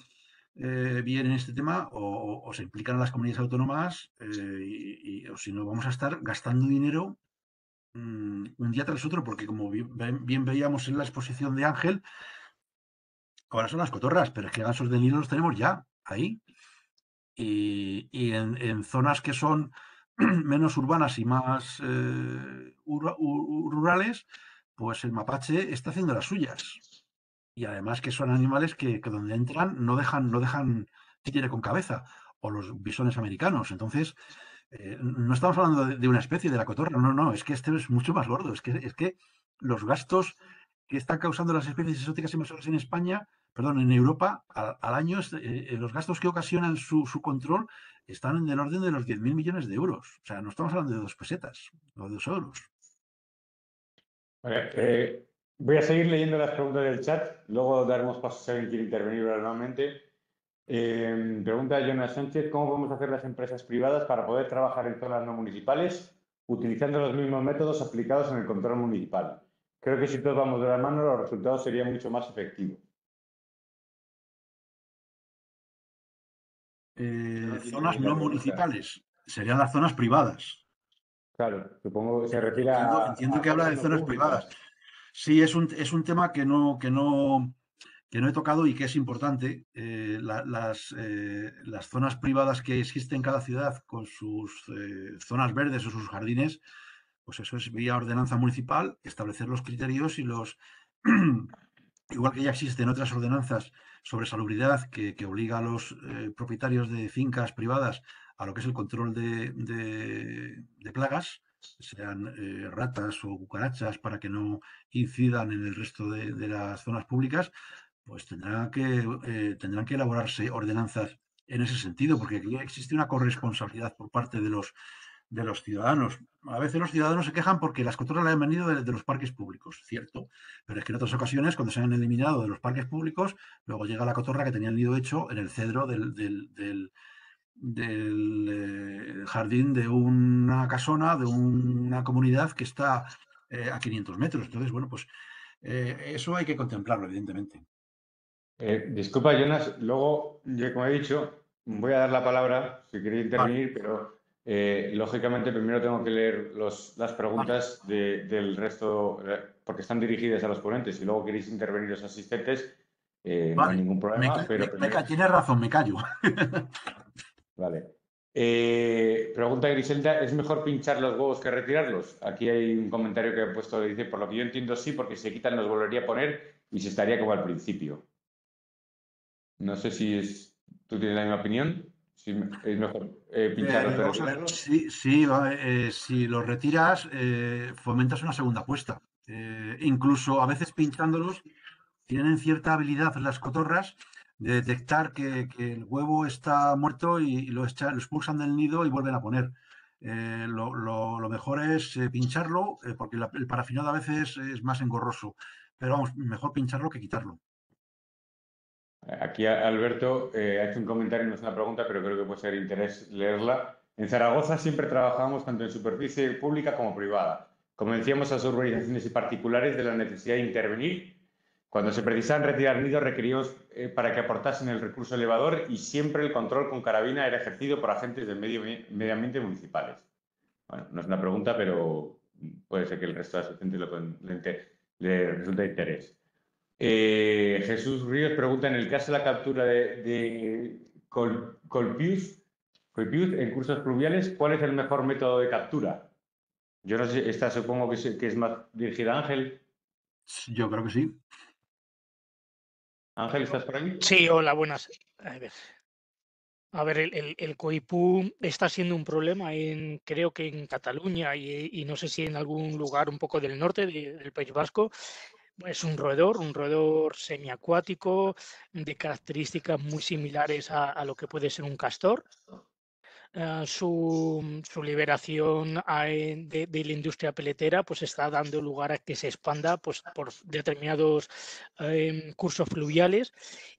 eh, bien en este tema o, se implican las comunidades autónomas eh, y, o si no vamos a estar gastando dinero mm, un día tras otro porque como bien, veíamos en la exposición de Ángel, ahora son las cotorras, pero es que gansos de dinero los tenemos ya ahí. Y, en, zonas que son menos urbanas y más eh, rurales, pues el mapache está haciendo las suyas y además que son animales que, donde entran no dejan, no dejan con cabeza, o los bisones americanos. Entonces, eh, no estamos hablando de, una especie, de la cotorra, no, no, es que este es mucho más gordo, es que, es que los gastos que están causando las especies exóticas invasoras en España, perdón, en Europa, al, año, eh, los gastos que ocasionan su, su control están en el orden de los 10.000 millones de euros. O sea, no estamos hablando de dos pesetas o de dos euros. Vale, eh, Voy a seguir leyendo las preguntas del chat, luego daremos paso si alguien quiere intervenir nuevamente. Em, pregunta pregunta Jonas Sánchez, ¿cómo podemos hacer las empresas privadas para poder trabajar en zonas no municipales utilizando los mismos métodos aplicados en el control municipal? Creo que si todos vamos de la mano, los resultados serían mucho más efectivos. Eh, zonas no municipales, serían las zonas privadas. Claro, supongo que se refiere a... Entiendo, que habla de zonas privadas. Sí, es un, es un tema que no, que, no, he tocado y que es importante. Eh, eh, las, zonas privadas que existen en cada ciudad con sus eh, zonas verdes o sus jardines, pues eso es vía ordenanza municipal, establecer los criterios y los... igual que ya existen otras ordenanzas sobre salubridad que, que obliga a los propietarios de fincas privadas a lo que es el control de, de, de plagas, sean eh, ratas o cucarachas para que no incidan en el resto de, las zonas públicas, pues eh, tendrán que, elaborarse ordenanzas en ese sentido, porque aquí existe una corresponsabilidad por parte de los, ciudadanos. A veces los ciudadanos se quejan porque las cotorras las han venido de, los parques públicos, cierto, pero es que en otras ocasiones, cuando se han eliminado de los parques públicos, luego llega la cotorra que tenía el nido hecho en el cedro del del eh, jardín de una casona, de una comunidad que está eh, a 500 metros. Entonces, bueno, pues eh, eso hay que contemplarlo, evidentemente. disculpa, Jonas, luego, yo, mm. como he dicho, voy a dar la palabra si queréis intervenir, pero lógicamente primero tengo que leer las preguntas del resto, porque están dirigidas a los ponentes. Si luego queréis intervenir los asistentes, no hay ningún problema. pero tienes razón, me callo. Vale. Eh, pregunta Griselda, ¿es mejor pinchar los huevos que retirarlos? Aquí hay un comentario que he puesto, dice, por lo que yo entiendo sí, porque si se quitan los volvería a poner y se estaría como al principio. No sé si es, tú tienes la misma opinión, eh, eh, sí, sí, si los retiras, fomentas una segunda apuesta. incluso a veces pinchándolos tienen cierta habilidad las cotorras de detectar que, el huevo está muerto y, lo, expulsan del nido y vuelven a poner. Eh, lo, mejor es eh, pincharlo, eh, porque el parafinado a veces es más engorroso, pero vamos, mejor pincharlo que quitarlo. Aquí Alberto ha hecho un comentario, no es una pregunta, pero creo que puede ser interés leerla. En Zaragoza siempre trabajamos tanto en superficie pública como privada. Convencíamos a sus urbanizaciones y particulares de la necesidad de intervenir cuando se precisaban retirar nidos requeridos eh, para que aportasen el recurso elevador y siempre el control con carabina era ejercido por agentes de medio, medio ambiente municipales. Bueno, no es una pregunta, pero puede ser que el resto de asistentes le, resulte de interés. Eh, Jesús Ríos pregunta, en el caso de la captura de, colpius, en cursos pluviales, ¿cuál es el mejor método de captura? Yo no sé, esta supongo que que es más dirigida a Ángel. Yo creo que sí. Ángel, ¿estás por Sí, hola, buenas. A ver, el, coipú está siendo un problema en, creo que en Cataluña y, no sé si en algún lugar un poco del norte del País Vasco. Es un roedor, un roedor semiacuático de características muy similares a lo que puede ser un castor, Ah, su, liberación de, la industria peletera pues está dando lugar a que se expanda pues, por determinados em, cursos fluviales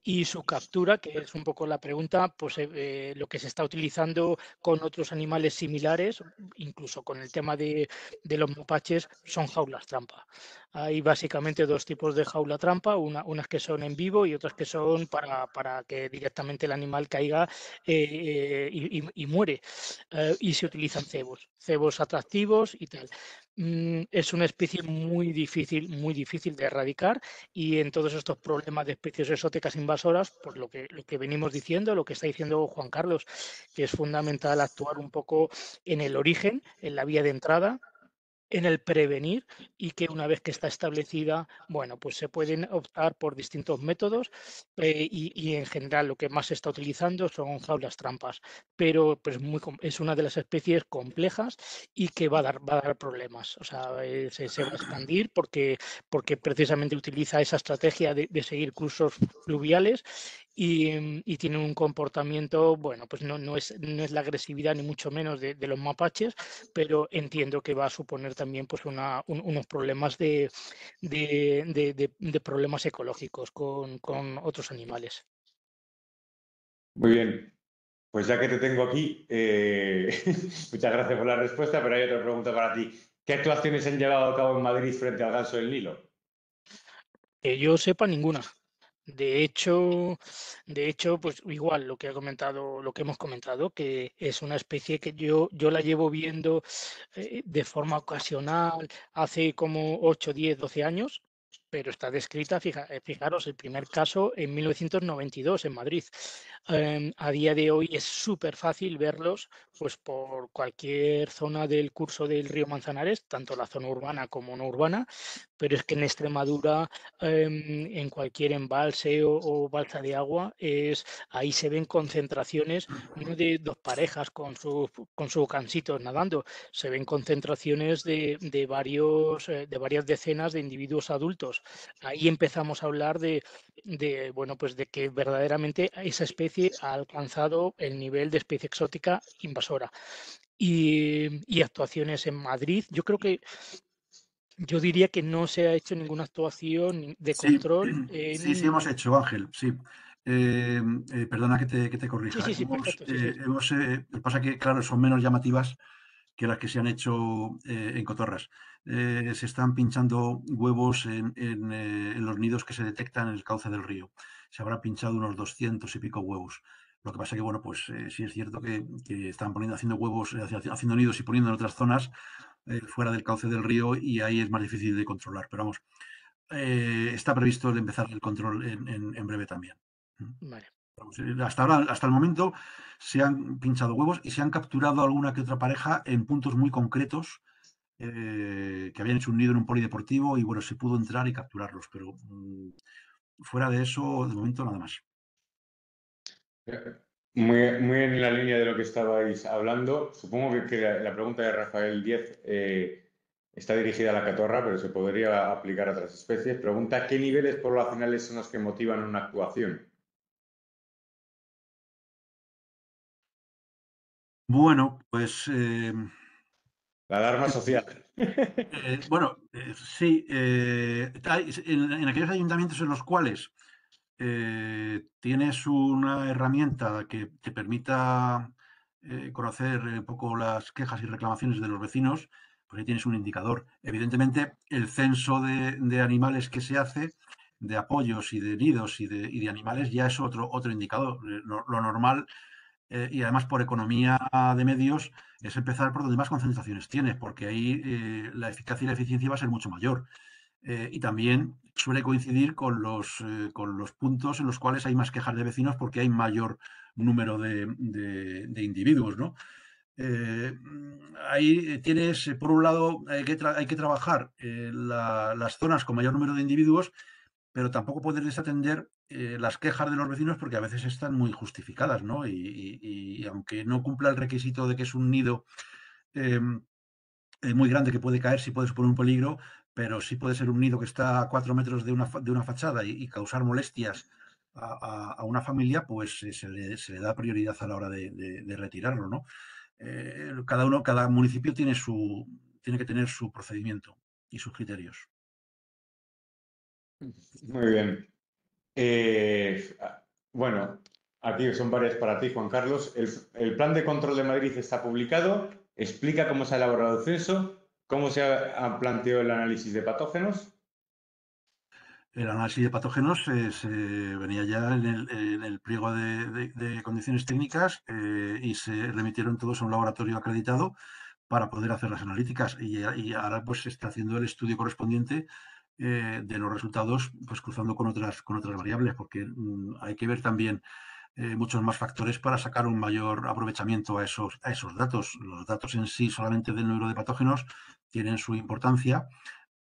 y su captura, que es un poco la pregunta, pues eh, eh, lo que se está utilizando con otros animales similares, incluso con el tema de, de los mapaches, son jaulas trampa. Hay básicamente dos tipos de jaula trampa, unas que son en vivo y otras que son para, que directamente el animal caiga eh, eh, y, muere. Eh, y se utilizan cebos, cebos atractivos y tal. Mm, es una especie muy difícil, muy difícil de erradicar y en todos estos problemas de especies exóticas invasoras, por pues lo que, lo que venimos diciendo, lo que está diciendo Juan Carlos, que es fundamental actuar un poco en el origen, en la vía de entrada, en el prevenir y que una vez que está establecida, bueno, pues se pueden optar por distintos métodos eh, y, en general lo que más se está utilizando son jaulas trampas, pero pues es una de las especies complejas y que va a dar, va a dar problemas, o sea, eh, se, va a expandir porque, porque precisamente utiliza esa estrategia de seguir cursos fluviales y, mm, tiene un comportamiento, bueno, pues no, es, no es la agresividad ni mucho menos de, los mapaches, pero entiendo que va a suponer también pues unos problemas de, de, problemas ecológicos con, otros animales. Muy bien. Pues ya que te tengo aquí, eh, muchas gracias por la respuesta, pero hay otra pregunta para ti. ¿Qué actuaciones han llevado a cabo en Madrid frente al ganso del Nilo? Que yo sepa, ninguna. De hecho, de hecho, pues igual lo que ha comentado, lo que hemos comentado, que es una especie que yo, yo la llevo viendo eh, de forma ocasional hace como 8, 10, 12 años, pero está descrita, eh, fijaros, el primer caso en 1992 en Madrid. Em, a día de hoy es súper fácil verlos pues, por cualquier zona del curso del río Manzanares, tanto la zona urbana como no urbana, pero es que en Extremadura, em, en cualquier embalse o, balsa de agua, es, ahí se ven concentraciones, de dos parejas con sus con sus cansitos nadando, se ven concentraciones de, varios, eh, de varias decenas de individuos adultos. Ahí empezamos a hablar de, bueno, pues de que verdaderamente esa especie ha alcanzado el nivel de especie exótica invasora. Y, y, actuaciones en Madrid. Yo creo que yo diría que no se ha hecho ninguna actuación de control. Sí, sí, hemos hecho, Ángel, sí. Em, eh, perdona que te, que corrija. Sí, sí, hemos, perfecto, eh, eh, pasa que, claro, son menos llamativas que las que se han hecho en cotorras. se están pinchando huevos en, los nidos que se detectan en el cauce del río. Se habrá pinchado unos 200 y pico huevos. Lo que pasa es que, bueno, pues sí es cierto que, están poniendo, haciendo huevos, haciendo nidos y poniendo en otras zonas, eh, fuera del cauce del río y ahí es más difícil de controlar. Pero vamos, eh, está previsto empezar el control en, breve también. Eh, hasta ahora, hasta el momento, se han pinchado huevos y se han capturado alguna que otra pareja en puntos muy concretos que habían hecho un nido en un polideportivo y bueno, se pudo entrar y capturarlos, pero mm, fuera de eso, de momento nada más. Muy, en la línea de lo que estabais hablando. Supongo que, la, pregunta de Rafael diez eh, está dirigida a la catorra, pero se podría aplicar a otras especies. Pregunta, ¿qué niveles poblacionales son los que motivan una actuación? Bueno, pues... Eh, la alarma eh, social. bueno, sí. en, aquellos ayuntamientos en los cuales eh, tienes una herramienta que te permita eh, conocer eh, un poco las quejas y reclamaciones de los vecinos, pues ahí tienes un indicador. Evidentemente, el censo de, animales que se hace, de apoyos y de nidos y de, animales, ya es otro, otro indicador. Lo, normal, y además por economía de medios, es empezar por donde más concentraciones tienes, porque ahí la eficacia y la eficiencia va a ser mucho mayor. y también suele coincidir con los, eh, con los puntos en los cuales hay más quejas de vecinos porque hay mayor número de, individuos, eh, ahí tienes, eh, por un lado, hay que, hay que trabajar las zonas con mayor número de individuos, pero tampoco puedes desatender las quejas de los vecinos porque a veces están muy justificadas, ¿no? Y, y aunque no cumpla el requisito de que es un nido muy grande que puede caer si puede suponer un peligro, pero si puede ser un nido que está a cuatro metros de una, fachada y, causar molestias a, una familia, pues eh, se, le, da prioridad a la hora de, retirarlo, ¿no? Eh, cada uno, cada municipio tiene su, tiene que tener su procedimiento y sus criterios. Muy bien. Eh, bueno, aquí son varias para ti, Juan Carlos. El, el plan de control de Madrid está publicado, explica cómo se ha elaborado el censo ¿Cómo se ha planteado el análisis de patógenos? El análisis de patógenos se eh, venía ya en el, pliego de, condiciones técnicas eh, y se remitieron todos a un laboratorio acreditado para poder hacer las analíticas. Y, ahora pues se está haciendo el estudio correspondiente eh, de los resultados, pues cruzando con otras, con otras variables, porque mm, hay que ver también eh, muchos más factores para sacar un mayor aprovechamiento a esos, a esos datos. Los datos en sí solamente del número de patógenos tienen su importancia,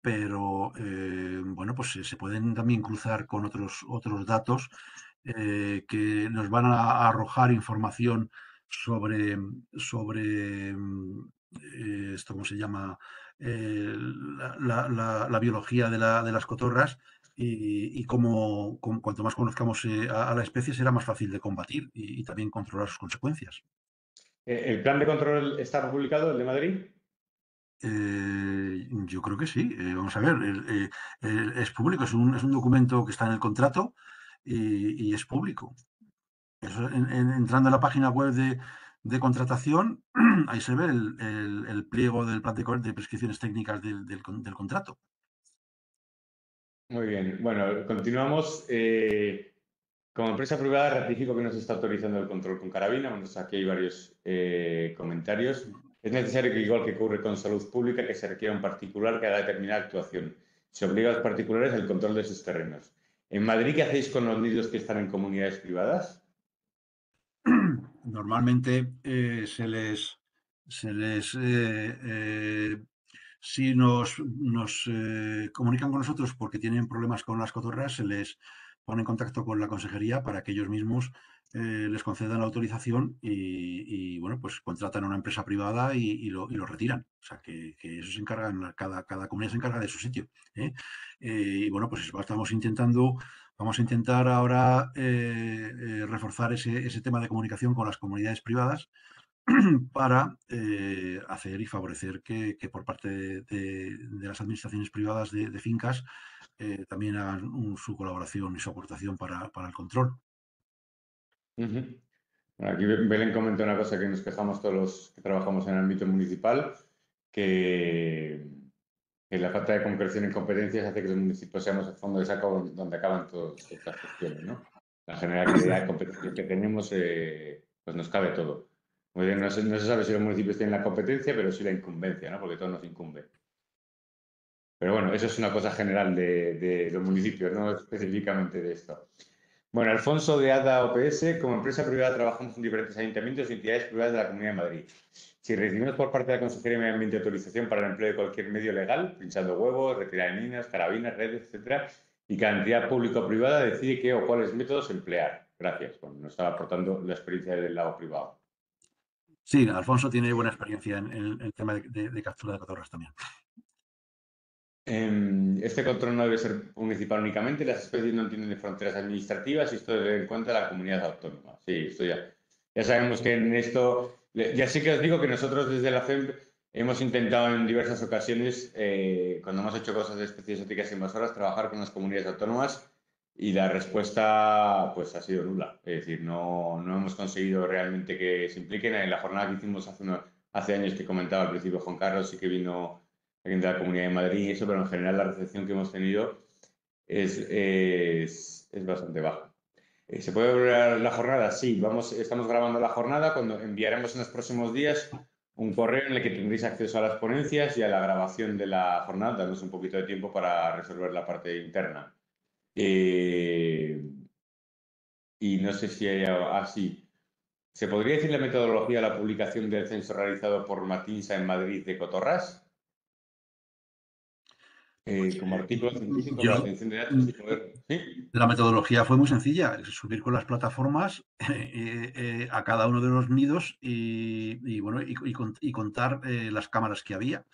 pero eh, bueno, pues se pueden también cruzar con otros, otros datos eh, que nos van a arrojar información sobre, esto, ¿cómo se llama? La, biología de las cotorras y, como, cuanto más conozcamos eh, a, la especie será más fácil de combatir y, también controlar sus consecuencias. Eh, ¿El plan de control está publicado, el de Madrid? Eh, yo creo que sí. vamos a ver, es público, es un, es un, documento que está en el contrato y, es público. entrando en la página web de, contratación, ahí se ve el, pliego del plan de, de prescripciones técnicas del contrato. Muy bien, bueno, continuamos. Eh, como empresa privada ratifico que no se está autorizando el control con carabina. Bueno, pues aquí hay varios eh, comentarios. Es necesario que, igual que ocurre con salud pública, que se requiera un particular que haga determinada actuación. Se obliga a los particulares el control de sus terrenos. ¿En Madrid qué hacéis con los niños que están en comunidades privadas? Normalmente eh, se les, se les si nos, eh, comunican con nosotros porque tienen problemas con las cotorras, se les pone en contacto con la consejería para que ellos mismos eh, les concedan la autorización y, bueno, pues contratan a una empresa privada y, lo, retiran. O sea, que, eso se encarga, cada, comunidad se encarga de su sitio. ¿eh? y bueno, pues estamos intentando, vamos a intentar ahora reforzar ese, tema de comunicación con las comunidades privadas para eh, hacer y favorecer que, por parte de, las administraciones privadas de, fincas eh, también hagan su colaboración y su aportación para, el control. aquí Belén comentó una cosa que nos quejamos todos los que trabajamos en el ámbito municipal, que, la falta de concreción en competencias hace que los municipios seamos el fondo de saco donde acaban todas estas cuestiones. ¿no? La generalidad de competencias que tenemos eh, pues nos cabe todo no se, sabe si los municipios tienen la competencia, pero sí la incumbencia, ¿no? Porque todo nos incumbe. Pero bueno, eso es una cosa general de, los municipios, no específicamente de esto. Bueno, Alfonso de ADA OPS, como empresa privada trabajamos en diferentes ayuntamientos y entidades privadas de la Comunidad de Madrid. Si recibimos por parte de la Consejería de Medio Ambiente autorización para el empleo de cualquier medio legal, pinchando huevos, retirar de minas, carabinas, redes, etcétera, y cantidad entidad pública o privada decide qué o cuáles métodos emplear. Gracias. Bueno, nos estaba aportando la experiencia del lado privado. Sí, Alfonso tiene buena experiencia en, el tema de, captura de cotorras también. Em, este control no debe ser municipal únicamente, las especies no tienen fronteras administrativas y esto debe en cuenta la comunidad autónoma. Sí, esto ya, ya sabemos que en esto, ya sé que os digo que nosotros desde la FEMP Hemos intentado en diversas ocasiones, eh, cuando hemos hecho cosas de especies exóticas invasoras, trabajar con las comunidades autónomas y la respuesta pues ha sido nula. Es decir, no, hemos conseguido realmente que se impliquen. En la jornada que hicimos hace, hace años que comentaba al principio Juan Carlos, y que vino alguien de la Comunidad de Madrid y eso, pero en general la recepción que hemos tenido es, bastante baja. Eh, ¿Se puede ver la jornada? Sí, vamos, estamos grabando la jornada. Cuando enviaremos en los próximos días un correo en el que tendréis acceso a las ponencias y a la grabación de la jornada. dándonos un poquito de tiempo para resolver la parte interna. Eh, y no sé si hay así. Ah, ¿Se podría decir la metodología de la publicación del censo realizado por Matinsa en Madrid de Cotorras? Eh, pues, como eh, artículo científico, de La metodología fue muy sencilla, subir con las plataformas a cada uno de los nidos y, bueno, y contar las cámaras que había.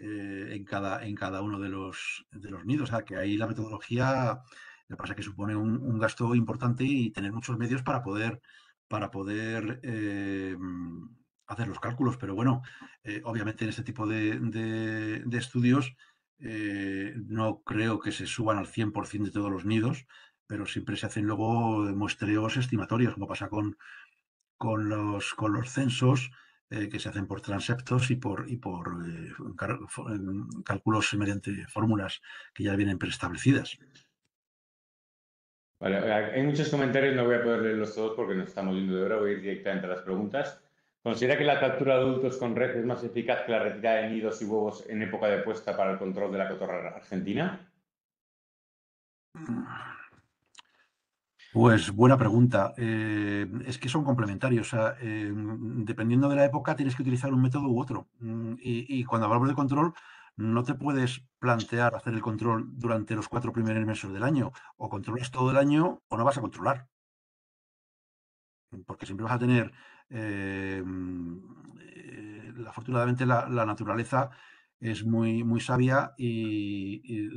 Eh, en, cada, en cada uno de los, de los nidos. O sea, que ahí la metodología, lo pasa que supone un, gasto importante y tener muchos medios para poder, para poder eh, hacer los cálculos. Pero bueno, eh, obviamente en este tipo de, estudios no creo que se suban al 100% de todos los nidos, pero siempre se hacen luego muestreos estimatorios, como pasa con los censos eh, que se hacen por transeptos y por, y por eh, em, cálculos mediante fórmulas que ya vienen preestablecidas. Vale, hay muchos comentarios, no voy a poder leerlos todos porque nos estamos yendo de hora, voy a ir directamente a las preguntas. ¿Considera que la captura de adultos con red es más eficaz que la retirada de nidos y huevos en época de puesta para el control de la cotorra argentina? Mm. Pues buena pregunta. Eh, es que son complementarios. Em, dependiendo de la época, tienes que utilizar un método u otro. Mm, y, cuando hablamos de control, no te puedes plantear hacer el control durante los cuatro primeros meses del año. O controlas todo el año o no vas a controlar. Porque siempre vas a tener, em, eh, afortunadamente, la, naturaleza es muy, muy sabia y,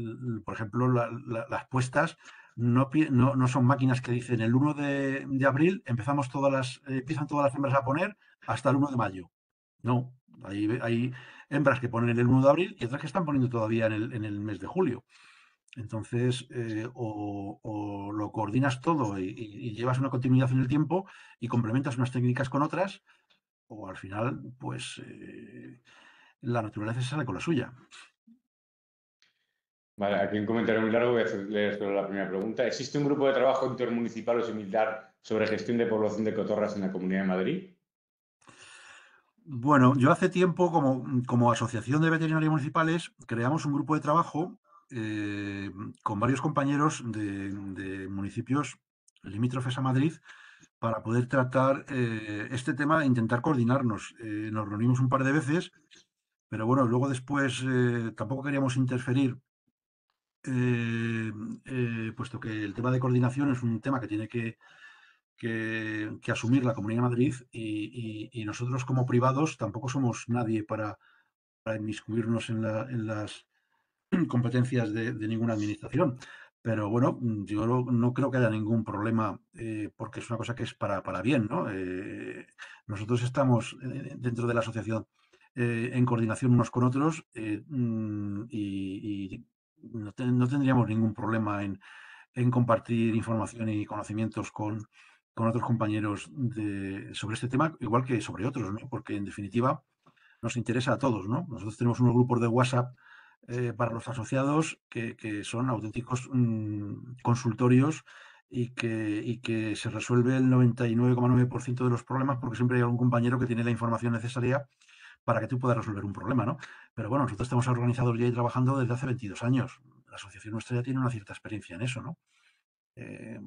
por ejemplo, las puestas no, son máquinas que dicen el 1 de, abril empezamos todas las, eh, empiezan todas las hembras a poner hasta el 1 de mayo. No, hay, hembras que ponen el 1 de abril y otras que están poniendo todavía en el, mes de julio. Entonces, eh, o, lo coordinas todo y, llevas una continuidad en el tiempo y complementas unas técnicas con otras, o al final, pues eh, la naturaleza se sale con la suya. Vale, aquí un comentario muy largo, voy a leer solo la primera pregunta. ¿Existe un grupo de trabajo intermunicipal o similar sobre gestión de población de cotorras en la Comunidad de Madrid? Bueno, yo hace tiempo, como, como Asociación de Veterinarios Municipales, creamos un grupo de trabajo eh, con varios compañeros de, municipios limítrofes a Madrid para poder tratar eh, este tema e intentar coordinarnos. Eh, nos reunimos un par de veces, pero bueno, luego después tampoco queríamos interferir Em, eh, puesto que el tema de coordinación es un tema que tiene que, asumir la Comunidad de Madrid y, nosotros como privados tampoco somos nadie para, para inmiscuirnos en, las competencias de, ninguna administración. Pero bueno, yo no, creo que haya ningún problema eh, porque es una cosa que es para, para bien. Eh, nosotros estamos dentro de la asociación en coordinación unos con otros mm, y, no, tendríamos ningún problema en, compartir información y conocimientos con, otros compañeros sobre este tema, igual que sobre otros, ¿no? porque en definitiva nos interesa a todos. ¿no? Nosotros tenemos unos grupos de WhatsApp eh, para los asociados que, son auténticos mm, consultorios y que, que se resuelve el 99,9% de los problemas porque siempre hay algún compañero que tiene la información necesaria para que tú puedas resolver un problema, ¿no? Pero bueno, nosotros estamos organizados ya y trabajando desde hace 22 años. La asociación nuestra ya tiene una cierta experiencia en eso, ¿no? Eh,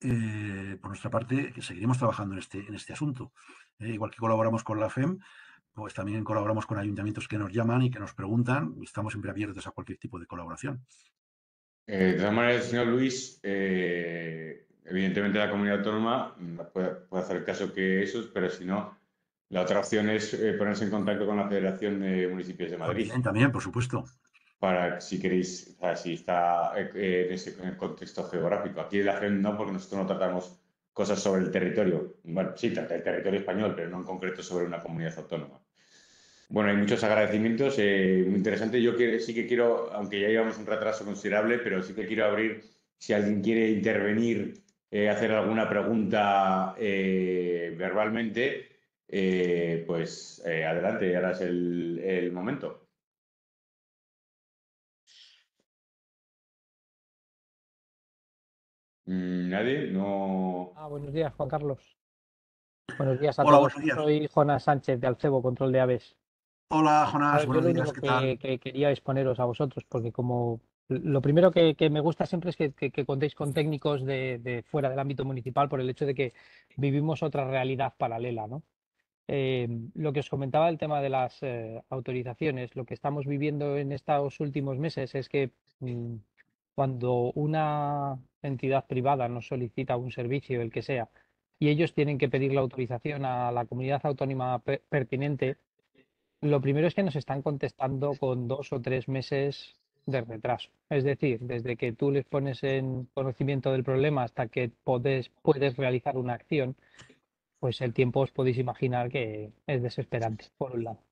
eh, por nuestra parte, seguiremos trabajando en este, en este asunto. Eh, igual que colaboramos con la FEM, pues también colaboramos con ayuntamientos que nos llaman y que nos preguntan. estamos siempre abiertos a cualquier tipo de colaboración. de todas maneras, señor Luis, evidentemente la comunidad autónoma puede hacer caso que eso, pero si no, la otra opción es eh, ponerse en contacto con la Federación de Municipios de ah, Madrid. También, por supuesto. Para si queréis, o si está eh, eh, en el contexto geográfico. Aquí en la FEM no, porque nosotros no tratamos cosas sobre el territorio. Bueno, sí, trata el territorio español, pero no en concreto sobre una comunidad autónoma. Bueno, hay muchos agradecimientos, muy interesante. Yo sí que quiero, aunque ya llevamos un retraso considerable, pero sí que quiero abrir, si alguien quiere intervenir, hacer alguna pregunta verbalmente, eh, pues eh, adelante, ahora es el, momento. Mm, Nadie, no. Ah, buenos días, Juan Carlos. Buenos días a todos. Soy Jonas Sánchez de Alcebo, Control de Aves. Hola, Jonas. Ver, que, quería exponeros a vosotros, porque como lo primero que, me gusta siempre es que, contéis con técnicos de, fuera del ámbito municipal por el hecho de que vivimos otra realidad paralela, ¿no? Eh, lo que os comentaba el tema de las eh, autorizaciones, lo que estamos viviendo en estos últimos meses es que mm, cuando una entidad privada nos solicita un servicio, el que sea, y ellos tienen que pedir la autorización a la comunidad autónoma pertinente, lo primero es que nos están contestando con dos o tres meses de retraso. Es decir, desde que tú les pones en conocimiento del problema hasta que puedes realizar una acción, pues el tiempo os podéis imaginar que es desesperante, por un lado.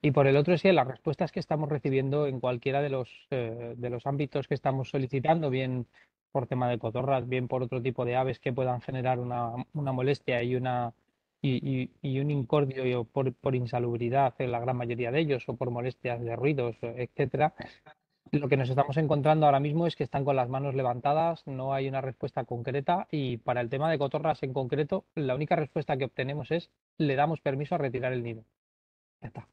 Y por el otro, sí, las respuestas que estamos recibiendo en cualquiera de los, eh, de los ámbitos que estamos solicitando, bien por tema de cotorras, bien por otro tipo de aves que puedan generar una, molestia y, una, y, un incordio por, por, insalubridad en la gran mayoría de ellos o por molestias de ruidos, etcétera, lo que nos estamos encontrando ahora mismo es que están con las manos levantadas, no hay una respuesta concreta y para el tema de cotorras en concreto, la única respuesta que obtenemos es le damos permiso a retirar el nido. está.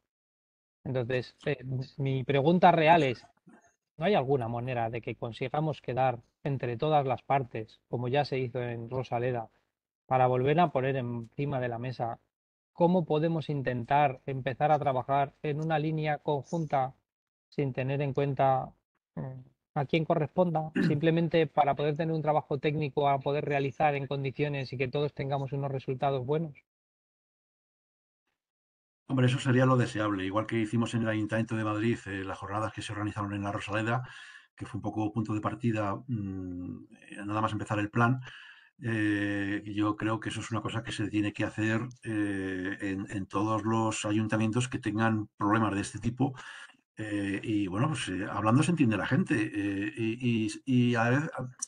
Entonces, eh, mi pregunta real es, ¿no hay alguna manera de que consigamos quedar entre todas las partes, como ya se hizo en Rosaleda, para volver a poner encima de la mesa cómo podemos intentar empezar a trabajar en una línea conjunta sin tener en cuenta mm, a quién corresponda, simplemente para poder tener un trabajo técnico a poder realizar en condiciones y que todos tengamos unos resultados buenos. Hombre, eso sería lo deseable, igual que hicimos en el Ayuntamiento de Madrid, eh, las jornadas que se organizaron en la Rosaleda, que fue un poco punto de partida, mm, eh, nada más empezar el plan, eh, yo creo que eso es una cosa que se tiene que hacer en, todos los ayuntamientos que tengan problemas de este tipo eh, y bueno, pues eh, hablando se entiende la gente. Eh, y,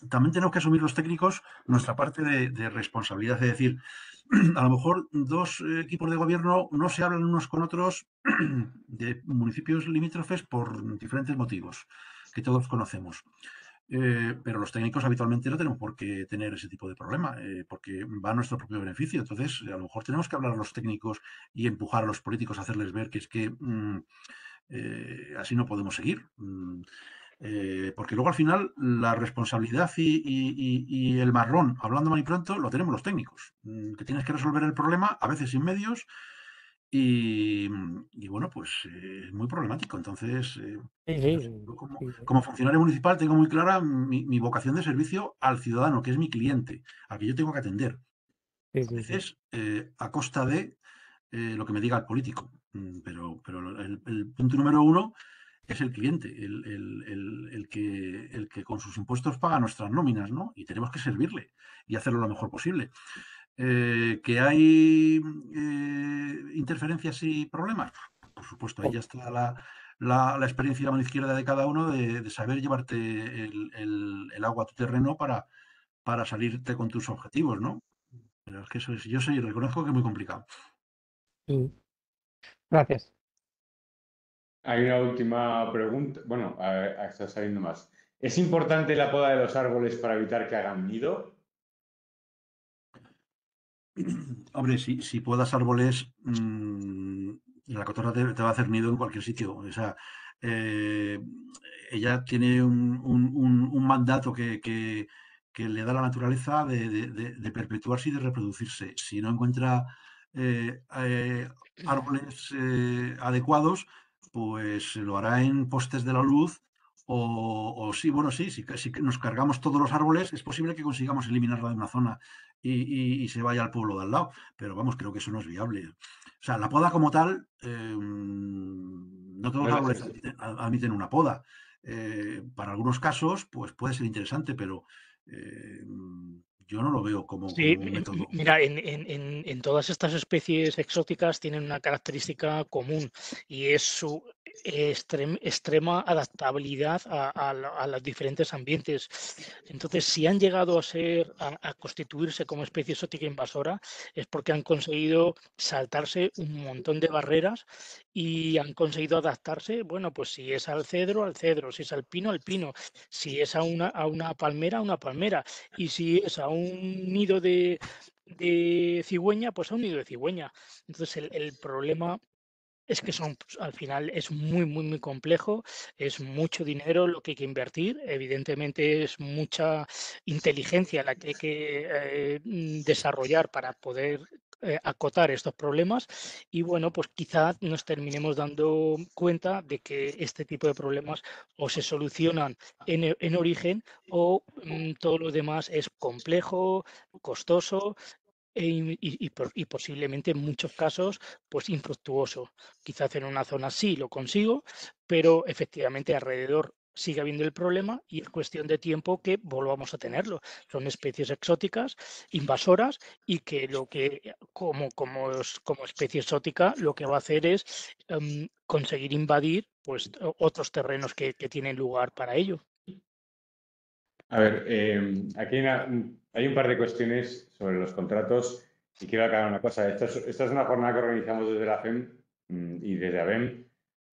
también tenemos que asumir los técnicos nuestra parte de, responsabilidad. Es decir, a lo mejor dos equipos de gobierno no se hablan unos con otros de municipios limítrofes por diferentes motivos que todos conocemos. pero los técnicos habitualmente no tenemos por qué tener ese tipo de problema, porque va a nuestro propio beneficio. Entonces, a lo mejor tenemos que hablar a los técnicos y empujar a los políticos a hacerles ver que es que mm, eh, así no podemos seguir. Mm, eh, porque luego al final la responsabilidad y, el marrón, hablando mal y pronto, lo tenemos los técnicos, mm, que tienes que resolver el problema, a veces sin medios, y, bueno, pues eh, es muy problemático. Entonces, Como, funcionario municipal tengo muy clara mi, vocación de servicio al ciudadano, que es mi cliente, al que yo tengo que atender. A veces a costa de lo que me diga el político. Mm, pero, pero el, punto número uno es el cliente, el, que, el, que, con sus impuestos paga nuestras nóminas, ¿no? Y tenemos que servirle y hacerlo lo mejor posible. Eh, ¿Que hay eh, interferencias y problemas? Por supuesto, ahí ya oh. está la, experiencia de la mano izquierda de cada uno de, saber llevarte el, agua a tu terreno para, para salirte con tus objetivos, ¿no? Pero es que eso es, yo sé y reconozco que es muy complicado. Sí. Gracias. Hay una última pregunta. Bueno, a ah, está saliendo más. ¿Es importante la poda de los árboles para evitar que hagan nido? Hombre, si, si podas árboles, mm, la cotorra te, va a hacer nido en cualquier sitio. O sea, eh, ella tiene un, mandato que, que, le da la naturaleza de perpetuarse y de reproducirse. Si no encuentra eh, eh, árboles eh, adecuados, pues lo hará en postes de la luz o, sí, bueno, sí, si, nos cargamos todos los árboles, es posible que consigamos eliminarla de una zona y, se vaya al pueblo de al lado. Pero vamos, creo que eso no es viable. O sea, la poda como tal, mm, no todos los árboles admiten, una poda. para algunos casos, pues puede ser interesante, pero mm, yo no lo veo como, método. Mira, en, en, todas estas especies exóticas tienen una característica común y es su extrema adaptabilidad a, los diferentes ambientes. Entonces, si han llegado a ser, a, constituirse como especie exótica invasora, es porque han conseguido saltarse un montón de barreras y han conseguido adaptarse. Bueno, pues si es al cedro, al cedro, si es al pino, al pino, si es a una, a una palmera, a una palmera, y si es a un nido de, cigüeña, pues a un nido de cigüeña. Entonces, el problema es que son, pues, al final es muy, muy, muy complejo, es mucho dinero lo que hay que invertir, evidentemente es mucha inteligencia la que hay que eh, mm, desarrollar para poder eh, acotar estos problemas y bueno, pues quizás nos terminemos dando cuenta de que este tipo de problemas o se solucionan en, e, en origen o mm, todo lo demás es complejo, costoso e y, posiblemente en muchos casos pues infructuoso. Quizás en una zona sí lo consigo, pero efectivamente alrededor sigue habiendo el problema y es cuestión de tiempo que volvamos a tenerlo. Son especies exóticas, invasoras y que lo que como, como, como especie exótica lo que va a hacer es em, conseguir invadir pues otros terrenos que, tienen lugar para ello. A ver, eh, aquí hay un par de cuestiones sobre los contratos y quiero aclarar una cosa. Esta es, una jornada que organizamos desde la FEM mm, y desde ABEM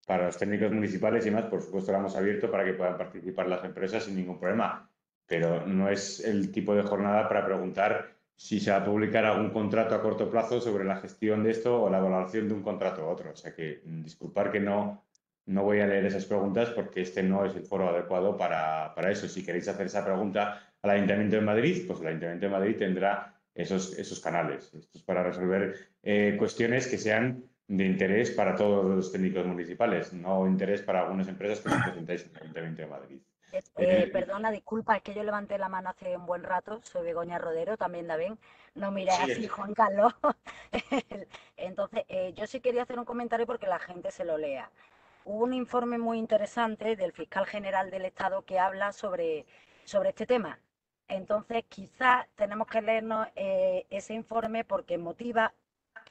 para los técnicos municipales y más. Por supuesto, la hemos abierto para que puedan participar las empresas sin ningún problema, pero no es el tipo de jornada para preguntar si se va a publicar algún contrato a corto plazo sobre la gestión de esto o la valoración de un contrato a otro. O sea que mm, disculpar que no, no voy a leer esas preguntas porque este no es el foro adecuado para, para eso. Si queréis hacer esa pregunta, al Ayuntamiento de Madrid, pues el Ayuntamiento de Madrid tendrá esos, esos canales. Esto es para resolver eh, cuestiones que sean de interés para todos los técnicos municipales, no interés para algunas empresas que se presentáis en el Ayuntamiento de Madrid. Eh, eh, perdona, disculpa, es que yo levanté la mano hace un buen rato, soy Begoña Rodero, también da no miré así, Juan Carlos. Entonces, yo sí quería hacer un comentario porque la gente se lo lea. Hubo un informe muy interesante del fiscal general del Estado que habla sobre, sobre este tema entonces, quizás tenemos que leernos eh, ese informe porque motiva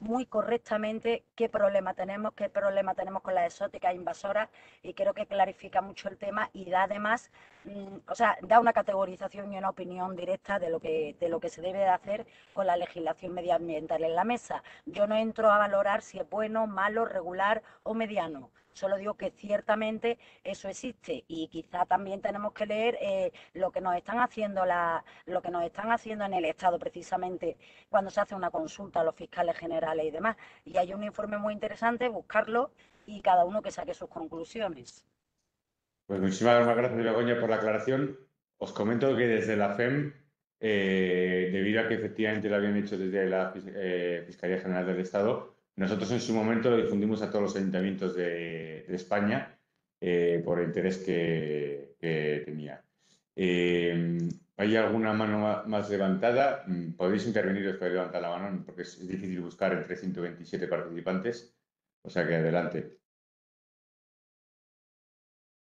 muy correctamente qué problema tenemos, qué problema tenemos con las exóticas invasoras y creo que clarifica mucho el tema y da además, mm, o sea, da una categorización y una opinión directa de lo que de lo que se debe de hacer con la legislación medioambiental en la mesa. Yo no entro a valorar si es bueno, malo, regular o mediano. Solo digo que ciertamente eso existe y quizá también tenemos que leer eh, lo que nos están haciendo la, lo que nos están haciendo en el Estado precisamente cuando se hace una consulta a los fiscales generales y demás. Y hay un informe muy interesante, buscarlo y cada uno que saque sus conclusiones. Pues muchísimas gracias, Begoña, por la aclaración. Os comento que desde la FEM, eh, debido a que efectivamente lo habían hecho desde la eh, Fiscalía General del Estado, nosotros en su momento lo difundimos a todos los ayuntamientos de, España eh, por el interés que, tenía. Eh, ¿Hay alguna mano más levantada? Mm, podéis intervenir después de levantar la mano porque es, difícil buscar entre 127 participantes. O sea que adelante.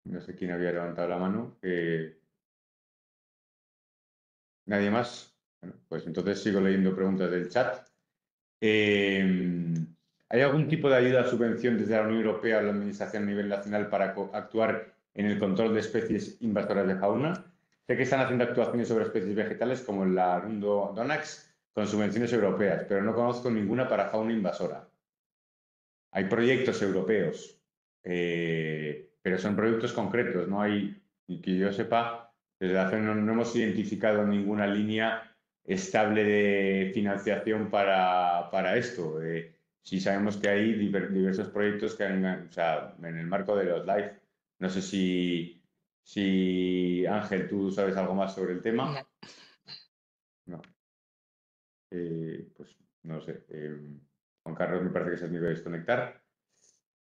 No sé quién había levantado la mano. ¿Nadie más? Bueno, pues entonces sigo leyendo preguntas del chat. Em, ¿Hay algún tipo de ayuda o subvención desde la Unión Europea o la Administración a nivel nacional para actuar en el control de especies invasoras de fauna? Sé que están haciendo actuaciones sobre especies vegetales como la Rundo Donax con subvenciones europeas, pero no conozco ninguna para fauna invasora. Hay proyectos europeos, eh, pero son proyectos concretos, no hay, y que yo sepa, desde la no, no hemos identificado ninguna línea estable de financiación para, esto. Eh, si sabemos que hay diversos proyectos que han, en el marco de los live. No sé si, si Ángel, tú sabes algo más sobre el tema. No. Eh, pues no sé. Eh, Juan Carlos me parece que se ha ido a desconectar.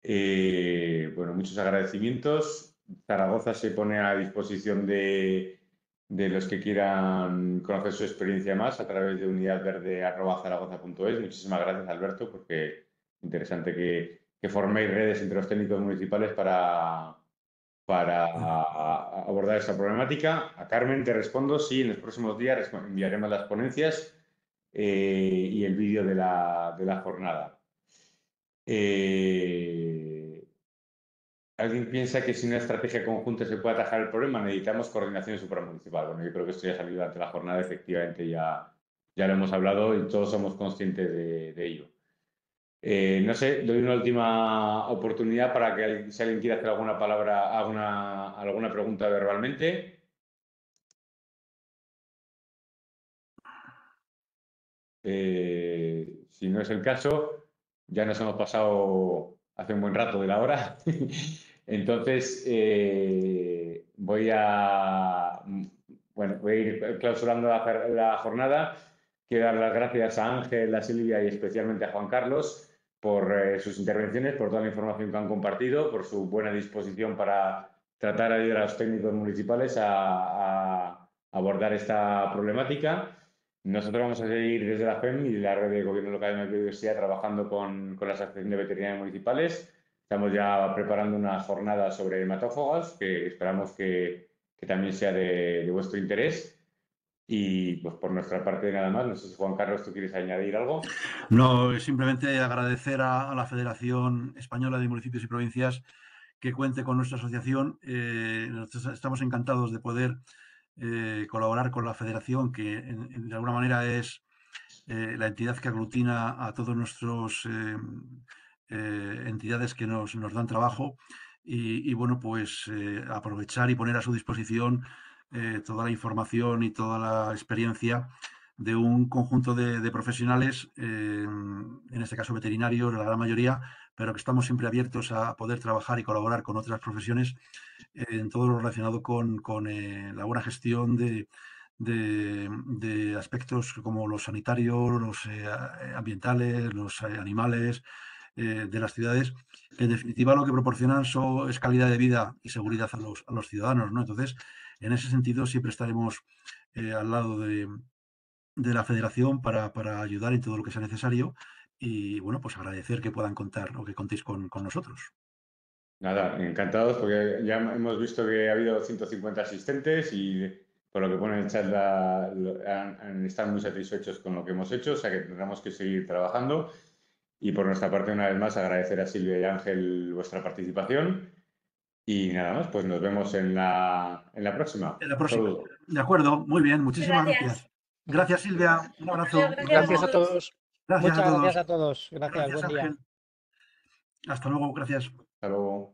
bueno, muchos agradecimientos. Zaragoza se pone a disposición de de los que quieran conocer su experiencia más a través de unidadverde.zaragoza.es. Muchísimas gracias, Alberto, porque interesante que, forméis redes entre los técnicos municipales para, para abordar esta problemática. A Carmen te respondo, sí, en los próximos días enviaremos las ponencias eh, y el vídeo de la, jornada. Eh, alguien piensa que si una estrategia conjunta se puede atajar el problema, necesitamos coordinación supramunicipal. Bueno, yo creo que esto ya ha salido durante la jornada, efectivamente ya, ya lo hemos hablado y todos somos conscientes de, ello. Eh, no sé, doy una última oportunidad para que si alguien quiera hacer alguna palabra, alguna, alguna pregunta verbalmente. Eh, si no es el caso, ya nos hemos pasado hace un buen rato de la hora. Entonces, eh, voy, a, voy ir clausurando la, jornada. Quiero dar las gracias a Ángel, a Silvia y especialmente a Juan Carlos por eh, sus intervenciones, por toda la información que han compartido, por su buena disposición para tratar de ayudar a los técnicos municipales a, abordar esta problemática. Nosotros vamos a seguir desde la FEM y la Red de Gobierno Local de la Universidad trabajando con, con las de veterinarios municipales Estamos ya preparando una jornada sobre hematófagos que esperamos que, también sea de, vuestro interés. Y pues por nuestra parte nada más, no sé si Juan Carlos, ¿tú quieres añadir algo? No, simplemente agradecer a, la Federación Española de Municipios y Provincias que cuente con nuestra asociación. Eh, estamos encantados de poder eh, colaborar con la federación, que de alguna manera es eh, la entidad que aglutina a todos nuestros eh, entidades que nos, dan trabajo y, bueno, pues eh, aprovechar y poner a su disposición eh, toda la información y toda la experiencia de un conjunto de, profesionales, en este caso veterinarios, la gran mayoría, pero que estamos siempre abiertos a poder trabajar y colaborar con otras profesiones en todo lo relacionado con, la buena gestión de, de, aspectos como los sanitarios, los ambientales, los animales, eh, de las ciudades, que en definitiva lo que proporcionan es calidad de vida y seguridad a los, a los ciudadanos. ¿no? Entonces, en ese sentido, siempre estaremos eh, al lado de, de la federación para, para, ayudar en todo lo que sea necesario y, bueno, pues agradecer que puedan contar o que contéis con, con nosotros. Nada, encantados porque ya hemos visto que ha habido 150 asistentes y por lo que pone en charla chat, están muy satisfechos con lo que hemos hecho, o sea que tendremos que seguir trabajando. Y por nuestra parte, una vez más, agradecer a Silvia y Ángel vuestra participación. Y nada más, pues nos vemos en la, en la próxima. En la próxima. De acuerdo, muy bien, muchísimas gracias. Gracias, Silvia, un abrazo. Gracias, a todos. Muchas gracias a todos. Gracias, Hasta luego, gracias. Hasta luego.